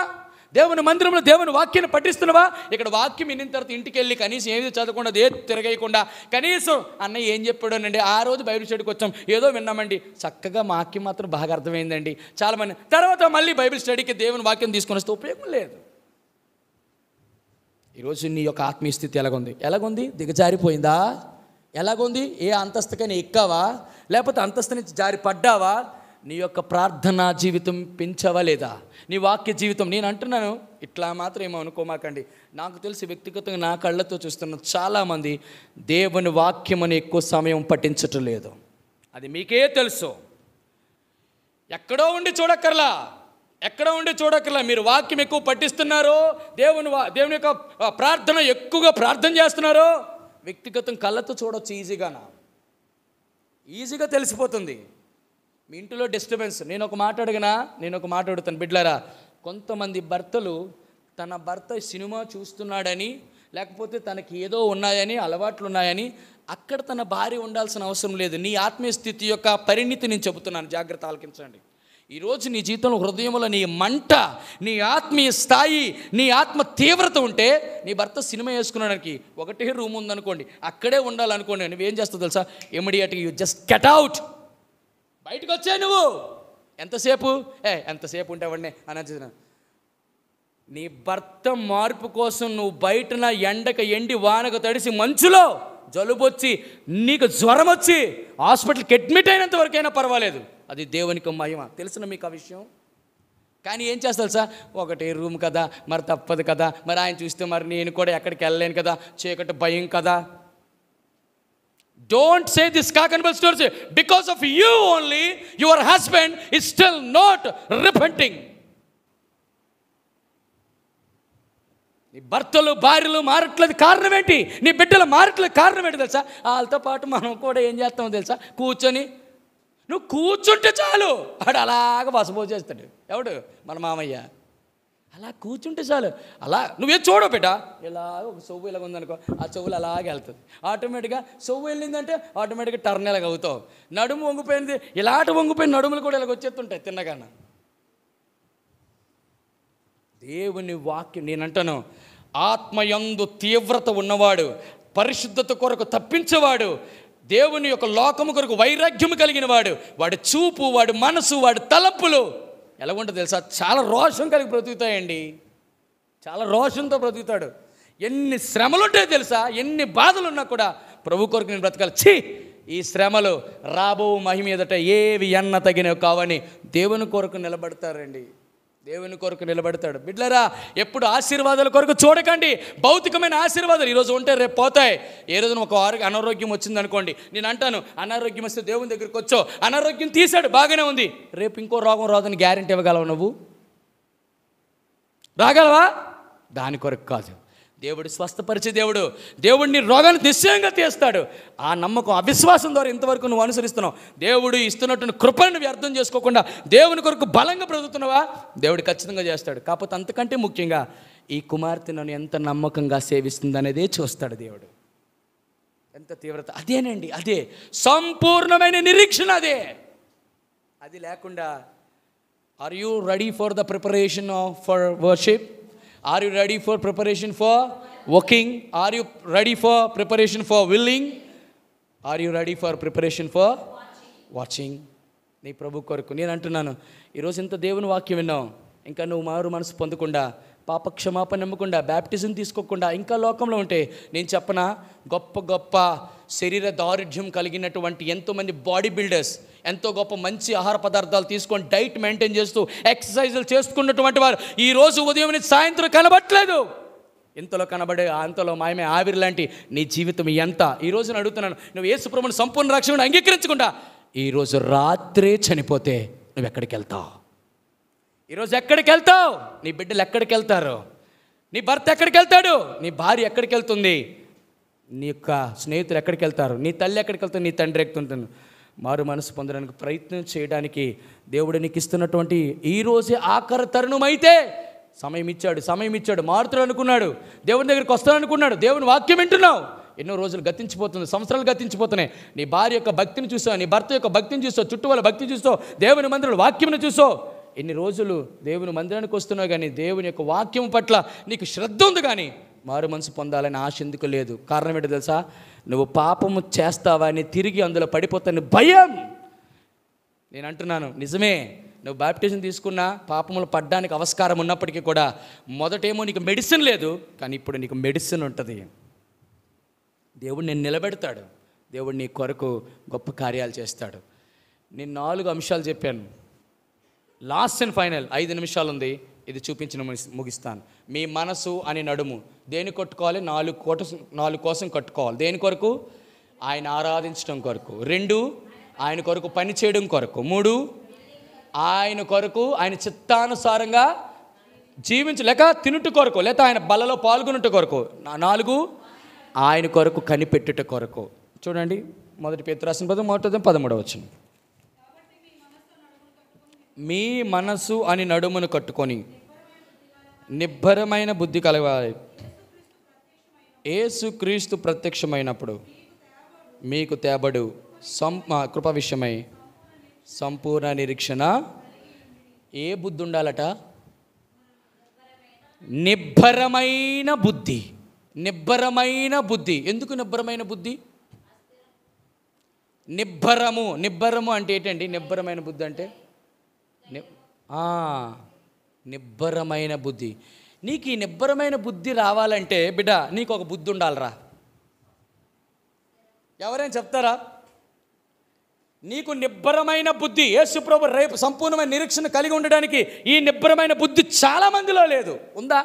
దేవుని మందిరంలో దేవుని వాక్యాన్ని పఠిస్తున్నావా ఇక్కడ వాక్యం వినిన తర్వాత ఇంటికి వెళ్ళి కనీసం ఏది చదవకుండా ఏ తిరగకుండా కనీసం అన్నయ్య ఏం చెప్పాడోనండి ఆ రోజు బైబిల్ స్టడీకి వచ్చాం ఏదో విన్నామండి చక్కగా వాక్యం మాత్రం బాగా అర్థమైందండి చాలామంది తర్వాత మళ్ళీ బైబిల్ స్టడీకి దేవుని వాక్యం తీసుకొని వస్తే ఉపయోగం లేదు ఈరోజు నీ యొక్క ఆత్మీయ స్థితి ఎలాగుంది ఎలాగుంది దిగజారిపోయిందా ఎలాగుంది ఏ అంతస్తుకైనా ఎక్కావా లేకపోతే అంతస్తు నుంచి జారి పడ్డావా నీ యొక్క ప్రార్థనా జీవితం పెంచవలేదా నీ వాక్య జీవితం నేను అంటున్నాను ఇట్లా మాత్రం ఏమో అనుకోమాకండి నాకు తెలిసి వ్యక్తిగతంగా నా కళ్ళతో చూస్తున్న చాలామంది దేవుని వాక్యమని ఎక్కువ సమయం పఠించటం లేదు అది మీకే తెలుసు ఎక్కడో ఉండి చూడక్కర్లా ఎక్కడ ఉండి చూడక్కర్లా మీరు వాక్యం ఎక్కువ పఠిస్తున్నారో దేవుని దేవుని యొక్క ప్రార్థన ఎక్కువగా ప్రార్థన చేస్తున్నారో వ్యక్తిగతం కళ్ళతో చూడవచ్చు ఈజీగా నా ఈజీగా తెలిసిపోతుంది మీ ఇంటిలో డిస్టర్బెన్స్ నేను ఒక మాట అడిగినా నేను ఒక మాట అడుగుతాను బిడ్లరా కొంతమంది భర్తలు తన భర్త సినిమా చూస్తున్నాడని లేకపోతే తనకి ఏదో ఉన్నాయని అలవాట్లు ఉన్నాయని అక్కడ తన భార్య ఉండాల్సిన అవసరం లేదు నీ ఆత్మీయ స్థితి యొక్క పరిణితి నేను చెబుతున్నాను జాగ్రత్త ఆలకించండి ఈరోజు నీ జీవితంలో హృదయంలో నీ మంట నీ ఆత్మీయ స్థాయి నీ ఆత్మ తీవ్రత ఉంటే నీ భర్త సినిమా వేసుకున్నాడానికి ఒకటే రూమ్ ఉందనుకోండి అక్కడే ఉండాలనుకోండి నువ్వేం చేస్తావు తెలుసా ఇమీడియట్గా యూ జస్ట్ కెట్ అవుట్ బయటకు వచ్చా నువ్వు ఎంతసేపు ఏ ఎంతసేపు ఉంటావండి అని నీ భర్త మార్పు కోసం నువ్వు బయటన ఎండక ఎండి వానకు తడిసి మంచులో జలుబొచ్చి నీకు జ్వరం వచ్చి హాస్పిటల్కి అడ్మిట్ అయినంత వరకైనా పర్వాలేదు అది దేవునికి మహిమ తెలిసిన మీకు ఆ విషయం కానీ ఏం చేస్తారు సార్ ఒకటి రూమ్ కదా మరి తప్పదు కదా మరి ఆయన చూస్తే మరి నేను కూడా ఎక్కడికి వెళ్ళలేను కదా చీకటి భయం కదా don't say this cock and bull stories because of you only your husband is still not repenting నీ భర్తలు భార్యలు మారట్లేదు కారణం ఏంటి నీ బిడ్డలు మారట్లేదు కారణం ఏంటి తెలుసా వాళ్ళతో పాటు మనం కూడా ఏం చేస్తామో తెలుసా కూర్చొని నువ్వు కూర్చుంటే చాలు వాడు అలాగ బసబో చేస్తాడు ఎవడు మన మామయ్య అలా కూర్చుంటే చాలు అలా నువ్వే చూడవు బిడ్డ ఇలా ఒక సొవ్వు ఇలాగ ఉందనుకో ఆ చెవులు అలాగే వెళ్తుంది ఆటోమేటిక్గా సొవ్వు వెళ్ళిందంటే ఆటోమేటిక్గా టర్న్ ఇలాగ అవుతావు నడుము వంగిపోయింది ఇలాట వంగిపోయిన నడుములు కూడా ఇలాగ వచ్చేస్తుంటాయి తిన్నగాన దేవుని వాక్యం నేనంటాను ఆత్మయందు తీవ్రత ఉన్నవాడు పరిశుద్ధత కొరకు తప్పించేవాడు దేవుని యొక్క లోకము కొరకు వైరాగ్యము కలిగిన వాడు వాడి చూపు వాడి మనసు వాడి తలపులు ఎలాగుంటుంది తెలుసా చాలా రోషం కలిగి బ్రతుకుతాయండి చాలా రోషంతో బ్రతుకుతాడు ఎన్ని శ్రమలు తెలుసా ఎన్ని బాధలు ఉన్నా కూడా ప్రభు కొరకు నేను బ్రతకాలి చీ ఈ శ్రమలు రాబో మహిమ ఎదుట ఏవి ఎన్న తగినవి కావని దేవుని కొరకు నిలబడతారండి దేవుని కొరకు నిలబడతాడు బిడ్లరా ఎప్పుడు ఆశీర్వాదాల కొరకు చూడకండి భౌతికమైన ఆశీర్వాదాలు ఈరోజు ఉంటే రేపు పోతాయి ఏ రోజున ఒక ఆరోగ్య అనారోగ్యం వచ్చింది అనుకోండి నేను అంటాను అనారోగ్యం వస్తే దేవుని దగ్గరికి వచ్చో అనారోగ్యం తీశాడు బాగానే ఉంది రేపు ఇంకో రోగం రాదని గ్యారెంటీ ఇవ్వగలవు నువ్వు రాగలవా దాని కొరకు కాదు దేవుడు స్వస్థపరిచే దేవుడు దేవుడిని రోగాన్ని నిశ్చయంగా తీస్తాడు ఆ నమ్మకం అవిశ్వాసం ద్వారా ఇంతవరకు నువ్వు అనుసరిస్తున్నావు దేవుడు ఇస్తున్నటువంటి కృపను వ్యర్థం చేసుకోకుండా దేవుని కొరకు బలంగా బ్రతుకుతున్నావా దేవుడు ఖచ్చితంగా చేస్తాడు కాకపోతే అంతకంటే ముఖ్యంగా ఈ కుమార్తె నన్ను ఎంత నమ్మకంగా సేవిస్తుంది అనేది చూస్తాడు దేవుడు ఎంత తీవ్రత అదేనండి అదే సంపూర్ణమైన నిరీక్షణ అదే అది లేకుండా are you ready for the preparation of for worship are you ready for preparation for working are you ready for preparation for willing are you ready for preparation for watching నీ ప్రభు కొరకు నేను అంటున్నాను ఈరోజు ఇంత దేవుని వాక్యం విన్నావు ఇంకా నువ్వు మారు మనసు పొందకుండా పాప క్షమాపణ నమ్మకుండా బ్యాప్టిజం తీసుకోకుండా ఇంకా లోకంలో ఉంటే నేను చెప్పనా గొప్ప గొప్ప శరీర దారుఢ్యం కలిగినటువంటి ఎంతోమంది బాడీ బిల్డర్స్ ఎంతో గొప్ప మంచి ఆహార పదార్థాలు తీసుకొని డైట్ మెయింటైన్ చేస్తూ ఎక్సర్సైజులు చేసుకున్నటువంటి వారు ఈరోజు ఉదయం సాయంత్రం కనబట్టలేదు ఇంతలో కనబడే అంతలో మాయమే ఆవిరి లాంటి నీ జీవితం ఎంత ఈరోజు నేను అడుగుతున్నాను నువ్వు సుప్రమణ సంపూర్ణ రక్షణ అంగీకరించకుండా ఈరోజు రాత్రే చనిపోతే నువ్వు ఎక్కడికి వెళ్తావు ఈరోజు ఎక్కడికి వెళ్తావు నీ బిడ్డలు ఎక్కడికి వెళ్తారు నీ భర్త ఎక్కడికి వెళ్తాడు నీ భార్య ఎక్కడికి వెళ్తుంది నీ యొక్క స్నేహితులు ఎక్కడికి వెళ్తారు నీ తల్లి ఎక్కడికి వెళ్తుంది నీ తండ్రి ఎక్కుతుంటాను మారు మనసు పొందడానికి ప్రయత్నం చేయడానికి దేవుడు నీకు ఇస్తున్నటువంటి ఈరోజే ఆఖరి అయితే సమయం ఇచ్చాడు సమయం ఇచ్చాడు మారుతుడు అనుకున్నాడు దేవుని దగ్గరికి వస్తాను అనుకున్నాడు దేవుని వాక్యం వింటున్నావు ఎన్నో రోజులు గతించిపోతుంది సంవత్సరాలు గతించిపోతున్నాయి నీ భార్య యొక్క భక్తిని చూసావు నీ భర్త యొక్క భక్తిని చూసావు చుట్టూ వాళ్ళ భక్తిని చూసావు దేవుని మందిరంలో వాక్యంను చూసావు ఎన్ని రోజులు దేవుని మందిరానికి వస్తున్నావు కానీ దేవుని యొక్క వాక్యం పట్ల నీకు శ్రద్ధ ఉంది కానీ మారు మనసు పొందాలని ఆశ ఎందుకు లేదు కారణం ఏంటి తెలుసా నువ్వు పాపము చేస్తావా అని తిరిగి అందులో పడిపోతాను భయం నేను అంటున్నాను నిజమే నువ్వు బ్యాప్టిజం తీసుకున్న పాపములు పడ్డానికి అవస్కారం ఉన్నప్పటికీ కూడా మొదటేమో నీకు మెడిసిన్ లేదు కానీ ఇప్పుడు నీకు మెడిసిన్ ఉంటుంది దేవుడు నేను నిలబెడతాడు దేవుడు నీ కొరకు గొప్ప కార్యాలు చేస్తాడు నేను నాలుగు అంశాలు చెప్పాను లాస్ట్ అండ్ ఫైనల్ ఐదు నిమిషాలు ఉంది ఇది చూపించిన ముగిస్తాను మీ మనసు అని నడుము దేని కొట్టుకోవాలి నాలుగు కోట నాలుగు కోసం కట్టుకోవాలి దేని కొరకు ఆయన ఆరాధించడం కొరకు రెండు ఆయన కొరకు పని చేయడం కొరకు మూడు ఆయన కొరకు ఆయన చిత్తానుసారంగా జీవించలేక తినుట కొరకు లేక ఆయన బలలో పాల్గొనుట కొరకు నాలుగు ఆయన కొరకు కనిపెట్టుట కొరకు చూడండి మొదటి రాసిన పదం మొదటి పదమూడవచ్చింది మీ మనసు అని నడుమును కట్టుకొని నిబ్బరమైన బుద్ధి కలవాలి ఏసుక్రీస్తు ప్రత్యక్షమైనప్పుడు మీకు తేబడు సం కృప విషయమై సంపూర్ణ నిరీక్షణ ఏ బుద్ధి ఉండాలట నిబ్బరమైన బుద్ధి నిబ్బరమైన బుద్ధి ఎందుకు నిబ్బరమైన బుద్ధి నిబ్బరము నిబ్బరము అంటే ఏంటండి నిబ్బరమైన బుద్ధి అంటే నిబ్బరమైన బుద్ధి నీకు ఈ నిబ్బరమైన బుద్ధి రావాలంటే బిడ్డ నీకు ఒక బుద్ధి ఉండాలరా ఎవరైనా చెప్తారా నీకు నిబ్బరమైన బుద్ధి యేసుప్రభు రేపు సంపూర్ణమైన నిరీక్షణ కలిగి ఉండడానికి ఈ నిబ్బరమైన బుద్ధి చాలా మందిలో లేదు ఉందా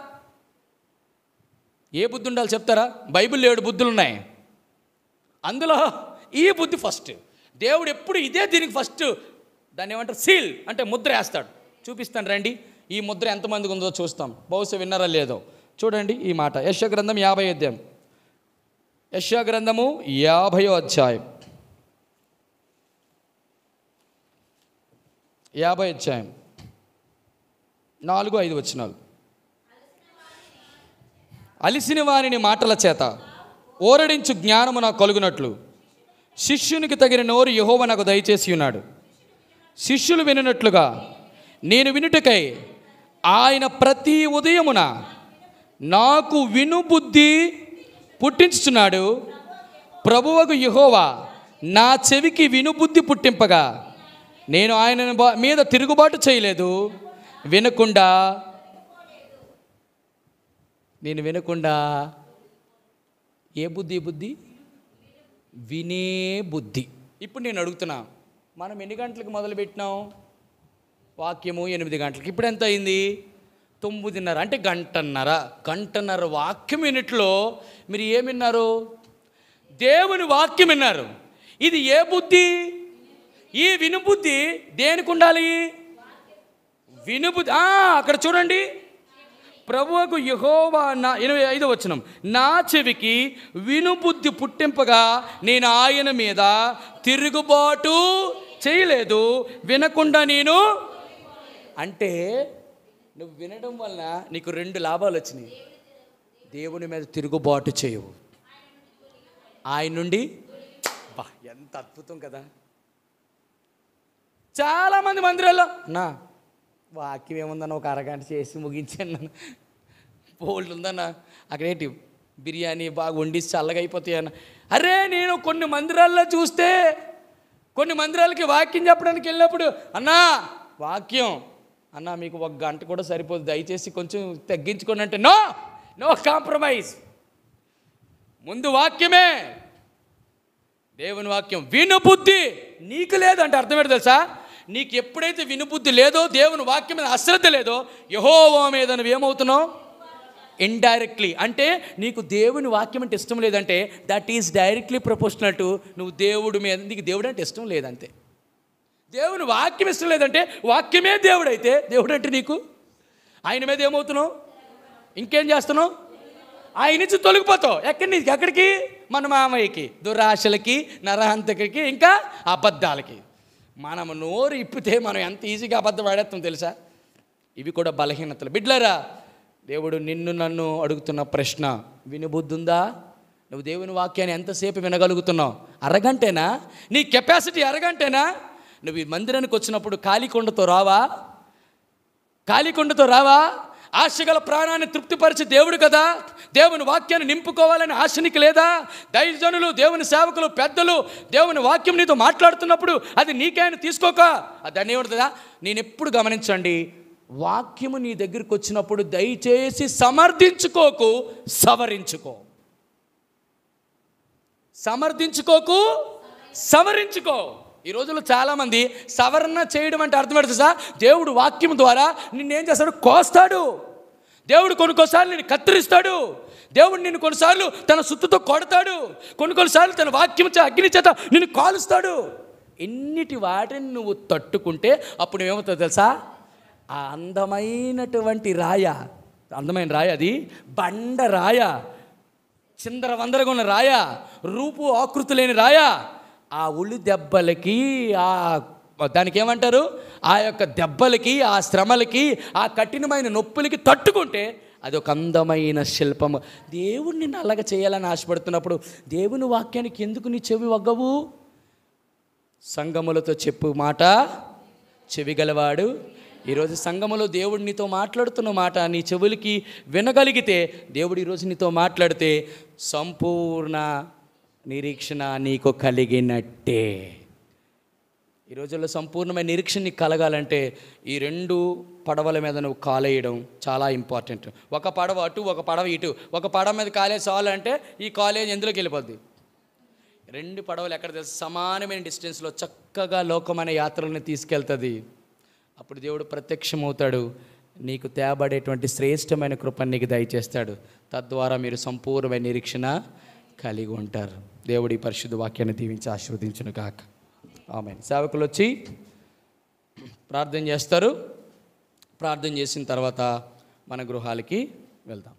ఏ బుద్ధి ఉండాలి చెప్తారా బైబిల్ ఏడు బుద్ధులు ఉన్నాయి అందులో ఈ బుద్ధి ఫస్ట్ దేవుడు ఎప్పుడు ఇదే దీనికి ఫస్ట్ దాన్ని ఏమంటారు సీల్ అంటే ముద్ర వేస్తాడు చూపిస్తాను రండి ఈ ముద్ర ఎంతమందికి ఉందో చూస్తాం బహుశా విన్నారా లేదో చూడండి ఈ మాట యశగ్రంథం యాభై అధ్యాయం యశగ్రంథము యాభయో అధ్యాయం యాభై అధ్యాయం నాలుగు ఐదు వచ్చినాలు అలిసిన వారిని మాటల చేత ఓరడించు జ్ఞానము నాకు కలుగునట్లు శిష్యునికి తగిన నోరు యహోవ నాకు దయచేసి ఉన్నాడు శిష్యులు వినట్లుగా నేను వినుటకై ఆయన ప్రతి ఉదయమున నాకు వినుబుద్ధి పుట్టించుచున్నాడు ప్రభువకు యహోవా నా చెవికి వినుబుద్ధి పుట్టింపగా నేను ఆయన మీద తిరుగుబాటు చేయలేదు వినకుండా నేను వినకుండా ఏ బుద్ధి బుద్ధి వినే బుద్ధి ఇప్పుడు నేను అడుగుతున్నాను మనం ఎన్ని గంటలకు మొదలుపెట్టినాం వాక్యము ఎనిమిది గంటలకు ఇప్పుడు ఎంత అయింది తొమ్మిదిన్నర అంటే గంటన్నర గంటన్నర వాక్యం వినట్లో మీరు ఏమిన్నారు దేవుని వాక్యం విన్నారు ఇది ఏ బుద్ధి ఈ వినుబుద్ధి దేనికి ఉండాలి వినుబుద్ధి అక్కడ చూడండి ప్రభువుకు యహోవా నా ఇరవై ఐదు వచ్చినం నా చెవికి వినుబుద్ధి పుట్టింపగా నేను ఆయన మీద తిరుగుబాటు చేయలేదు వినకుండా నేను అంటే నువ్వు వినడం వలన నీకు రెండు లాభాలు వచ్చినాయి దేవుని మీద తిరుగుబాటు చేయవు ఆయన నుండి బా ఎంత అద్భుతం కదా చాలామంది మందిరాల్లో నా వాక్యం ఏముందన్న ఒక అరగంట చేసి ముగించాను బోల్డ్ ఉందన్న అక్కడేంటి బిర్యానీ బాగా వండి చల్లగా అయిపోతాయన్న అరే నేను కొన్ని మందిరాల్లో చూస్తే కొన్ని మందిరాలకి వాక్యం చెప్పడానికి వెళ్ళినప్పుడు అన్నా వాక్యం అన్నా మీకు ఒక గంట కూడా సరిపోదు దయచేసి కొంచెం తగ్గించుకొని అంటే నో నో కాంప్రమైజ్ ముందు వాక్యమే దేవుని వాక్యం వినుబుద్ధి నీకు లేదంటే అర్థమేట తెలుసా నీకు ఎప్పుడైతే వినుబుద్ధి లేదో దేవుని వాక్యం మీద అశ్రద్ధ లేదో యహోవా మీద నువ్వేమవుతున్నావు ఇండైరెక్ట్లీ అంటే నీకు దేవుని వాక్యం అంటే ఇష్టం లేదంటే that is directly proportional to నువ్వు దేవుడు మీద నీకు దేవుడు అంటే ఇష్టం లేదంతే దేవుని వాక్యం ఇష్టం లేదంటే వాక్యమే దేవుడు అయితే దేవుడు అంటే నీకు ఆయన మీద ఏమవుతున్నావు ఇంకేం చేస్తున్నావు ఆయన నుంచి తొలగిపోతావు ఎక్కడి నుంచి ఎక్కడికి మన మామయ్యకి దురాశలకి నరహంతకి ఇంకా అబద్ధాలకి మనం నోరు ఇప్పితే మనం ఎంత ఈజీగా అబద్ధం ఆడేస్తాం తెలుసా ఇవి కూడా బలహీనతలు బిడ్లరా దేవుడు నిన్ను నన్ను అడుగుతున్న ప్రశ్న వినబుద్ధుందా నువ్వు దేవుని వాక్యాన్ని ఎంతసేపు వినగలుగుతున్నావు అరగంటేనా నీ కెపాసిటీ అరగంటేనా నువ్వు ఈ మందిరానికి వచ్చినప్పుడు కాలికొండతో రావా కాలికొండతో రావా ఆశగల ప్రాణాన్ని తృప్తిపరిచి దేవుడు కదా దేవుని వాక్యాన్ని నింపుకోవాలని ఆశనికి లేదా దైవజనులు దేవుని సేవకులు పెద్దలు దేవుని వాక్యం నీతో మాట్లాడుతున్నప్పుడు అది నీకే ఆయన తీసుకోక అది అన్నీ ఉంటుందా నేను ఎప్పుడు గమనించండి వాక్యము నీ దగ్గరికి వచ్చినప్పుడు దయచేసి సమర్థించుకోకు సవరించుకో సమర్థించుకోకు సవరించుకో ఈ రోజుల్లో చాలామంది సవరణ చేయడం అంటే అర్థం పెడుతుందా దేవుడు వాక్యం ద్వారా నిన్నేం చేస్తాడు కోస్తాడు దేవుడు కొన్ని కొన్నిసార్లు నేను కత్తిరిస్తాడు దేవుడు నిన్ను కొన్నిసార్లు తన సుత్తుతో కొడతాడు కొన్ని కొన్నిసార్లు తన వాక్యం చే అగ్ని చేత నిన్ను కాలుస్తాడు ఎన్నిటి వాటిని నువ్వు తట్టుకుంటే అప్పుడు ఏమవుతుందో తెలుసా ఆ అందమైనటువంటి రాయ అందమైన రాయ అది బండ రాయ చిందర వందరగా ఉన్న రాయ రూపు ఆకృతి లేని రాయ ఆ ఉళ్ళు దెబ్బలకి ఆ దానికి ఏమంటారు ఆ యొక్క దెబ్బలకి ఆ శ్రమలకి ఆ కఠినమైన నొప్పులకి తట్టుకుంటే అది ఒక అందమైన శిల్పము దేవుణ్ణి నల్లగ చేయాలని ఆశపడుతున్నప్పుడు దేవుని వాక్యానికి ఎందుకు నీ చెవి వగ్గవు సంగములతో చెప్పు మాట చెవి గలవాడు ఈరోజు సంఘములో దేవుడు నీతో మాట్లాడుతున్న మాట నీ చెవులకి వినగలిగితే దేవుడు ఈరోజు నీతో మాట్లాడితే సంపూర్ణ నిరీక్షణ నీకు కలిగినట్టే ఈ రోజుల్లో సంపూర్ణమైన నిరీక్షణ నీకు కలగాలంటే ఈ రెండు పడవల మీద నువ్వు కాలేయడం చాలా ఇంపార్టెంట్ ఒక పడవ అటు ఒక పడవ ఇటు ఒక పడవ మీద కాలేజ్ చాలంటే ఈ కాలేజ్ ఎందులోకి వెళ్ళిపోద్ది రెండు పడవలు ఎక్కడ తెలుసు సమానమైన డిస్టెన్స్లో చక్కగా లోకమైన యాత్రలను తీసుకెళ్తుంది అప్పుడు దేవుడు ప్రత్యక్షమవుతాడు నీకు తేబడేటువంటి శ్రేష్టమైన కృపను నీకు దయచేస్తాడు తద్వారా మీరు సంపూర్ణమైన నిరీక్షణ కలిగి ఉంటారు దేవుడి పరిశుద్ధ వాక్యాన్ని దీవించి ఆశీర్వదించును కాక ఆమె సేవకులు వచ్చి ప్రార్థన చేస్తారు ప్రార్థన చేసిన తర్వాత మన గృహాలకి వెళ్దాం